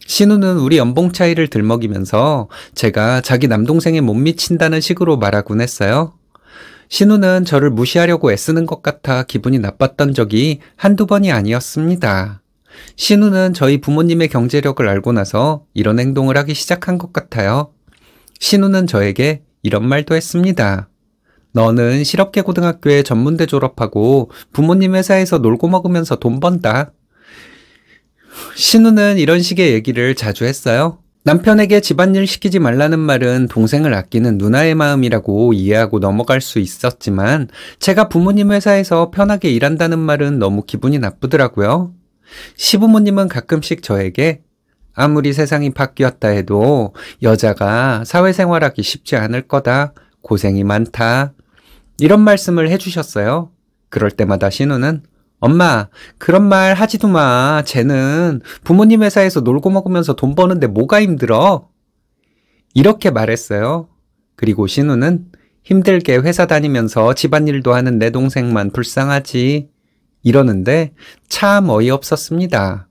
신우는 우리 연봉 차이를 들먹이면서 제가 자기 남동생에 못 미친다는 식으로 말하곤 했어요. 신우는 저를 무시하려고 애쓰는 것 같아 기분이 나빴던 적이 한두 번이 아니었습니다. 신우는 저희 부모님의 경제력을 알고 나서 이런 행동을 하기 시작한 것 같아요. 신우는 저에게 이런 말도 했습니다. 너는 실업계 고등학교에 전문대 졸업하고 부모님 회사에서 놀고 먹으면서 돈 번다. 신우는 이런 식의 얘기를 자주 했어요. 남편에게 집안일 시키지 말라는 말은 동생을 아끼는 누나의 마음이라고 이해하고 넘어갈 수 있었지만 제가 부모님 회사에서 편하게 일한다는 말은 너무 기분이 나쁘더라고요. 시부모님은 가끔씩 저에게 아무리 세상이 바뀌었다 해도 여자가 사회생활하기 쉽지 않을 거다. 고생이 많다. 이런 말씀을 해주셨어요. 그럴 때마다 신우는 엄마, 그런 말 하지도 마. 쟤는 부모님 회사에서 놀고 먹으면서 돈 버는데 뭐가 힘들어? 이렇게 말했어요. 그리고 신우는 힘들게 회사 다니면서 집안일도 하는 내 동생만 불쌍하지. 이러는데 참 어이없었습니다.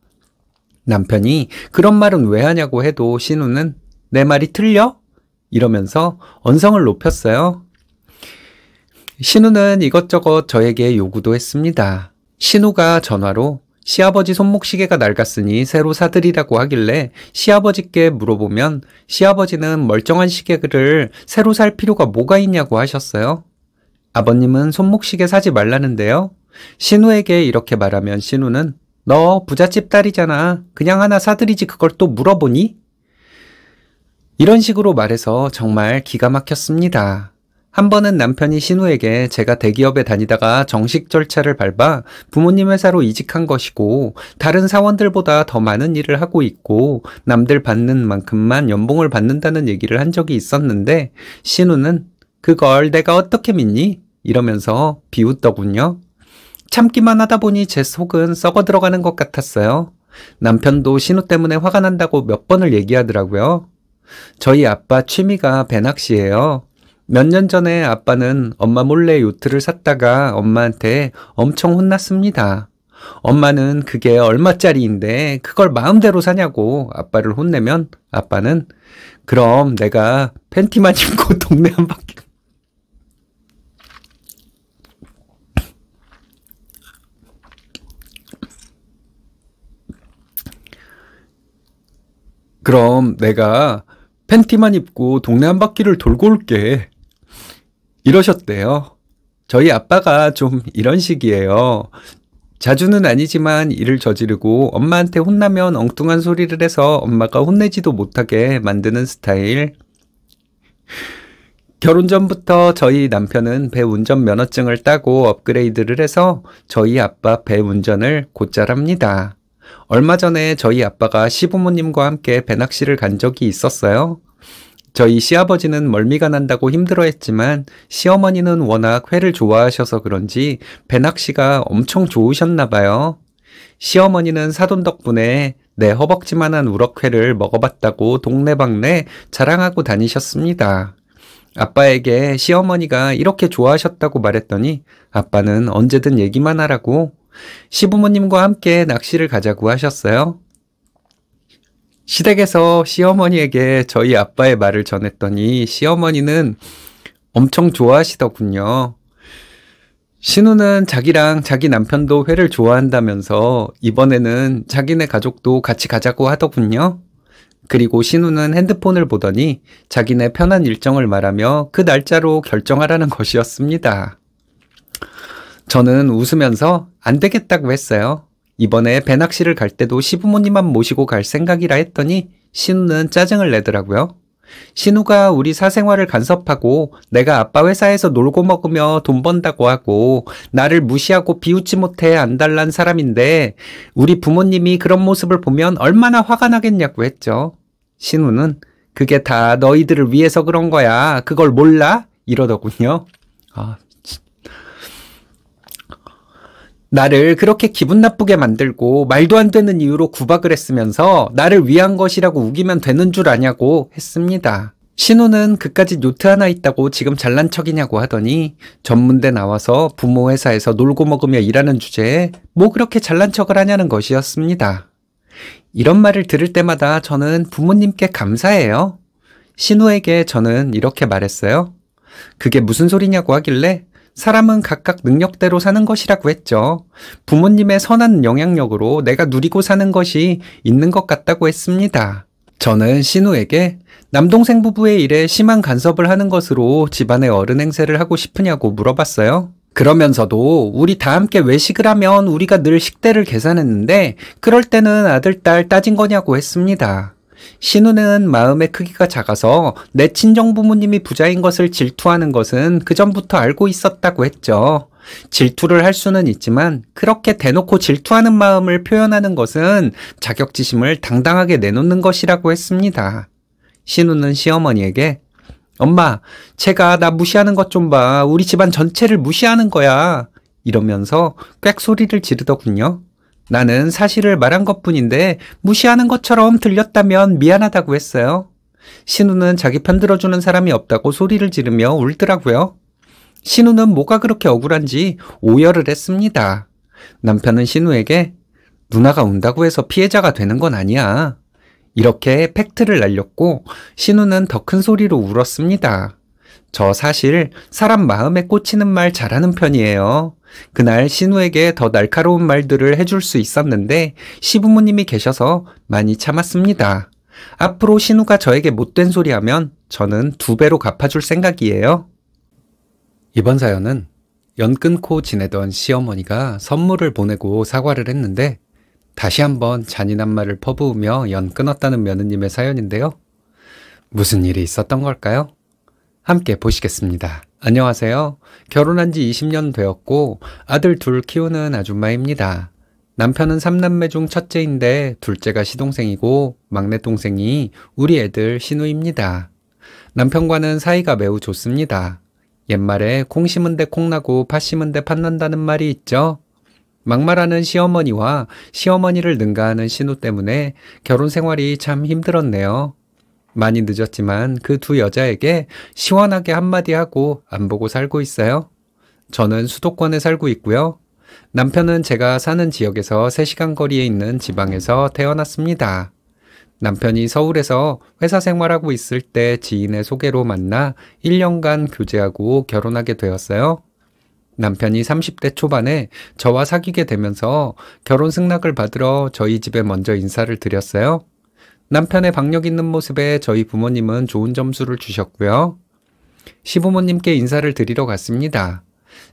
남편이 그런 말은 왜 하냐고 해도 신우는 내 말이 틀려? 이러면서 언성을 높였어요. 신우는 이것저것 저에게 요구도 했습니다. 신우가 전화로 시아버지 손목시계가 낡았으니 새로 사드리라고 하길래 시아버지께 물어보면 시아버지는 멀쩡한 시계를 새로 살 필요가 뭐가 있냐고 하셨어요. 아버님은 손목시계 사지 말라는데요. 신우에게 이렇게 말하면 신우는 너 부잣집 딸이잖아. 그냥 하나 사드리지 그걸 또 물어보니? 이런 식으로 말해서 정말 기가 막혔습니다. 한 번은 남편이 신우에게 제가 대기업에 다니다가 정식 절차를 밟아 부모님 회사로 이직한 것이고 다른 사원들보다 더 많은 일을 하고 있고 남들 받는 만큼만 연봉을 받는다는 얘기를 한 적이 있었는데 신우는 그걸 내가 어떻게 믿니? 이러면서 비웃더군요. 참기만 하다 보니 제 속은 썩어 들어가는 것 같았어요. 남편도 신우 때문에 화가 난다고 몇 번을 얘기하더라고요. 저희 아빠 취미가 배낚시예요. 몇 년 전에 아빠는 엄마 몰래 요트를 샀다가 엄마한테 엄청 혼났습니다. 엄마는 그게 얼마짜리인데 그걸 마음대로 사냐고 아빠를 혼내면 아빠는 그럼 내가 팬티만 입고 동네 한 바퀴 그럼 내가 팬티만 입고 동네 한 바퀴를 돌고 올게. 이러셨대요. 저희 아빠가 좀 이런 식이에요. 자주는 아니지만 일을 저지르고 엄마한테 혼나면 엉뚱한 소리를 해서 엄마가 혼내지도 못하게 만드는 스타일. 결혼 전부터 저희 남편은 배 운전 면허증을 따고 업그레이드를 해서 저희 아빠 배 운전을 곧잘 합니다. 얼마 전에 저희 아빠가 시부모님과 함께 배낚시를 간 적이 있었어요. 저희 시아버지는 멀미가 난다고 힘들어 했지만 시어머니는 워낙 회를 좋아하셔서 그런지 배낚시가 엄청 좋으셨나 봐요. 시어머니는 사돈 덕분에 내 허벅지만한 우럭회를 먹어봤다고 동네방네 자랑하고 다니셨습니다. 아빠에게 시어머니가 이렇게 좋아하셨다고 말했더니 아빠는 언제든 얘기만 하라고 시부모님과 함께 낚시를 가자고 하셨어요. 시댁에서 시어머니에게 저희 아빠의 말을 전했더니 시어머니는 엄청 좋아하시더군요. 신우는 자기랑 자기 남편도 회를 좋아한다면서 이번에는 자기네 가족도 같이 가자고 하더군요. 그리고 신우는 핸드폰을 보더니 자기네 편한 일정을 말하며 그 날짜로 결정하라는 것이었습니다. 저는 웃으면서 안 되겠다고 했어요. 이번에 배낚시를 갈 때도 시부모님만 모시고 갈 생각이라 했더니 신우는 짜증을 내더라고요. 신우가 우리 사생활을 간섭하고 내가 아빠 회사에서 놀고 먹으며 돈 번다고 하고 나를 무시하고 비웃지 못해 안달난 사람인데 우리 부모님이 그런 모습을 보면 얼마나 화가 나겠냐고 했죠. 신우는 그게 다 너희들을 위해서 그런 거야. 그걸 몰라? 이러더군요. 아, 나를 그렇게 기분 나쁘게 만들고 말도 안 되는 이유로 구박을 했으면서 나를 위한 것이라고 우기면 되는 줄 아냐고 했습니다. 신호는 그까지 요트 하나 있다고 지금 잘난 척이냐고 하더니 전문대 나와서 부모 회사에서 놀고 먹으며 일하는 주제에 뭐 그렇게 잘난 척을 하냐는 것이었습니다. 이런 말을 들을 때마다 저는 부모님께 감사해요. 신호에게 저는 이렇게 말했어요. 그게 무슨 소리냐고 하길래 사람은 각각 능력대로 사는 것이라고 했죠. 부모님의 선한 영향력으로 내가 누리고 사는 것이 있는 것 같다고 했습니다. 저는 신우에게 남동생 부부의 일에 심한 간섭을 하는 것으로 집안의 어른 행세를 하고 싶으냐고 물어봤어요. 그러면서도 우리 다 함께 외식을 하면 우리가 늘 식대를 계산했는데 그럴 때는 아들, 딸 따진 거냐고 했습니다. 신우는 마음의 크기가 작아서 내 친정 부모님이 부자인 것을 질투하는 것은 그전부터 알고 있었다고 했죠. 질투를 할 수는 있지만 그렇게 대놓고 질투하는 마음을 표현하는 것은 자격지심을 당당하게 내놓는 것이라고 했습니다. 신우는 시어머니에게 엄마, 제가 나 무시하는 것 좀 봐. 우리 집안 전체를 무시하는 거야. 이러면서 꽥 소리를 지르더군요. 나는 사실을 말한 것 뿐인데 무시하는 것처럼 들렸다면 미안하다고 했어요. 신우는 자기 편 들어주는 사람이 없다고 소리를 지르며 울더라고요. 신우는 뭐가 그렇게 억울한지 오열을 했습니다. 남편은 신우에게 누나가 운다고 해서 피해자가 되는 건 아니야. 이렇게 팩트를 날렸고 신우는 더 큰 소리로 울었습니다. 저 사실 사람 마음에 꽂히는 말 잘하는 편이에요. 그날 신우에게 더 날카로운 말들을 해줄 수 있었는데 시부모님이 계셔서 많이 참았습니다. 앞으로 신우가 저에게 못된 소리 하면 저는 두 배로 갚아줄 생각이에요. 이번 사연은 연 끊고 지내던 시어머니가 선물을 보내고 사과를 했는데 다시 한번 잔인한 말을 퍼부으며 연 끊었다는 며느님의 사연인데요. 무슨 일이 있었던 걸까요? 함께 보시겠습니다. 안녕하세요. 결혼한 지 20년 되었고 아들 둘 키우는 아줌마입니다. 남편은 3남매 중 첫째인데 둘째가 시동생이고 막내 동생이 우리 애들 신우입니다. 남편과는 사이가 매우 좋습니다. 옛말에 콩 심은 데 콩나고 팥 심은 데 팥난다는 말이 있죠. 막말하는 시어머니와 시어머니를 능가하는 신우 때문에 결혼 생활이 참 힘들었네요. 많이 늦었지만 그 두 여자에게 시원하게 한마디 하고 안 보고 살고 있어요. 저는 수도권에 살고 있고요. 남편은 제가 사는 지역에서 3시간 거리에 있는 지방에서 태어났습니다. 남편이 서울에서 회사 생활하고 있을 때 지인의 소개로 만나 1년간 교제하고 결혼하게 되었어요. 남편이 30대 초반에 저와 사귀게 되면서 결혼 승낙을 받으러 저희 집에 먼저 인사를 드렸어요. 남편의 박력 있는 모습에 저희 부모님은 좋은 점수를 주셨고요. 시부모님께 인사를 드리러 갔습니다.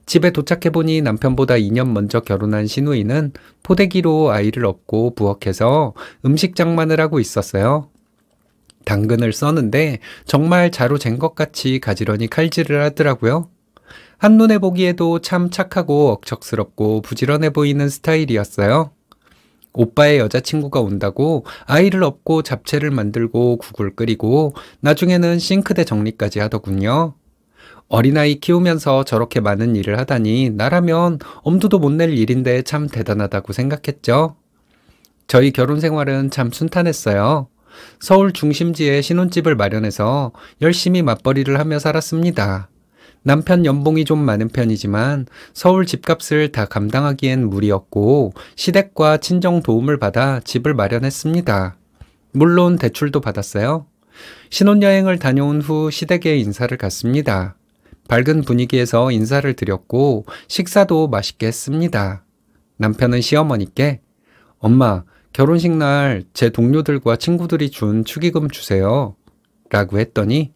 집에 도착해보니 남편보다 2년 먼저 결혼한 신우이는 포대기로 아이를 업고 부엌에서 음식 장만을 하고 있었어요. 당근을 써는데 정말 자로 잰 것 같이 가지런히 칼질을 하더라고요. 한눈에 보기에도 참 착하고 억척스럽고 부지런해 보이는 스타일이었어요. 오빠의 여자친구가 온다고 아이를 업고 잡채를 만들고 국을 끓이고 나중에는 싱크대 정리까지 하더군요. 어린아이 키우면서 저렇게 많은 일을 하다니 나라면 엄두도 못 낼 일인데 참 대단하다고 생각했죠. 저희 결혼 생활은 참 순탄했어요. 서울 중심지에 신혼집을 마련해서 열심히 맞벌이를 하며 살았습니다. 남편 연봉이 좀 많은 편이지만 서울 집값을 다 감당하기엔 무리였고 시댁과 친정 도움을 받아 집을 마련했습니다. 물론 대출도 받았어요. 신혼여행을 다녀온 후 시댁에 인사를 갔습니다. 밝은 분위기에서 인사를 드렸고 식사도 맛있게 했습니다. 남편은 시어머니께 엄마 결혼식 날 제 동료들과 친구들이 준 축의금 주세요. 라고 했더니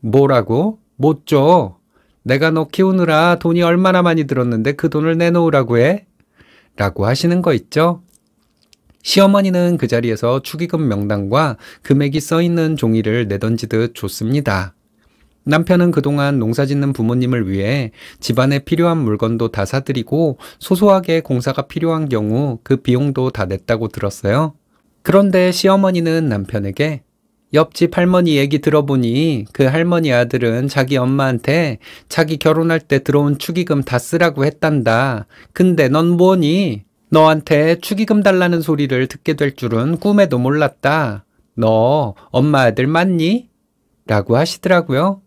뭐라고? 못 줘. 내가 너 키우느라 돈이 얼마나 많이 들었는데 그 돈을 내놓으라고 해? 라고 하시는 거 있죠? 시어머니는 그 자리에서 축의금 명단과 금액이 써 있는 종이를 내던지듯 줬습니다. 남편은 그동안 농사 짓는 부모님을 위해 집안에 필요한 물건도 다 사드리고 소소하게 공사가 필요한 경우 그 비용도 다 냈다고 들었어요. 그런데 시어머니는 남편에게 옆집 할머니 얘기 들어보니 그 할머니 아들은 자기 엄마한테 자기 결혼할 때 들어온 축의금 다 쓰라고 했단다. 근데 넌 뭐니? 너한테 축의금 달라는 소리를 듣게 될 줄은 꿈에도 몰랐다. 너 엄마 아들 맞니? 라고 하시더라고요.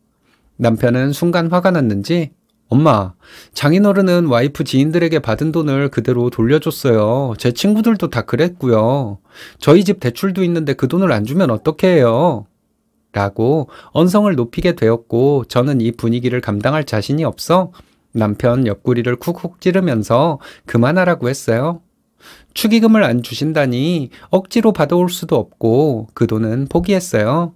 남편은 순간 화가 났는지 엄마, 장인어른은 와이프 지인들에게 받은 돈을 그대로 돌려줬어요. 제 친구들도 다 그랬고요. 저희 집 대출도 있는데 그 돈을 안 주면 어떻게 해요? 라고 언성을 높이게 되었고 저는 이 분위기를 감당할 자신이 없어 남편 옆구리를 쿡쿡 찌르면서 그만하라고 했어요. 축의금을 안 주신다니 억지로 받아올 수도 없고 그 돈은 포기했어요.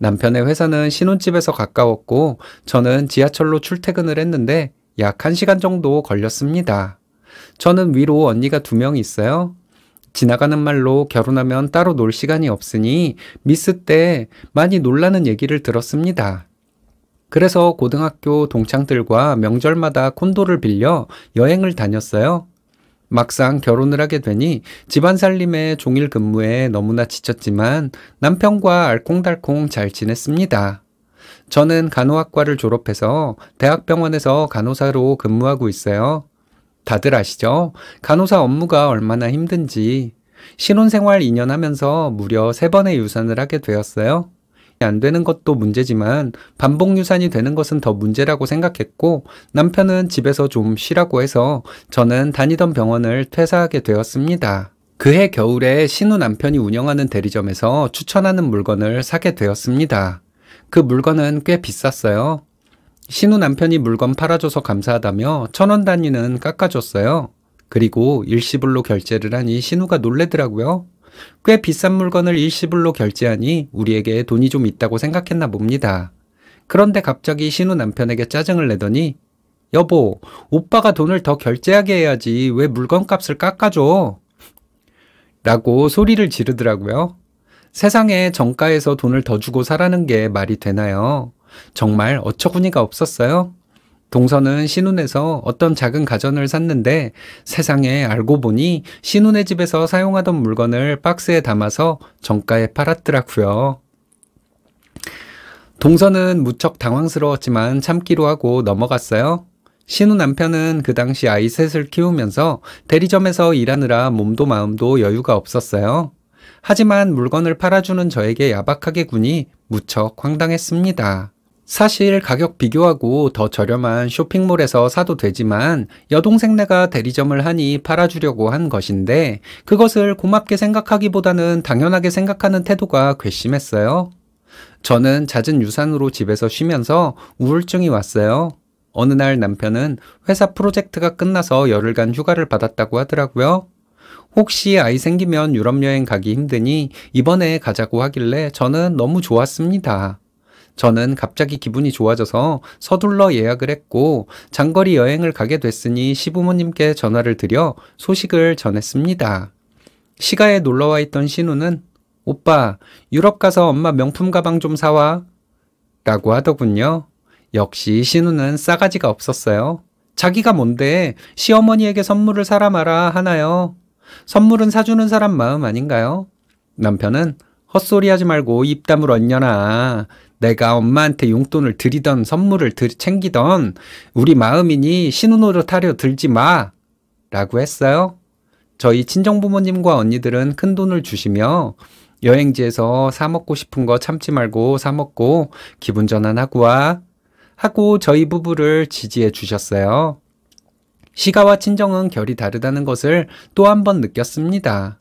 남편의 회사는 신혼집에서 가까웠고 저는 지하철로 출퇴근을 했는데 약 1시간 정도 걸렸습니다. 저는 위로 언니가 두 명이 있어요. 지나가는 말로 결혼하면 따로 놀 시간이 없으니 미스 때 많이 놀라는 얘기를 들었습니다. 그래서 고등학교 동창들과 명절마다 콘도를 빌려 여행을 다녔어요. 막상 결혼을 하게 되니 집안 살림에 종일 근무에 너무나 지쳤지만 남편과 알콩달콩 잘 지냈습니다. 저는 간호학과를 졸업해서 대학병원에서 간호사로 근무하고 있어요. 다들 아시죠? 간호사 업무가 얼마나 힘든지. 신혼생활 2년 하면서 무려 3번의 유산을 하게 되었어요. 안 되는 것도 문제지만 반복 유산이 되는 것은 더 문제라고 생각했고 남편은 집에서 좀 쉬라고 해서 저는 다니던 병원을 퇴사하게 되었습니다. 그해 겨울에 신우 남편이 운영하는 대리점에서 추천하는 물건을 사게 되었습니다. 그 물건은 꽤 비쌌어요. 신우 남편이 물건 팔아줘서 감사하다며 천 원 단위는 깎아줬어요. 그리고 일시불로 결제를 하니 신우가 놀래더라고요. 꽤 비싼 물건을 일시불로 결제하니 우리에게 돈이 좀 있다고 생각했나 봅니다. 그런데 갑자기 신우 남편에게 짜증을 내더니 여보, 오빠가 돈을 더 결제하게 해야지 왜 물건값을 깎아줘? 라고 소리를 지르더라고요. 세상에 정가에서 돈을 더 주고 사라는 게 말이 되나요? 정말 어처구니가 없었어요. 동서는 신혼에서 어떤 작은 가전을 샀는데 세상에 알고 보니 신혼의 집에서 사용하던 물건을 박스에 담아서 정가에 팔았더라고요. 동서는 무척 당황스러웠지만 참기로 하고 넘어갔어요. 신우 남편은 그 당시 아이 셋을 키우면서 대리점에서 일하느라 몸도 마음도 여유가 없었어요. 하지만 물건을 팔아주는 저에게 야박하게 군이 무척 황당했습니다. 사실 가격 비교하고 더 저렴한 쇼핑몰에서 사도 되지만 여동생내가 대리점을 하니 팔아주려고 한 것인데 그것을 고맙게 생각하기보다는 당연하게 생각하는 태도가 괘씸했어요. 저는 잦은 유산으로 집에서 쉬면서 우울증이 왔어요. 어느 날 남편은 회사 프로젝트가 끝나서 열흘간 휴가를 받았다고 하더라고요. 혹시 아이 생기면 유럽 여행 가기 힘드니 이번에 가자고 하길래 저는 너무 좋았습니다. 저는 갑자기 기분이 좋아져서 서둘러 예약을 했고 장거리 여행을 가게 됐으니 시부모님께 전화를 드려 소식을 전했습니다. 시가에 놀러와 있던 신우는 오빠, 유럽 가서 엄마 명품 가방 좀 사와. 라고 하더군요. 역시 신우는 싸가지가 없었어요. 자기가 뭔데 시어머니에게 선물을 사라 마라 하나요? 선물은 사주는 사람 마음 아닌가요? 남편은 헛소리 하지 말고 입 다물었냐나. 내가 엄마한테 용돈을 드리던 선물을 드, 챙기던 우리 마음이니 신혼으로 타려 들지 마. 라고 했어요. 저희 친정부모님과 언니들은 큰 돈을 주시며 여행지에서 사먹고 싶은 거 참지 말고 사먹고 기분 전환하고 와. 하고 저희 부부를 지지해 주셨어요. 시가와 친정은 결이 다르다는 것을 또 한 번 느꼈습니다.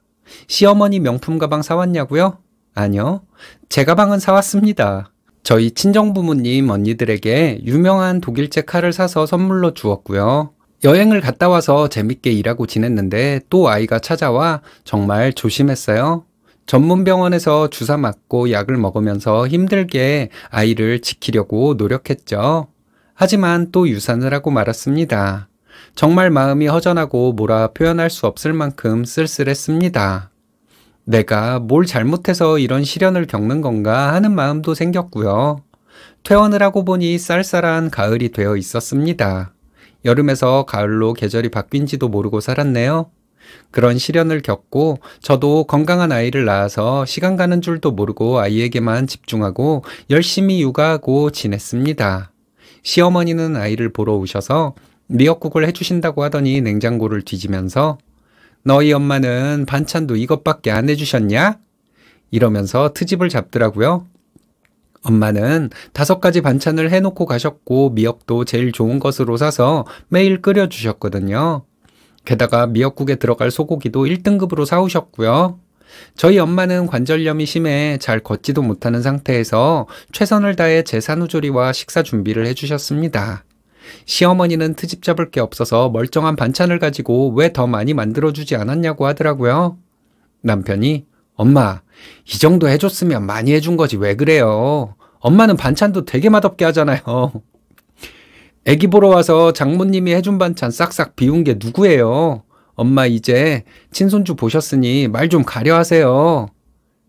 시어머니 명품 가방 사왔냐고요? 아니요. 제 가방은 사왔습니다. 저희 친정부모님 언니들에게 유명한 독일제 칼을 사서 선물로 주었고요. 여행을 갔다 와서 재밌게 일하고 지냈는데 또 아이가 찾아와 정말 조심했어요. 전문병원에서 주사 맞고 약을 먹으면서 힘들게 아이를 지키려고 노력했죠. 하지만 또 유산을 하고 말았습니다. 정말 마음이 허전하고 뭐라 표현할 수 없을 만큼 쓸쓸했습니다. 내가 뭘 잘못해서 이런 시련을 겪는 건가 하는 마음도 생겼고요. 퇴원을 하고 보니 쌀쌀한 가을이 되어 있었습니다. 여름에서 가을로 계절이 바뀐지도 모르고 살았네요. 그런 시련을 겪고 저도 건강한 아이를 낳아서 시간 가는 줄도 모르고 아이에게만 집중하고 열심히 육아하고 지냈습니다. 시어머니는 아이를 보러 오셔서 미역국을 해주신다고 하더니 냉장고를 뒤지면서 너희 엄마는 반찬도 이것밖에 안 해주셨냐? 이러면서 트집을 잡더라고요. 엄마는 다섯 가지 반찬을 해놓고 가셨고 미역도 제일 좋은 것으로 사서 매일 끓여주셨거든요. 게다가 미역국에 들어갈 소고기도 1등급으로 사오셨고요. 저희 엄마는 관절염이 심해 잘 걷지도 못하는 상태에서 최선을 다해 제 산후조리와 식사 준비를 해주셨습니다. 시어머니는 트집 잡을 게 없어서 멀쩡한 반찬을 가지고 왜 더 많이 만들어주지 않았냐고 하더라고요. 남편이 엄마, 이 정도 해줬으면 많이 해준 거지 왜 그래요? 엄마는 반찬도 되게 맛없게 하잖아요. 애기 보러 와서 장모님이 해준 반찬 싹싹 비운 게 누구예요? 엄마 이제 친손주 보셨으니 말 좀 가려 하세요.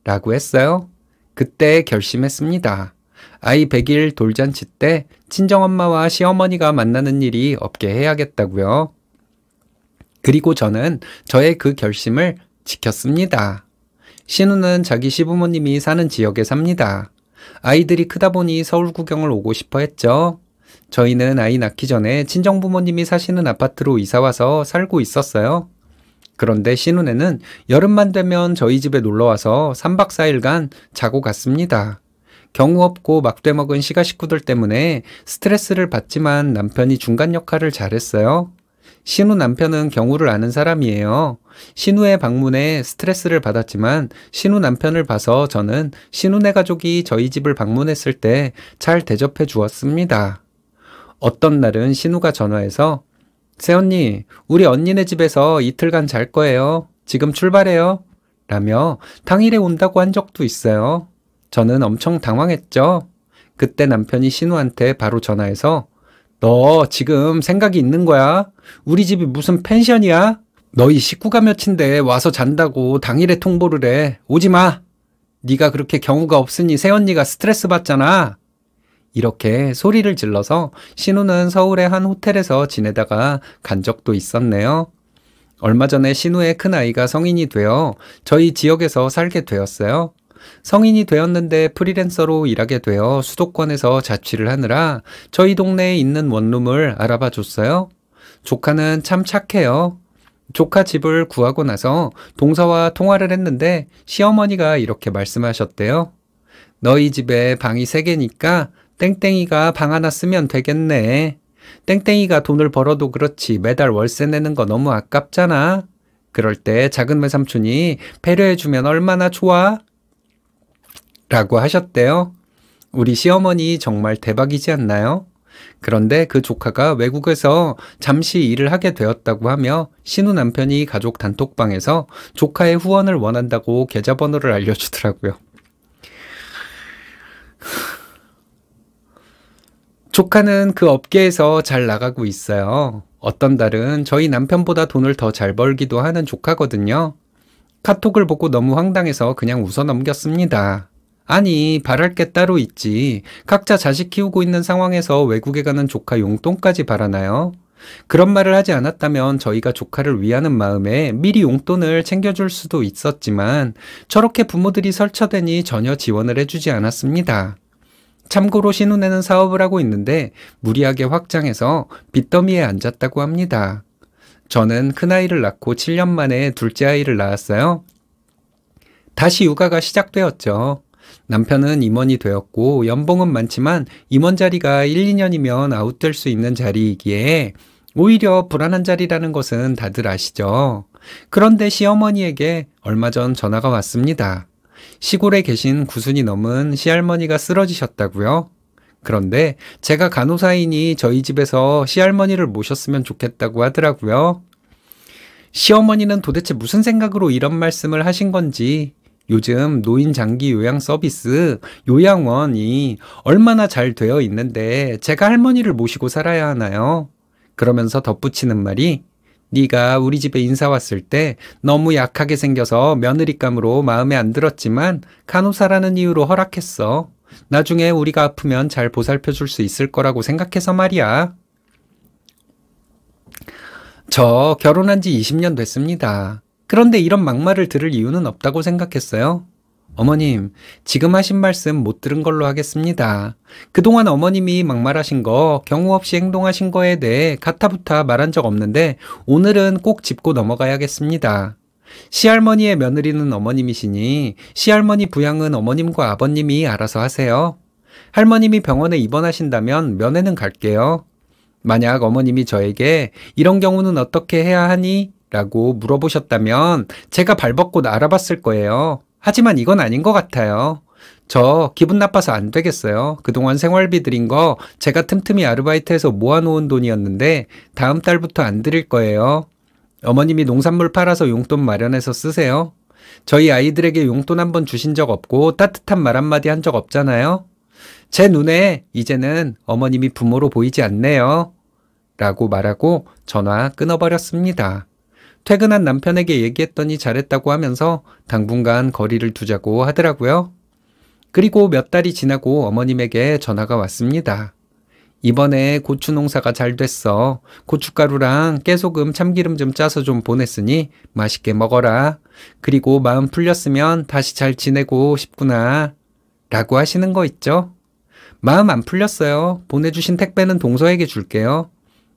라고 했어요. 그때 결심했습니다. 아이 100일 돌잔치 때 친정엄마와 시어머니가 만나는 일이 없게 해야겠다고요. 그리고 저는 저의 그 결심을 지켰습니다. 신우는 자기 시부모님이 사는 지역에 삽니다. 아이들이 크다 보니 서울 구경을 오고 싶어 했죠. 저희는 아이 낳기 전에 친정 부모님이 사시는 아파트로 이사와서 살고 있었어요. 그런데 신우네는 여름만 되면 저희 집에 놀러와서 3박 4일간 자고 갔습니다. 경우 없고 막돼먹은 시가 식구들 때문에 스트레스를 받지만 남편이 중간 역할을 잘했어요. 신우 남편은 경우를 아는 사람이에요. 신우의 방문에 스트레스를 받았지만 신우 남편을 봐서 저는 신우네 가족이 저희 집을 방문했을 때 잘 대접해 주었습니다. 어떤 날은 신우가 전화해서 새언니, 우리 언니네 집에서 이틀간 잘 거예요. 지금 출발해요. 라며 당일에 온다고 한 적도 있어요. 저는 엄청 당황했죠. 그때 남편이 신우한테 바로 전화해서 너 지금 생각이 있는 거야? 우리 집이 무슨 펜션이야? 너희 식구가 몇인데 와서 잔다고 당일에 통보를 해. 오지 마. 네가 그렇게 경우가 없으니 새언니가 스트레스 받잖아. 이렇게 소리를 질러서 신우는 서울의 한 호텔에서 지내다가 간 적도 있었네요. 얼마 전에 신우의 큰아이가 성인이 되어 저희 지역에서 살게 되었어요. 성인이 되었는데 프리랜서로 일하게 되어 수도권에서 자취를 하느라 저희 동네에 있는 원룸을 알아봐 줬어요. 조카는 참 착해요. 조카 집을 구하고 나서 동서와 통화를 했는데 시어머니가 이렇게 말씀하셨대요. 너희 집에 방이 세개니까 땡땡이가 방 하나 쓰면 되겠네. 땡땡이가 돈을 벌어도 그렇지 매달 월세 내는 거 너무 아깝잖아. 그럴 때 작은 외삼촌이 배려해주면 얼마나 좋아? 라고 하셨대요. 우리 시어머니 정말 대박이지 않나요? 그런데 그 조카가 외국에서 잠시 일을 하게 되었다고 하며 신우 남편이 가족 단톡방에서 조카의 후원을 원한다고 계좌번호를 알려주더라고요. 조카는 그 업계에서 잘 나가고 있어요. 어떤 달은 저희 남편보다 돈을 더 잘 벌기도 하는 조카거든요. 카톡을 보고 너무 황당해서 그냥 웃어 넘겼습니다. 아니, 바랄 게 따로 있지. 각자 자식 키우고 있는 상황에서 외국에 가는 조카 용돈까지 바라나요? 그런 말을 하지 않았다면 저희가 조카를 위하는 마음에 미리 용돈을 챙겨줄 수도 있었지만 저렇게 부모들이 설쳐대니 전혀 지원을 해주지 않았습니다. 참고로 신혼에는 사업을 하고 있는데 무리하게 확장해서 빚더미에 앉았다고 합니다. 저는 큰아이를 낳고 7년 만에 둘째 아이를 낳았어요. 다시 육아가 시작되었죠. 남편은 임원이 되었고 연봉은 많지만 임원 자리가 1, 2년이면 아웃될 수 있는 자리이기에 오히려 불안한 자리라는 것은 다들 아시죠? 그런데 시어머니에게 얼마 전 전화가 왔습니다. 시골에 계신 구순이 넘은 시할머니가 쓰러지셨다고요? 그런데 제가 간호사이니 저희 집에서 시할머니를 모셨으면 좋겠다고 하더라고요. 시어머니는 도대체 무슨 생각으로 이런 말씀을 하신 건지 요즘 노인 장기 요양 서비스 요양원이 얼마나 잘 되어 있는데 제가 할머니를 모시고 살아야 하나요? 그러면서 덧붙이는 말이 네가 우리 집에 인사 왔을 때 너무 약하게 생겨서 며느리감으로 마음에 안 들었지만 간호사라는 이유로 허락했어. 나중에 우리가 아프면 잘 보살펴 줄 수 있을 거라고 생각해서 말이야. 저 결혼한 지 20년 됐습니다. 그런데 이런 막말을 들을 이유는 없다고 생각했어요. 어머님, 지금 하신 말씀 못 들은 걸로 하겠습니다. 그동안 어머님이 막말하신 거, 경우 없이 행동하신 거에 대해 가타부타 말한 적 없는데 오늘은 꼭 짚고 넘어가야겠습니다. 시할머니의 며느리는 어머님이시니 시할머니 부양은 어머님과 아버님이 알아서 하세요. 할머님이 병원에 입원하신다면 면회는 갈게요. 만약 어머님이 저에게 이런 경우는 어떻게 해야 하니? 라고 물어보셨다면 제가 발벗고 알아봤을 거예요. 하지만 이건 아닌 것 같아요. 저 기분 나빠서 안 되겠어요. 그동안 생활비 드린 거 제가 틈틈이 아르바이트해서 모아놓은 돈이었는데 다음 달부터 안 드릴 거예요. 어머님이 농산물 팔아서 용돈 마련해서 쓰세요. 저희 아이들에게 용돈 한 번 주신 적 없고 따뜻한 말 한마디 한 적 없잖아요. 제 눈에 이제는 어머님이 부모로 보이지 않네요. 라고 말하고 전화 끊어버렸습니다. 퇴근한 남편에게 얘기했더니 잘했다고 하면서 당분간 거리를 두자고 하더라고요. 그리고 몇 달이 지나고 어머님에게 전화가 왔습니다. 이번에 고추 농사가 잘 됐어. 고춧가루랑 깨소금, 참기름 좀 짜서 좀 보냈으니 맛있게 먹어라. 그리고 마음 풀렸으면 다시 잘 지내고 싶구나. 라고 하시는 거 있죠? 마음 안 풀렸어요. 보내주신 택배는 동서에게 줄게요.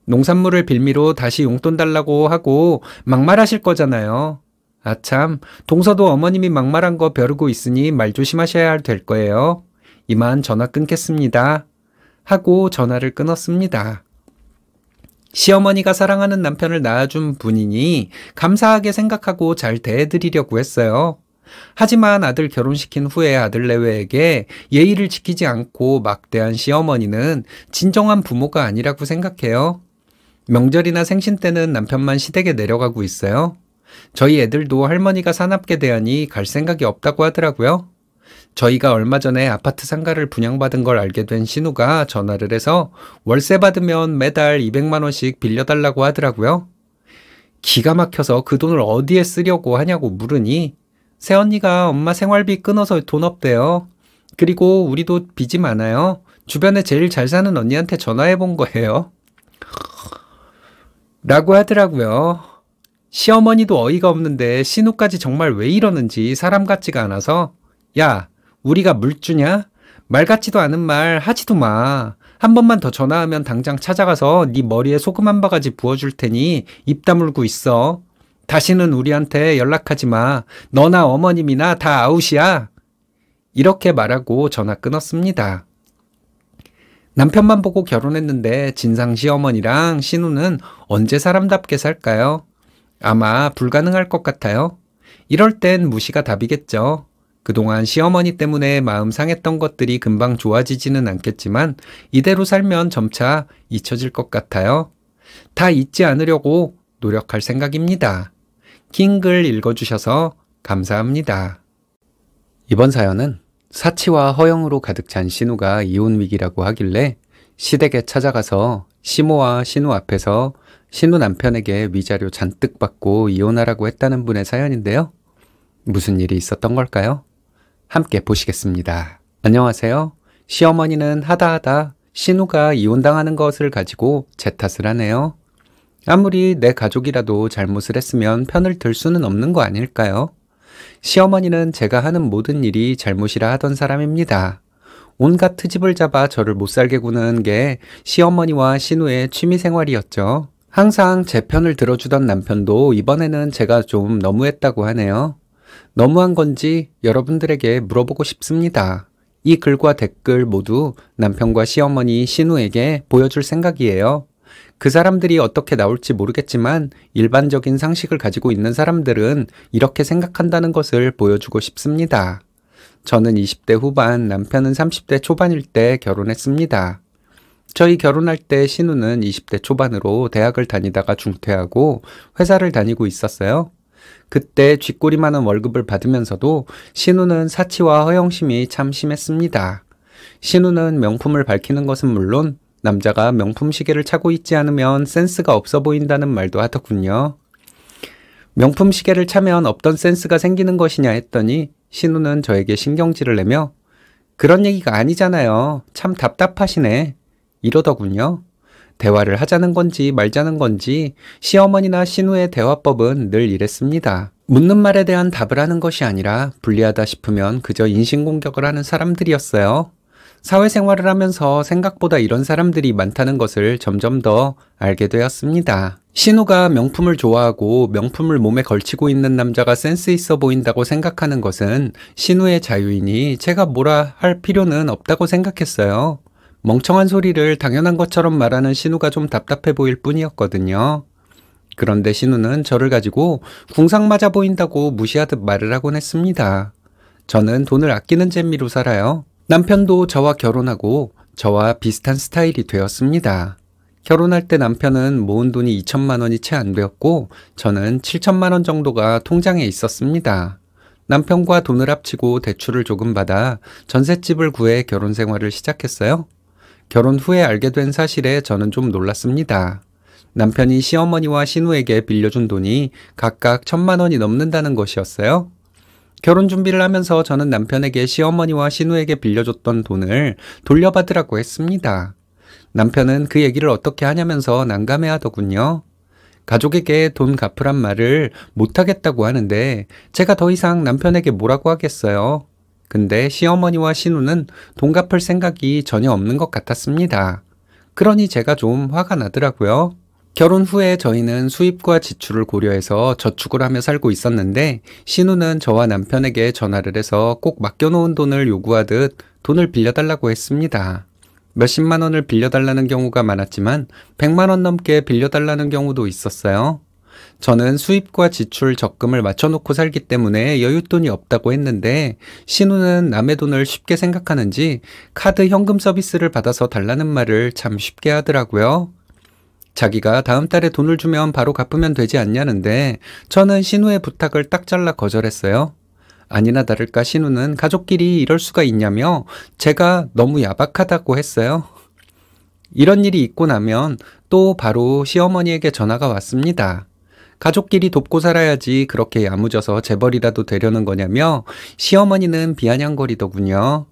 농산물을 빌미로 다시 용돈 달라고 하고 막말하실 거잖아요. 아참, 동서도 어머님이 막말한 거 벼르고 있으니 말 조심하셔야 될 거예요. 이만 전화 끊겠습니다. 하고 전화를 끊었습니다. 시어머니가 사랑하는 남편을 낳아준 분이니 감사하게 생각하고 잘 대해드리려고 했어요. 하지만 아들 결혼시킨 후에 아들 내외에게 예의를 지키지 않고 막대한 시어머니는 진정한 부모가 아니라고 생각해요. 명절이나 생신 때는 남편만 시댁에 내려가고 있어요. 저희 애들도 할머니가 사납게 대하니 갈 생각이 없다고 하더라고요. 저희가 얼마 전에 아파트 상가를 분양받은 걸 알게 된 신우가 전화를 해서 월세 받으면 매달 200만원씩 빌려달라고 하더라고요. 기가 막혀서 그 돈을 어디에 쓰려고 하냐고 물으니 새언니가 엄마 생활비 끊어서 돈 없대요. 그리고 우리도 빚이 많아요. 주변에 제일 잘 사는 언니한테 전화해 본 거예요. 라고 하더라고요. 시어머니도 어이가 없는데 신우까지 정말 왜 이러는지 사람 같지가 않아서 야 우리가 물 주냐? 말 같지도 않은 말 하지도 마. 한 번만 더 전화하면 당장 찾아가서 네 머리에 소금 한 바가지 부어줄 테니 입 다물고 있어. 다시는 우리한테 연락하지 마. 너나 어머님이나 다 아웃이야. 이렇게 말하고 전화 끊었습니다. 남편만 보고 결혼했는데 진상 시어머니랑 신우는 언제 사람답게 살까요? 아마 불가능할 것 같아요. 이럴 땐 무시가 답이겠죠. 그동안 시어머니 때문에 마음 상했던 것들이 금방 좋아지지는 않겠지만 이대로 살면 점차 잊혀질 것 같아요. 다 잊지 않으려고 노력할 생각입니다. 긴 글 읽어주셔서 감사합니다. 이번 사연은 사치와 허영으로 가득 찬 신우가 이혼 위기라고 하길래 시댁에 찾아가서 시모와 신우 앞에서 신우 남편에게 위자료 잔뜩 받고 이혼하라고 했다는 분의 사연인데요. 무슨 일이 있었던 걸까요? 함께 보시겠습니다. 안녕하세요. 시어머니는 하다하다 신우가 이혼당하는 것을 가지고 제 탓을 하네요. 아무리 내 가족이라도 잘못을 했으면 편을 들 수는 없는 거 아닐까요? 시어머니는 제가 하는 모든 일이 잘못이라 하던 사람입니다. 온갖 트집을 잡아 저를 못살게 구는 게 시어머니와 신우의 취미생활이었죠. 항상 제 편을 들어주던 남편도 이번에는 제가 좀 너무했다고 하네요. 너무한 건지 여러분들에게 물어보고 싶습니다. 이 글과 댓글 모두 남편과 시어머니 신우에게 보여줄 생각이에요. 그 사람들이 어떻게 나올지 모르겠지만 일반적인 상식을 가지고 있는 사람들은 이렇게 생각한다는 것을 보여주고 싶습니다. 저는 20대 후반, 남편은 30대 초반일 때 결혼했습니다. 저희 결혼할 때 신우는 20대 초반으로 대학을 다니다가 중퇴하고 회사를 다니고 있었어요. 그때 쥐꼬리만한 월급을 받으면서도 신우는 사치와 허영심이 참 심했습니다. 신우는 명품을 밝히는 것은 물론 남자가 명품 시계를 차고 있지 않으면 센스가 없어 보인다는 말도 하더군요. 명품 시계를 차면 없던 센스가 생기는 것이냐 했더니 신우는 저에게 신경질을 내며 그런 얘기가 아니잖아요. 참 답답하시네. 이러더군요. 대화를 하자는 건지 말자는 건지 시어머니나 신우의 대화법은 늘 이랬습니다. 묻는 말에 대한 답을 하는 것이 아니라 불리하다 싶으면 그저 인신공격을 하는 사람들이었어요. 사회생활을 하면서 생각보다 이런 사람들이 많다는 것을 점점 더 알게 되었습니다. 신우가 명품을 좋아하고 명품을 몸에 걸치고 있는 남자가 센스 있어 보인다고 생각하는 것은 신우의 자유이니 제가 뭐라 할 필요는 없다고 생각했어요. 멍청한 소리를 당연한 것처럼 말하는 신우가 좀 답답해 보일 뿐이었거든요. 그런데 신우는 저를 가지고 궁상 맞아 보인다고 무시하듯 말을 하곤 했습니다. 저는 돈을 아끼는 재미로 살아요. 남편도 저와 결혼하고 저와 비슷한 스타일이 되었습니다. 결혼할 때 남편은 모은 돈이 2천만 원이 채 안 되었고 저는 7천만 원 정도가 통장에 있었습니다. 남편과 돈을 합치고 대출을 조금 받아 전셋집을 구해 결혼 생활을 시작했어요. 결혼 후에 알게 된 사실에 저는 좀 놀랐습니다. 남편이 시어머니와 신우에게 빌려준 돈이 각각 천만 원이 넘는다는 것이었어요. 결혼 준비를 하면서 저는 남편에게 시어머니와 시누에게 빌려줬던 돈을 돌려받으라고 했습니다. 남편은 그 얘기를 어떻게 하냐면서 난감해 하더군요. 가족에게 돈 갚으란 말을 못하겠다고 하는데 제가 더 이상 남편에게 뭐라고 하겠어요. 근데 시어머니와 신우는 돈 갚을 생각이 전혀 없는 것 같았습니다. 그러니 제가 좀 화가 나더라고요. 결혼 후에 저희는 수입과 지출을 고려해서 저축을 하며 살고 있었는데 신우는 저와 남편에게 전화를 해서 꼭 맡겨놓은 돈을 요구하듯 돈을 빌려달라고 했습니다. 몇십만 원을 빌려달라는 경우가 많았지만 100만 원 넘게 빌려달라는 경우도 있었어요. 저는 수입과 지출 적금을 맞춰놓고 살기 때문에 여윳돈이 없다고 했는데 신우는 남의 돈을 쉽게 생각하는지 카드 현금 서비스를 받아서 달라는 말을 참 쉽게 하더라고요. 자기가 다음 달에 돈을 주면 바로 갚으면 되지 않냐는데 저는 신우의 부탁을 딱 잘라 거절했어요. 아니나 다를까 신우는 가족끼리 이럴 수가 있냐며 제가 너무 야박하다고 했어요. 이런 일이 있고 나면 또 바로 시어머니에게 전화가 왔습니다. 가족끼리 돕고 살아야지 그렇게 야무져서 재벌이라도 되려는 거냐며 시어머니는 비아냥거리더군요.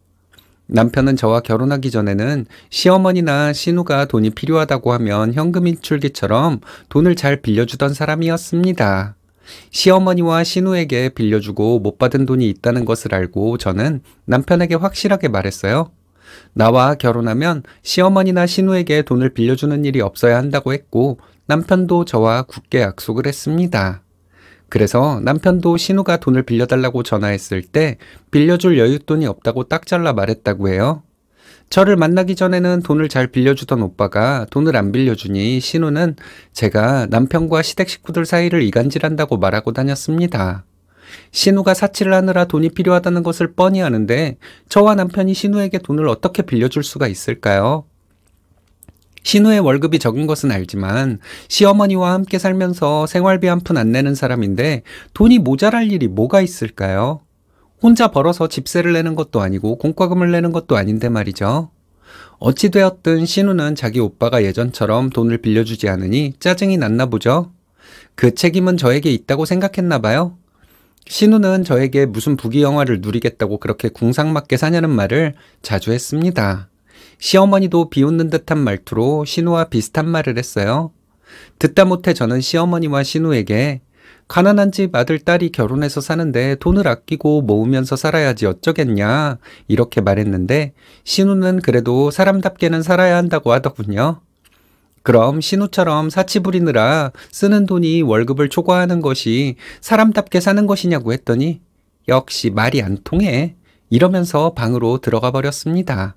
남편은 저와 결혼하기 전에는 시어머니나 시누가 돈이 필요하다고 하면 현금 인출기처럼 돈을 잘 빌려주던 사람이었습니다. 시어머니와 신우에게 빌려주고 못 받은 돈이 있다는 것을 알고 저는 남편에게 확실하게 말했어요. 나와 결혼하면 시어머니나 신우에게 돈을 빌려주는 일이 없어야 한다고 했고 남편도 저와 굳게 약속을 했습니다. 그래서 남편도 신우가 돈을 빌려달라고 전화했을 때 빌려줄 여윳돈이 없다고 딱 잘라 말했다고 해요. 저를 만나기 전에는 돈을 잘 빌려주던 오빠가 돈을 안 빌려주니 신우는 제가 남편과 시댁 식구들 사이를 이간질한다고 말하고 다녔습니다. 신우가 사치를 하느라 돈이 필요하다는 것을 뻔히 아는데 저와 남편이 신우에게 돈을 어떻게 빌려줄 수가 있을까요? 신우의 월급이 적은 것은 알지만 시어머니와 함께 살면서 생활비 한 푼 안 내는 사람인데 돈이 모자랄 일이 뭐가 있을까요? 혼자 벌어서 집세를 내는 것도 아니고 공과금을 내는 것도 아닌데 말이죠. 어찌되었든 신우는 자기 오빠가 예전처럼 돈을 빌려주지 않으니 짜증이 났나 보죠. 그 책임은 저에게 있다고 생각했나 봐요. 신우는 저에게 무슨 부귀영화를 누리겠다고 그렇게 궁상맞게 사냐는 말을 자주 했습니다. 시어머니도 비웃는 듯한 말투로 신우와 비슷한 말을 했어요. 듣다 못해 저는 시어머니와 신우에게 가난한 집 아들 딸이 결혼해서 사는데 돈을 아끼고 모으면서 살아야지 어쩌겠냐 이렇게 말했는데 신우는 그래도 사람답게는 살아야 한다고 하더군요. 그럼 신우처럼 사치 부리느라 쓰는 돈이 월급을 초과하는 것이 사람답게 사는 것이냐고 했더니 역시 말이 안 통해 이러면서 방으로 들어가 버렸습니다.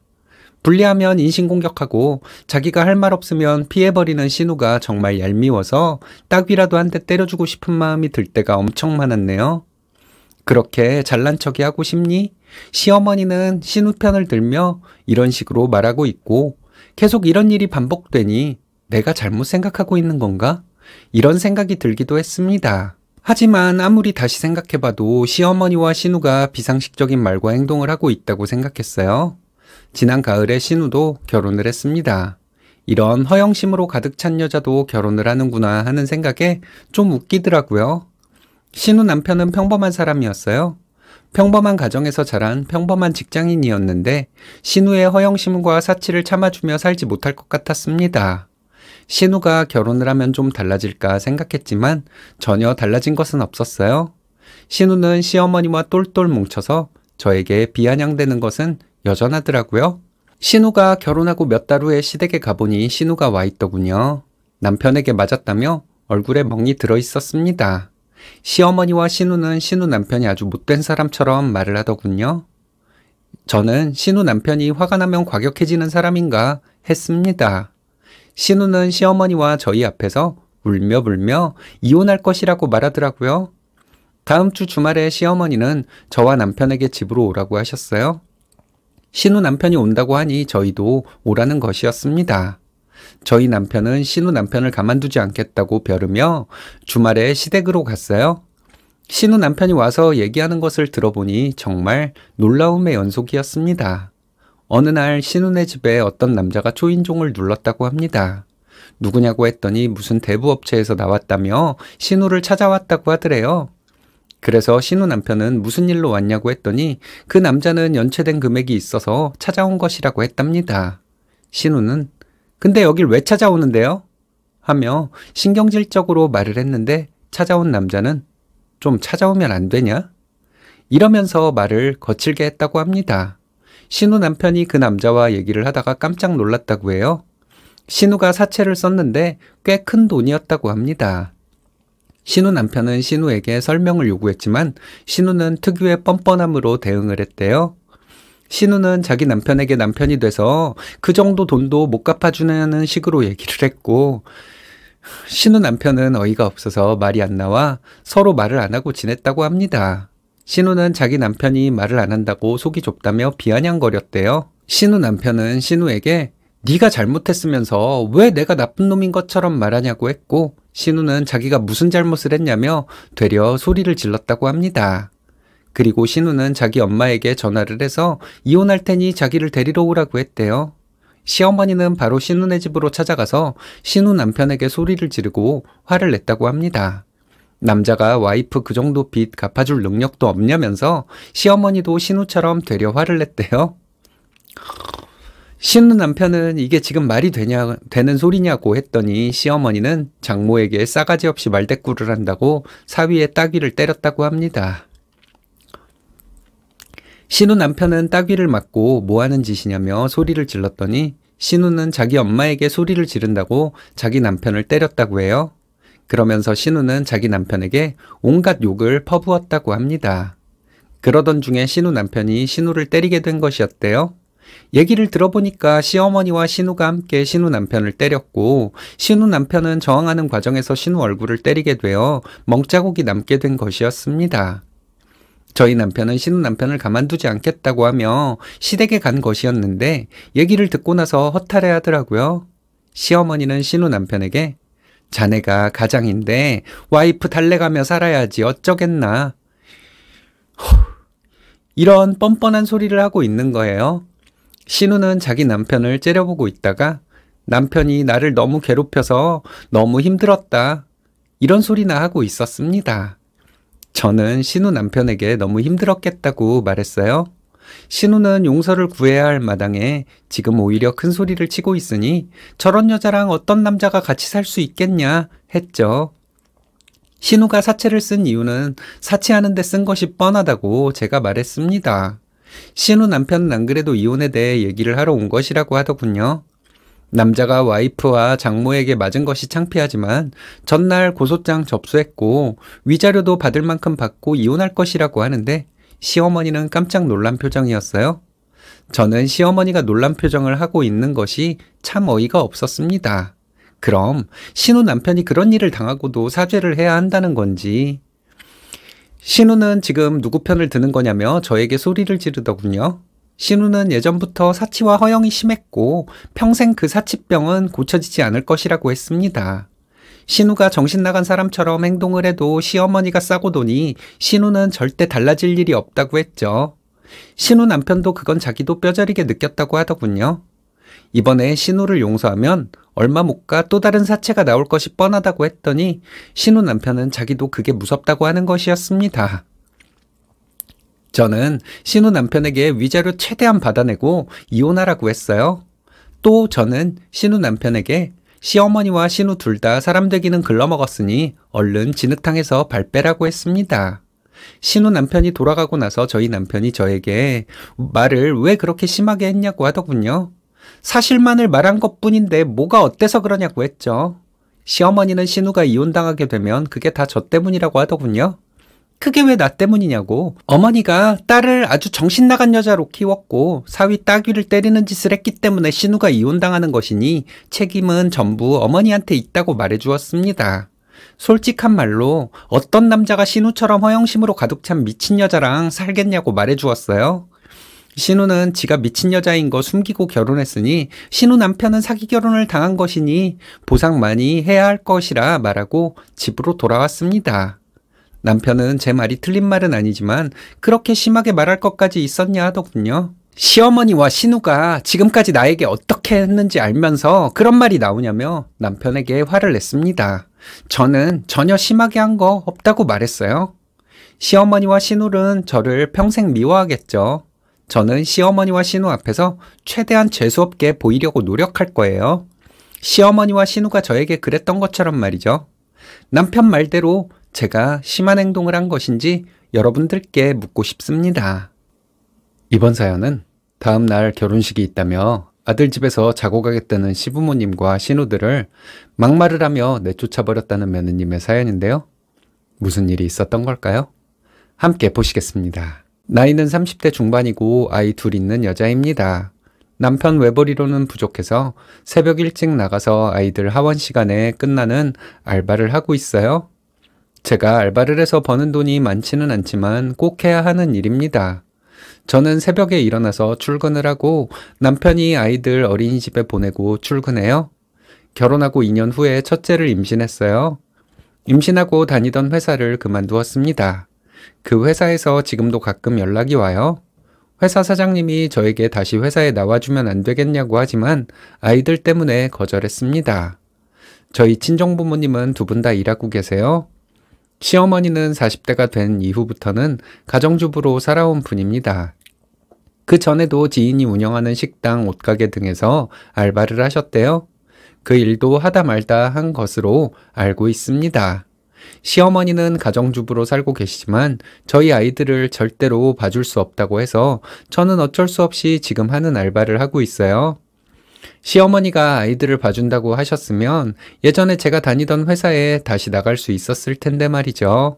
불리하면 인신공격하고 자기가 할 말 없으면 피해버리는 신우가 정말 얄미워서 딱이라도 한 대 때려주고 싶은 마음이 들 때가 엄청 많았네요. 그렇게 잘난 척이 하고 싶니? 시어머니는 신우 편을 들며 이런 식으로 말하고 있고 계속 이런 일이 반복되니 내가 잘못 생각하고 있는 건가? 이런 생각이 들기도 했습니다. 하지만 아무리 다시 생각해봐도 시어머니와 신우가 비상식적인 말과 행동을 하고 있다고 생각했어요. 지난 가을에 신우도 결혼을 했습니다. 이런 허영심으로 가득 찬 여자도 결혼을 하는구나 하는 생각에 좀 웃기더라고요. 신우 남편은 평범한 사람이었어요. 평범한 가정에서 자란 평범한 직장인이었는데 신우의 허영심과 사치를 참아주며 살지 못할 것 같았습니다. 신우가 결혼을 하면 좀 달라질까 생각했지만 전혀 달라진 것은 없었어요. 신우는 시어머니와 똘똘 뭉쳐서 저에게 비아냥대는 것은 여전하더라고요. 신우가 결혼하고 몇 달 후에 시댁에 가보니 신우가 와 있더군요. 남편에게 맞았다며 얼굴에 멍이 들어 있었습니다. 시어머니와 신우는 신우 남편이 아주 못된 사람처럼 말을 하더군요. 저는 신우 남편이 화가 나면 과격해지는 사람인가 했습니다. 신우는 시어머니와 저희 앞에서 울며 불며 이혼할 것이라고 말하더라고요. 다음 주 주말에 시어머니는 저와 남편에게 집으로 오라고 하셨어요. 신우 남편이 온다고 하니 저희도 오라는 것이었습니다. 저희 남편은 신우 남편을 가만두지 않겠다고 벼르며 주말에 시댁으로 갔어요. 신우 남편이 와서 얘기하는 것을 들어보니 정말 놀라움의 연속이었습니다. 어느 날 신우네 집에 어떤 남자가 초인종을 눌렀다고 합니다. 누구냐고 했더니 무슨 대부업체에서 나왔다며 신우를 찾아왔다고 하더래요. 그래서 신우 남편은 무슨 일로 왔냐고 했더니 그 남자는 연체된 금액이 있어서 찾아온 것이라고 했답니다. 신우는 근데 여길 왜 찾아오는데요? 하며 신경질적으로 말을 했는데 찾아온 남자는 좀 찾아오면 안 되냐? 이러면서 말을 거칠게 했다고 합니다. 신우 남편이 그 남자와 얘기를 하다가 깜짝 놀랐다고 해요. 신우가 사채를 썼는데 꽤 큰 돈이었다고 합니다. 신우 남편은 신우에게 설명을 요구했지만 신우는 특유의 뻔뻔함으로 대응을 했대요. 신우는 자기 남편에게 남편이 돼서 그 정도 돈도 못 갚아주냐는 식으로 얘기를 했고 신우 남편은 어이가 없어서 말이 안 나와 서로 말을 안 하고 지냈다고 합니다. 신우는 자기 남편이 말을 안 한다고 속이 좁다며 비아냥거렸대요. 신우 남편은 신우에게 네가 잘못했으면서 왜 내가 나쁜 놈인 것처럼 말하냐고 했고 신우는 자기가 무슨 잘못을 했냐며 되려 소리를 질렀다고 합니다. 그리고 신우는 자기 엄마에게 전화를 해서 이혼할 테니 자기를 데리러 오라고 했대요. 시어머니는 바로 신우네 집으로 찾아가서 신우 남편에게 소리를 지르고 화를 냈다고 합니다. 남자가 와이프 그 정도 빚 갚아줄 능력도 없냐면서 시어머니도 신우처럼 되려 화를 냈대요. 신우 남편은 이게 지금 말이 되냐, 되는 소리냐고 했더니 시어머니는 장모에게 싸가지 없이 말대꾸를 한다고 사위의 따귀를 때렸다고 합니다. 신우 남편은 따귀를 맞고 뭐 하는 짓이냐며 소리를 질렀더니 신우는 자기 엄마에게 소리를 지른다고 자기 남편을 때렸다고 해요. 그러면서 신우는 자기 남편에게 온갖 욕을 퍼부었다고 합니다. 그러던 중에 신우 남편이 신우를 때리게 된 것이었대요. 얘기를 들어보니까 시어머니와 신우가 함께 신우 남편을 때렸고 신우 남편은 저항하는 과정에서 신우 얼굴을 때리게 되어 멍자국이 남게 된 것이었습니다. 저희 남편은 신우 남편을 가만두지 않겠다고 하며 시댁에 간 것이었는데 얘기를 듣고 나서 허탈해 하더라고요. 시어머니는 신우 남편에게 자네가 가장인데 와이프 달래가며 살아야지 어쩌겠나. 이런 뻔뻔한 소리를 하고 있는 거예요. 신우는 자기 남편을 째려보고 있다가 남편이 나를 너무 괴롭혀서 너무 힘들었다. 이런 소리나 하고 있었습니다. 저는 신우 남편에게 너무 힘들었겠다고 말했어요. 신우는 용서를 구해야 할 마당에 지금 오히려 큰 소리를 치고 있으니 저런 여자랑 어떤 남자가 같이 살 수 있겠냐 했죠. 신우가 사채를 쓴 이유는 사채하는데쓴 것이 뻔하다고 제가 말했습니다. 신우 남편은 안 그래도 이혼에 대해 얘기를 하러 온 것이라고 하더군요. 남자가 와이프와 장모에게 맞은 것이 창피하지만 전날 고소장 접수했고 위자료도 받을 만큼 받고 이혼할 것이라고 하는데 시어머니는 깜짝 놀란 표정이었어요. 저는 시어머니가 놀란 표정을 하고 있는 것이 참 어이가 없었습니다. 그럼 신우 남편이 그런 일을 당하고도 사죄를 해야 한다는 건지 신우는 지금 누구 편을 드는 거냐며 저에게 소리를 지르더군요. 신우는 예전부터 사치와 허영이 심했고 평생 그 사치병은 고쳐지지 않을 것이라고 했습니다. 신우가 정신 나간 사람처럼 행동을 해도 시어머니가 싸고 도니 신우는 절대 달라질 일이 없다고 했죠. 신우 남편도 그건 자기도 뼈저리게 느꼈다고 하더군요. 이번에 신우를 용서하면 얼마 못 가 또 다른 사체가 나올 것이 뻔하다고 했더니 신우 남편은 자기도 그게 무섭다고 하는 것이었습니다. 저는 신우 남편에게 위자료 최대한 받아내고 이혼하라고 했어요. 또 저는 신우 남편에게 시어머니와 신우 둘 다 사람 되기는 글러먹었으니 얼른 진흙탕에서 발 빼라고 했습니다. 신우 남편이 돌아가고 나서 저희 남편이 저에게 말을 왜 그렇게 심하게 했냐고 하더군요. 사실만을 말한 것 뿐인데 뭐가 어때서 그러냐고 했죠. 시어머니는 신우가 이혼당하게 되면 그게 다 저 때문이라고 하더군요. 크게 왜 나 때문이냐고. 어머니가 딸을 아주 정신 나간 여자로 키웠고 사위 따귀를 때리는 짓을 했기 때문에 신우가 이혼당하는 것이니 책임은 전부 어머니한테 있다고 말해주었습니다. 솔직한 말로 어떤 남자가 신우처럼 허영심으로 가득 찬 미친 여자랑 살겠냐고 말해주었어요. 신우는 지가 미친 여자인 거 숨기고 결혼했으니 신우 남편은 사기 결혼을 당한 것이니 보상 많이 해야 할 것이라 말하고 집으로 돌아왔습니다. 남편은 제 말이 틀린 말은 아니지만 그렇게 심하게 말할 것까지 있었냐 하더군요. 시어머니와 신우가 지금까지 나에게 어떻게 했는지 알면서 그런 말이 나오냐며 남편에게 화를 냈습니다. 저는 전혀 심하게 한 거 없다고 말했어요. 시어머니와 신우는 저를 평생 미워하겠죠. 저는 시어머니와 신우 앞에서 최대한 재수없게 보이려고 노력할 거예요. 시어머니와 신우가 저에게 그랬던 것처럼 말이죠. 남편 말대로 제가 심한 행동을 한 것인지 여러분들께 묻고 싶습니다. 이번 사연은 다음 날 결혼식이 있다며 아들 집에서 자고 가겠다는 시부모님과 신우들을 막말을 하며 내쫓아버렸다는 며느님의 사연인데요. 무슨 일이 있었던 걸까요? 함께 보시겠습니다. 나이는 30대 중반이고 아이 둘 있는 여자입니다. 남편 외벌이로는 부족해서 새벽 일찍 나가서 아이들 하원 시간에 끝나는 알바를 하고 있어요. 제가 알바를 해서 버는 돈이 많지는 않지만 꼭 해야 하는 일입니다. 저는 새벽에 일어나서 출근을 하고 남편이 아이들 어린이집에 보내고 출근해요. 결혼하고 2년 후에 첫째를 임신했어요. 임신하고 다니던 회사를 그만두었습니다. 그 회사에서 지금도 가끔 연락이 와요. 회사 사장님이 저에게 다시 회사에 나와주면 안 되겠냐고 하지만 아이들 때문에 거절했습니다. 저희 친정 부모님은 두 분 다 일하고 계세요. 시어머니는 40대가 된 이후부터는 가정주부로 살아온 분입니다. 그 전에도 지인이 운영하는 식당, 옷가게 등에서 알바를 하셨대요. 그 일도 하다 말다 한 것으로 알고 있습니다. 시어머니는 가정주부로 살고 계시지만 저희 아이들을 절대로 봐줄 수 없다고 해서 저는 어쩔 수 없이 지금 하는 알바를 하고 있어요. 시어머니가 아이들을 봐준다고 하셨으면 예전에 제가 다니던 회사에 다시 나갈 수 있었을 텐데 말이죠.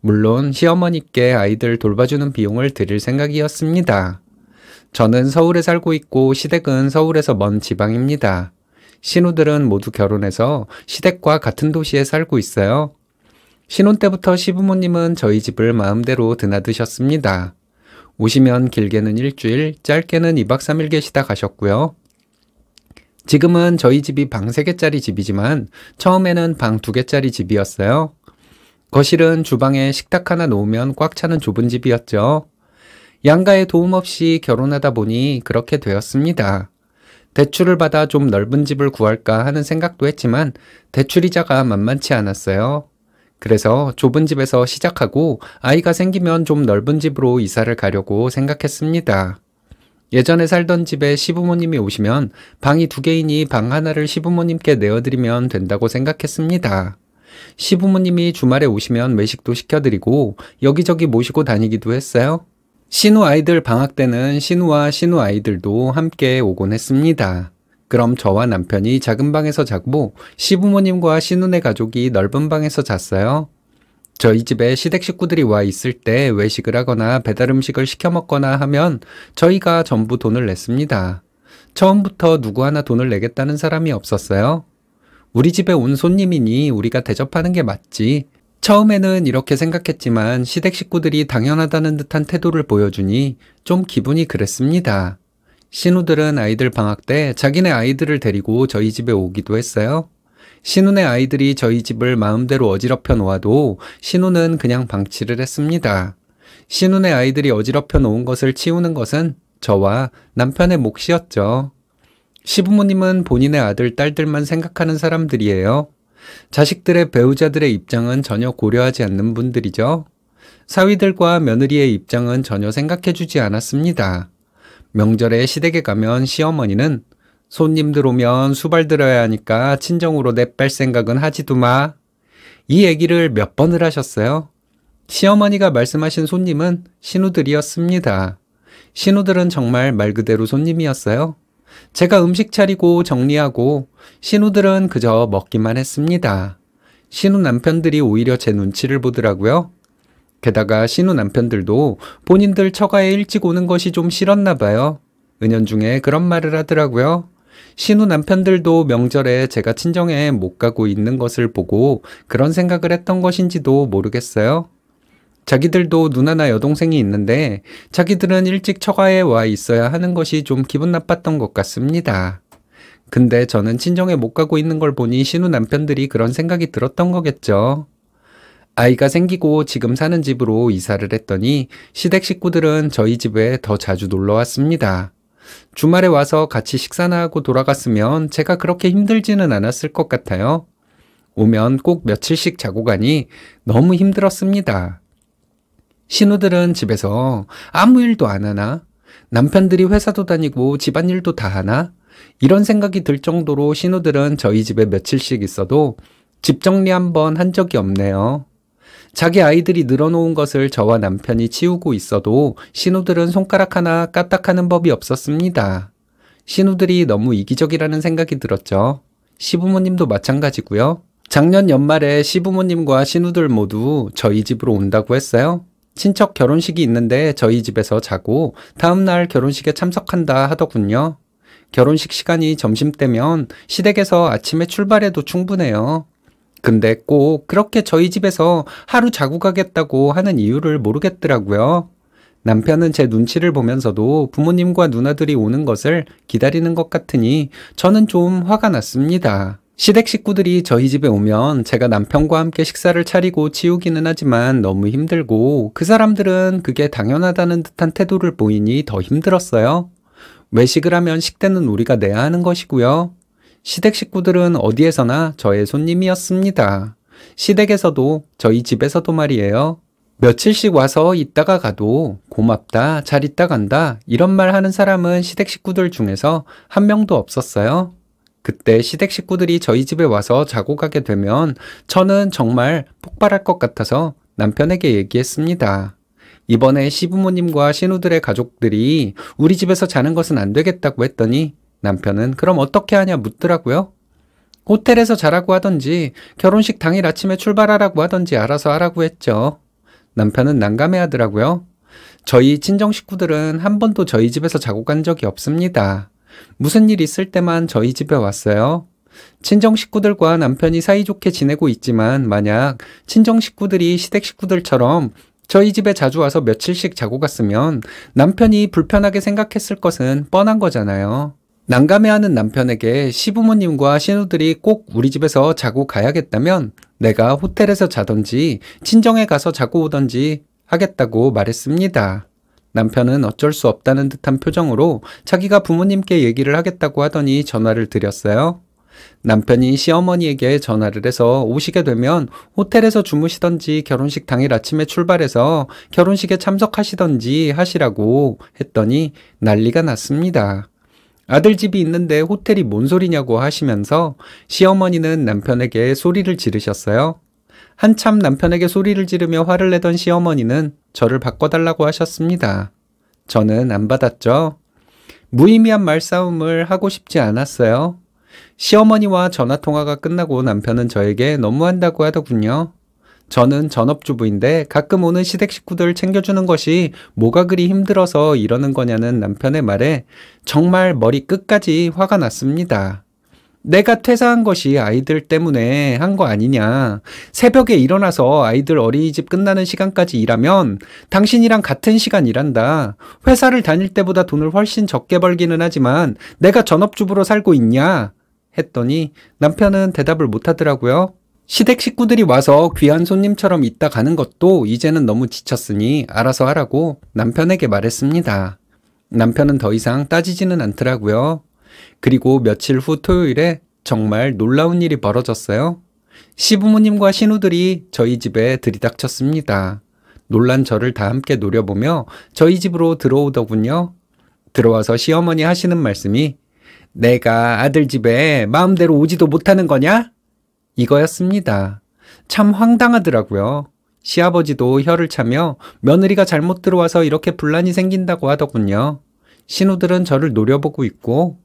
물론 시어머니께 아이들 돌봐주는 비용을 드릴 생각이었습니다. 저는 서울에 살고 있고 시댁은 서울에서 먼 지방입니다. 신우들은 모두 결혼해서 시댁과 같은 도시에 살고 있어요. 신혼 때부터 시부모님은 저희 집을 마음대로 드나드셨습니다. 오시면 길게는 일주일, 짧게는 2박 3일 계시다 가셨고요. 지금은 저희 집이 방 3개짜리 집이지만 처음에는 방 2개짜리 집이었어요. 거실은 주방에 식탁 하나 놓으면 꽉 차는 좁은 집이었죠. 양가의 도움 없이 결혼하다 보니 그렇게 되었습니다. 대출을 받아 좀 넓은 집을 구할까 하는 생각도 했지만 대출이자가 만만치 않았어요. 그래서 좁은 집에서 시작하고 아이가 생기면 좀 넓은 집으로 이사를 가려고 생각했습니다. 예전에 살던 집에 시부모님이 오시면 방이 두 개이니 방 하나를 시부모님께 내어드리면 된다고 생각했습니다. 시부모님이 주말에 오시면 외식도 시켜드리고 여기저기 모시고 다니기도 했어요. 신우 아이들 방학 때는 신우와 신우 아이들도 함께 오곤 했습니다. 그럼 저와 남편이 작은 방에서 자고 시부모님과 시누네 가족이 넓은 방에서 잤어요. 저희 집에 시댁 식구들이 와 있을 때 외식을 하거나 배달 음식을 시켜 먹거나 하면 저희가 전부 돈을 냈습니다. 처음부터 누구 하나 돈을 내겠다는 사람이 없었어요. 우리 집에 온 손님이니 우리가 대접하는 게 맞지. 처음에는 이렇게 생각했지만 시댁 식구들이 당연하다는 듯한 태도를 보여주니 좀 기분이 그랬습니다. 신우들은 아이들 방학 때 자기네 아이들을 데리고 저희 집에 오기도 했어요. 신우네 아이들이 저희 집을 마음대로 어지럽혀 놓아도 신우는 그냥 방치를 했습니다. 신우네 아이들이 어지럽혀 놓은 것을 치우는 것은 저와 남편의 몫이었죠. 시부모님은 본인의 아들, 딸들만 생각하는 사람들이에요. 자식들의 배우자들의 입장은 전혀 고려하지 않는 분들이죠. 사위들과 며느리의 입장은 전혀 생각해주지 않았습니다. 명절에 시댁에 가면 시어머니는 손님들 오면 수발 들어야 하니까 친정으로 내뺄 생각은 하지도 마. 이 얘기를 몇 번을 하셨어요. 시어머니가 말씀하신 손님은 신우들이었습니다. 신우들은 정말 말 그대로 손님이었어요. 제가 음식 차리고 정리하고 신우들은 그저 먹기만 했습니다. 신우 남편들이 오히려 제 눈치를 보더라고요. 게다가 신우 남편들도 본인들 처가에 일찍 오는 것이 좀 싫었나 봐요. 은연중에 그런 말을 하더라고요. 신우 남편들도 명절에 제가 친정에 못 가고 있는 것을 보고 그런 생각을 했던 것인지도 모르겠어요. 자기들도 누나나 여동생이 있는데 자기들은 일찍 처가에 와 있어야 하는 것이 좀 기분 나빴던 것 같습니다. 근데 저는 친정에 못 가고 있는 걸 보니 신우 남편들이 그런 생각이 들었던 거겠죠. 아이가 생기고 지금 사는 집으로 이사를 했더니 시댁 식구들은 저희 집에 더 자주 놀러 왔습니다. 주말에 와서 같이 식사나 하고 돌아갔으면 제가 그렇게 힘들지는 않았을 것 같아요. 오면 꼭 며칠씩 자고 가니 너무 힘들었습니다. 신우들은 집에서 아무 일도 안 하나? 남편들이 회사도 다니고 집안일도 다 하나? 이런 생각이 들 정도로 신우들은 저희 집에 며칠씩 있어도 집 정리 한번 한 적이 없네요. 자기 아이들이 늘어놓은 것을 저와 남편이 치우고 있어도 신우들은 손가락 하나 까딱하는 법이 없었습니다. 신우들이 너무 이기적이라는 생각이 들었죠. 시부모님도 마찬가지고요. 작년 연말에 시부모님과 신우들 모두 저희 집으로 온다고 했어요. 친척 결혼식이 있는데 저희 집에서 자고 다음날 결혼식에 참석한다 하더군요. 결혼식 시간이 점심 때면 시댁에서 아침에 출발해도 충분해요. 근데 꼭 그렇게 저희 집에서 하루 자고 가겠다고 하는 이유를 모르겠더라고요. 남편은 제 눈치를 보면서도 부모님과 누나들이 오는 것을 기다리는 것 같으니 저는 좀 화가 났습니다. 시댁 식구들이 저희 집에 오면 제가 남편과 함께 식사를 차리고 치우기는 하지만 너무 힘들고 그 사람들은 그게 당연하다는 듯한 태도를 보이니 더 힘들었어요. 외식을 하면 식대는 우리가 내야 하는 것이고요. 시댁 식구들은 어디에서나 저의 손님이었습니다. 시댁에서도 저희 집에서도 말이에요. 며칠씩 와서 있다가 가도 고맙다, 잘 있다 간다 이런 말 하는 사람은 시댁 식구들 중에서 한 명도 없었어요. 그때 시댁 식구들이 저희 집에 와서 자고 가게 되면 저는 정말 폭발할 것 같아서 남편에게 얘기했습니다. 이번에 시부모님과 신우들의 가족들이 우리 집에서 자는 것은 안 되겠다고 했더니 남편은 그럼 어떻게 하냐 묻더라고요. 호텔에서 자라고 하던지 결혼식 당일 아침에 출발하라고 하던지 알아서 하라고 했죠. 남편은 난감해 하더라고요. 저희 친정 식구들은 한 번도 저희 집에서 자고 간 적이 없습니다. 무슨 일 있을 때만 저희 집에 왔어요. 친정 식구들과 남편이 사이좋게 지내고 있지만 만약 친정 식구들이 시댁 식구들처럼 저희 집에 자주 와서 며칠씩 자고 갔으면 남편이 불편하게 생각했을 것은 뻔한 거잖아요. 난감해하는 남편에게 시부모님과 신우들이 꼭 우리 집에서 자고 가야겠다면 내가 호텔에서 자던지 친정에 가서 자고 오던지 하겠다고 말했습니다. 남편은 어쩔 수 없다는 듯한 표정으로 자기가 부모님께 얘기를 하겠다고 하더니 전화를 드렸어요. 남편이 시어머니에게 전화를 해서 오시게 되면 호텔에서 주무시던지 결혼식 당일 아침에 출발해서 결혼식에 참석하시던지 하시라고 했더니 난리가 났습니다. 아들 집이 있는데 호텔이 뭔 소리냐고 하시면서 시어머니는 남편에게 소리를 지르셨어요. 한참 남편에게 소리를 지르며 화를 내던 시어머니는 저를 바꿔달라고 하셨습니다. 저는 안 받았죠. 무의미한 말싸움을 하고 싶지 않았어요. 시어머니와 전화통화가 끝나고 남편은 저에게 너무한다고 하더군요. 저는 전업주부인데 가끔 오는 시댁 식구들 챙겨주는 것이 뭐가 그리 힘들어서 이러는 거냐는 남편의 말에 정말 머리 끝까지 화가 났습니다. 내가 퇴사한 것이 아이들 때문에 한 거 아니냐. 새벽에 일어나서 아이들 어린이집 끝나는 시간까지 일하면 당신이랑 같은 시간 일한다. 회사를 다닐 때보다 돈을 훨씬 적게 벌기는 하지만 내가 전업주부로 살고 있냐? 했더니 남편은 대답을 못 하더라고요. 시댁 식구들이 와서 귀한 손님처럼 있다 가는 것도 이제는 너무 지쳤으니 알아서 하라고 남편에게 말했습니다. 남편은 더 이상 따지지는 않더라고요. 그리고 며칠 후 토요일에 정말 놀라운 일이 벌어졌어요. 시부모님과 신우들이 저희 집에 들이닥쳤습니다. 놀란 저를 다 함께 노려보며 저희 집으로 들어오더군요. 들어와서 시어머니 하시는 말씀이 내가 아들 집에 마음대로 오지도 못하는 거냐? 이거였습니다. 참 황당하더라고요. 시아버지도 혀를 차며 며느리가 잘못 들어와서 이렇게 분란이 생긴다고 하더군요. 신우들은 저를 노려보고 있고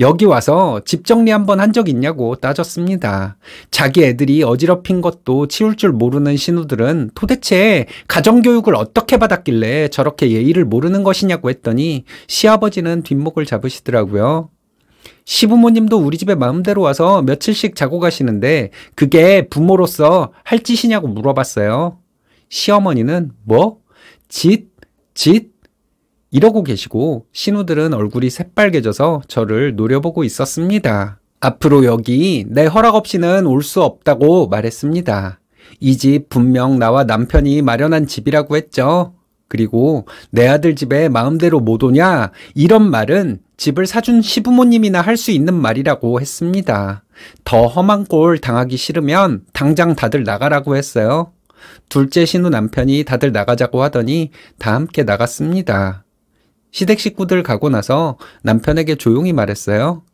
여기 와서 집 정리 한번 한 적 있냐고 따졌습니다. 자기 애들이 어지럽힌 것도 치울 줄 모르는 신우들은 도대체 가정교육을 어떻게 받았길래 저렇게 예의를 모르는 것이냐고 했더니 시아버지는 뒷목을 잡으시더라고요. 시부모님도 우리 집에 마음대로 와서 며칠씩 자고 가시는데 그게 부모로서 할 짓이냐고 물어봤어요. 시어머니는 뭐? 짓? 짓? 이러고 계시고 신우들은 얼굴이 새빨개져서 저를 노려보고 있었습니다. 앞으로 여기 내 허락 없이는 올 수 없다고 말했습니다. 이 집 분명 나와 남편이 마련한 집이라고 했죠. 그리고 내 아들 집에 마음대로 못 오냐? 이런 말은 집을 사준 시부모님이나 할 수 있는 말이라고 했습니다. 더 험한 꼴 당하기 싫으면 당장 다들 나가라고 했어요. 둘째 신우 남편이 다들 나가자고 하더니 다 함께 나갔습니다. 시댁 식구들 가고 나서 남편에게 조용히 말했어요.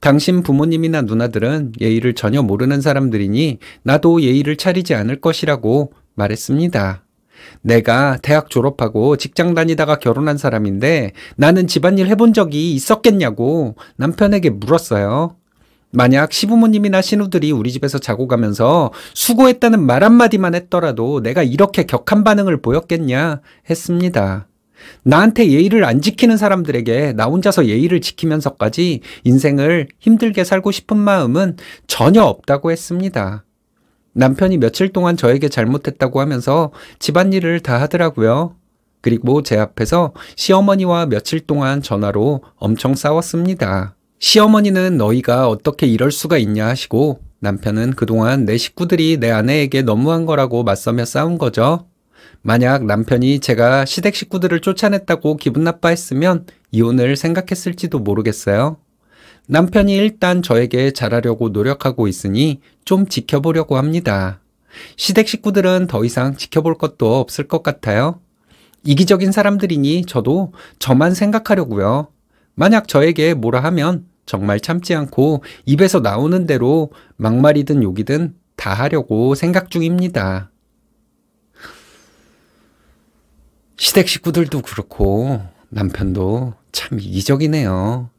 당신 부모님이나 누나들은 예의를 전혀 모르는 사람들이니 나도 예의를 차리지 않을 것이라고 말했습니다. 내가 대학 졸업하고 직장 다니다가 결혼한 사람인데 나는 집안일 해본 적이 있었겠냐고 남편에게 물었어요. 만약 시부모님이나 신우들이 우리 집에서 자고 가면서 수고했다는 말 한마디만 했더라도 내가 이렇게 격한 반응을 보였겠냐 했습니다. 나한테 예의를 안 지키는 사람들에게 나 혼자서 예의를 지키면서까지 인생을 힘들게 살고 싶은 마음은 전혀 없다고 했습니다. 남편이 며칠 동안 저에게 잘못했다고 하면서 집안일을 다 하더라고요. 그리고 제 앞에서 시어머니와 며칠 동안 전화로 엄청 싸웠습니다. 시어머니는 너희가 어떻게 이럴 수가 있냐 하시고 남편은 그동안 내 식구들이 내 아내에게 너무한 거라고 맞서며 싸운 거죠. 만약 남편이 제가 시댁 식구들을 쫓아냈다고 기분 나빠했으면 이혼을 생각했을지도 모르겠어요. 남편이 일단 저에게 잘하려고 노력하고 있으니 좀 지켜보려고 합니다. 시댁 식구들은 더 이상 지켜볼 것도 없을 것 같아요. 이기적인 사람들이니 저도 저만 생각하려고요. 만약 저에게 뭐라 하면 정말 참지 않고 입에서 나오는 대로 막말이든 욕이든 다 하려고 생각 중입니다. 시댁 식구들도 그렇고 남편도 참 이기적이네요.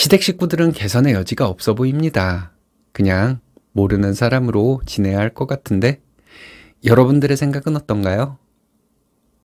시댁 식구들은 개선의 여지가 없어 보입니다. 그냥 모르는 사람으로 지내야 할 것 같은데 여러분들의 생각은 어떤가요?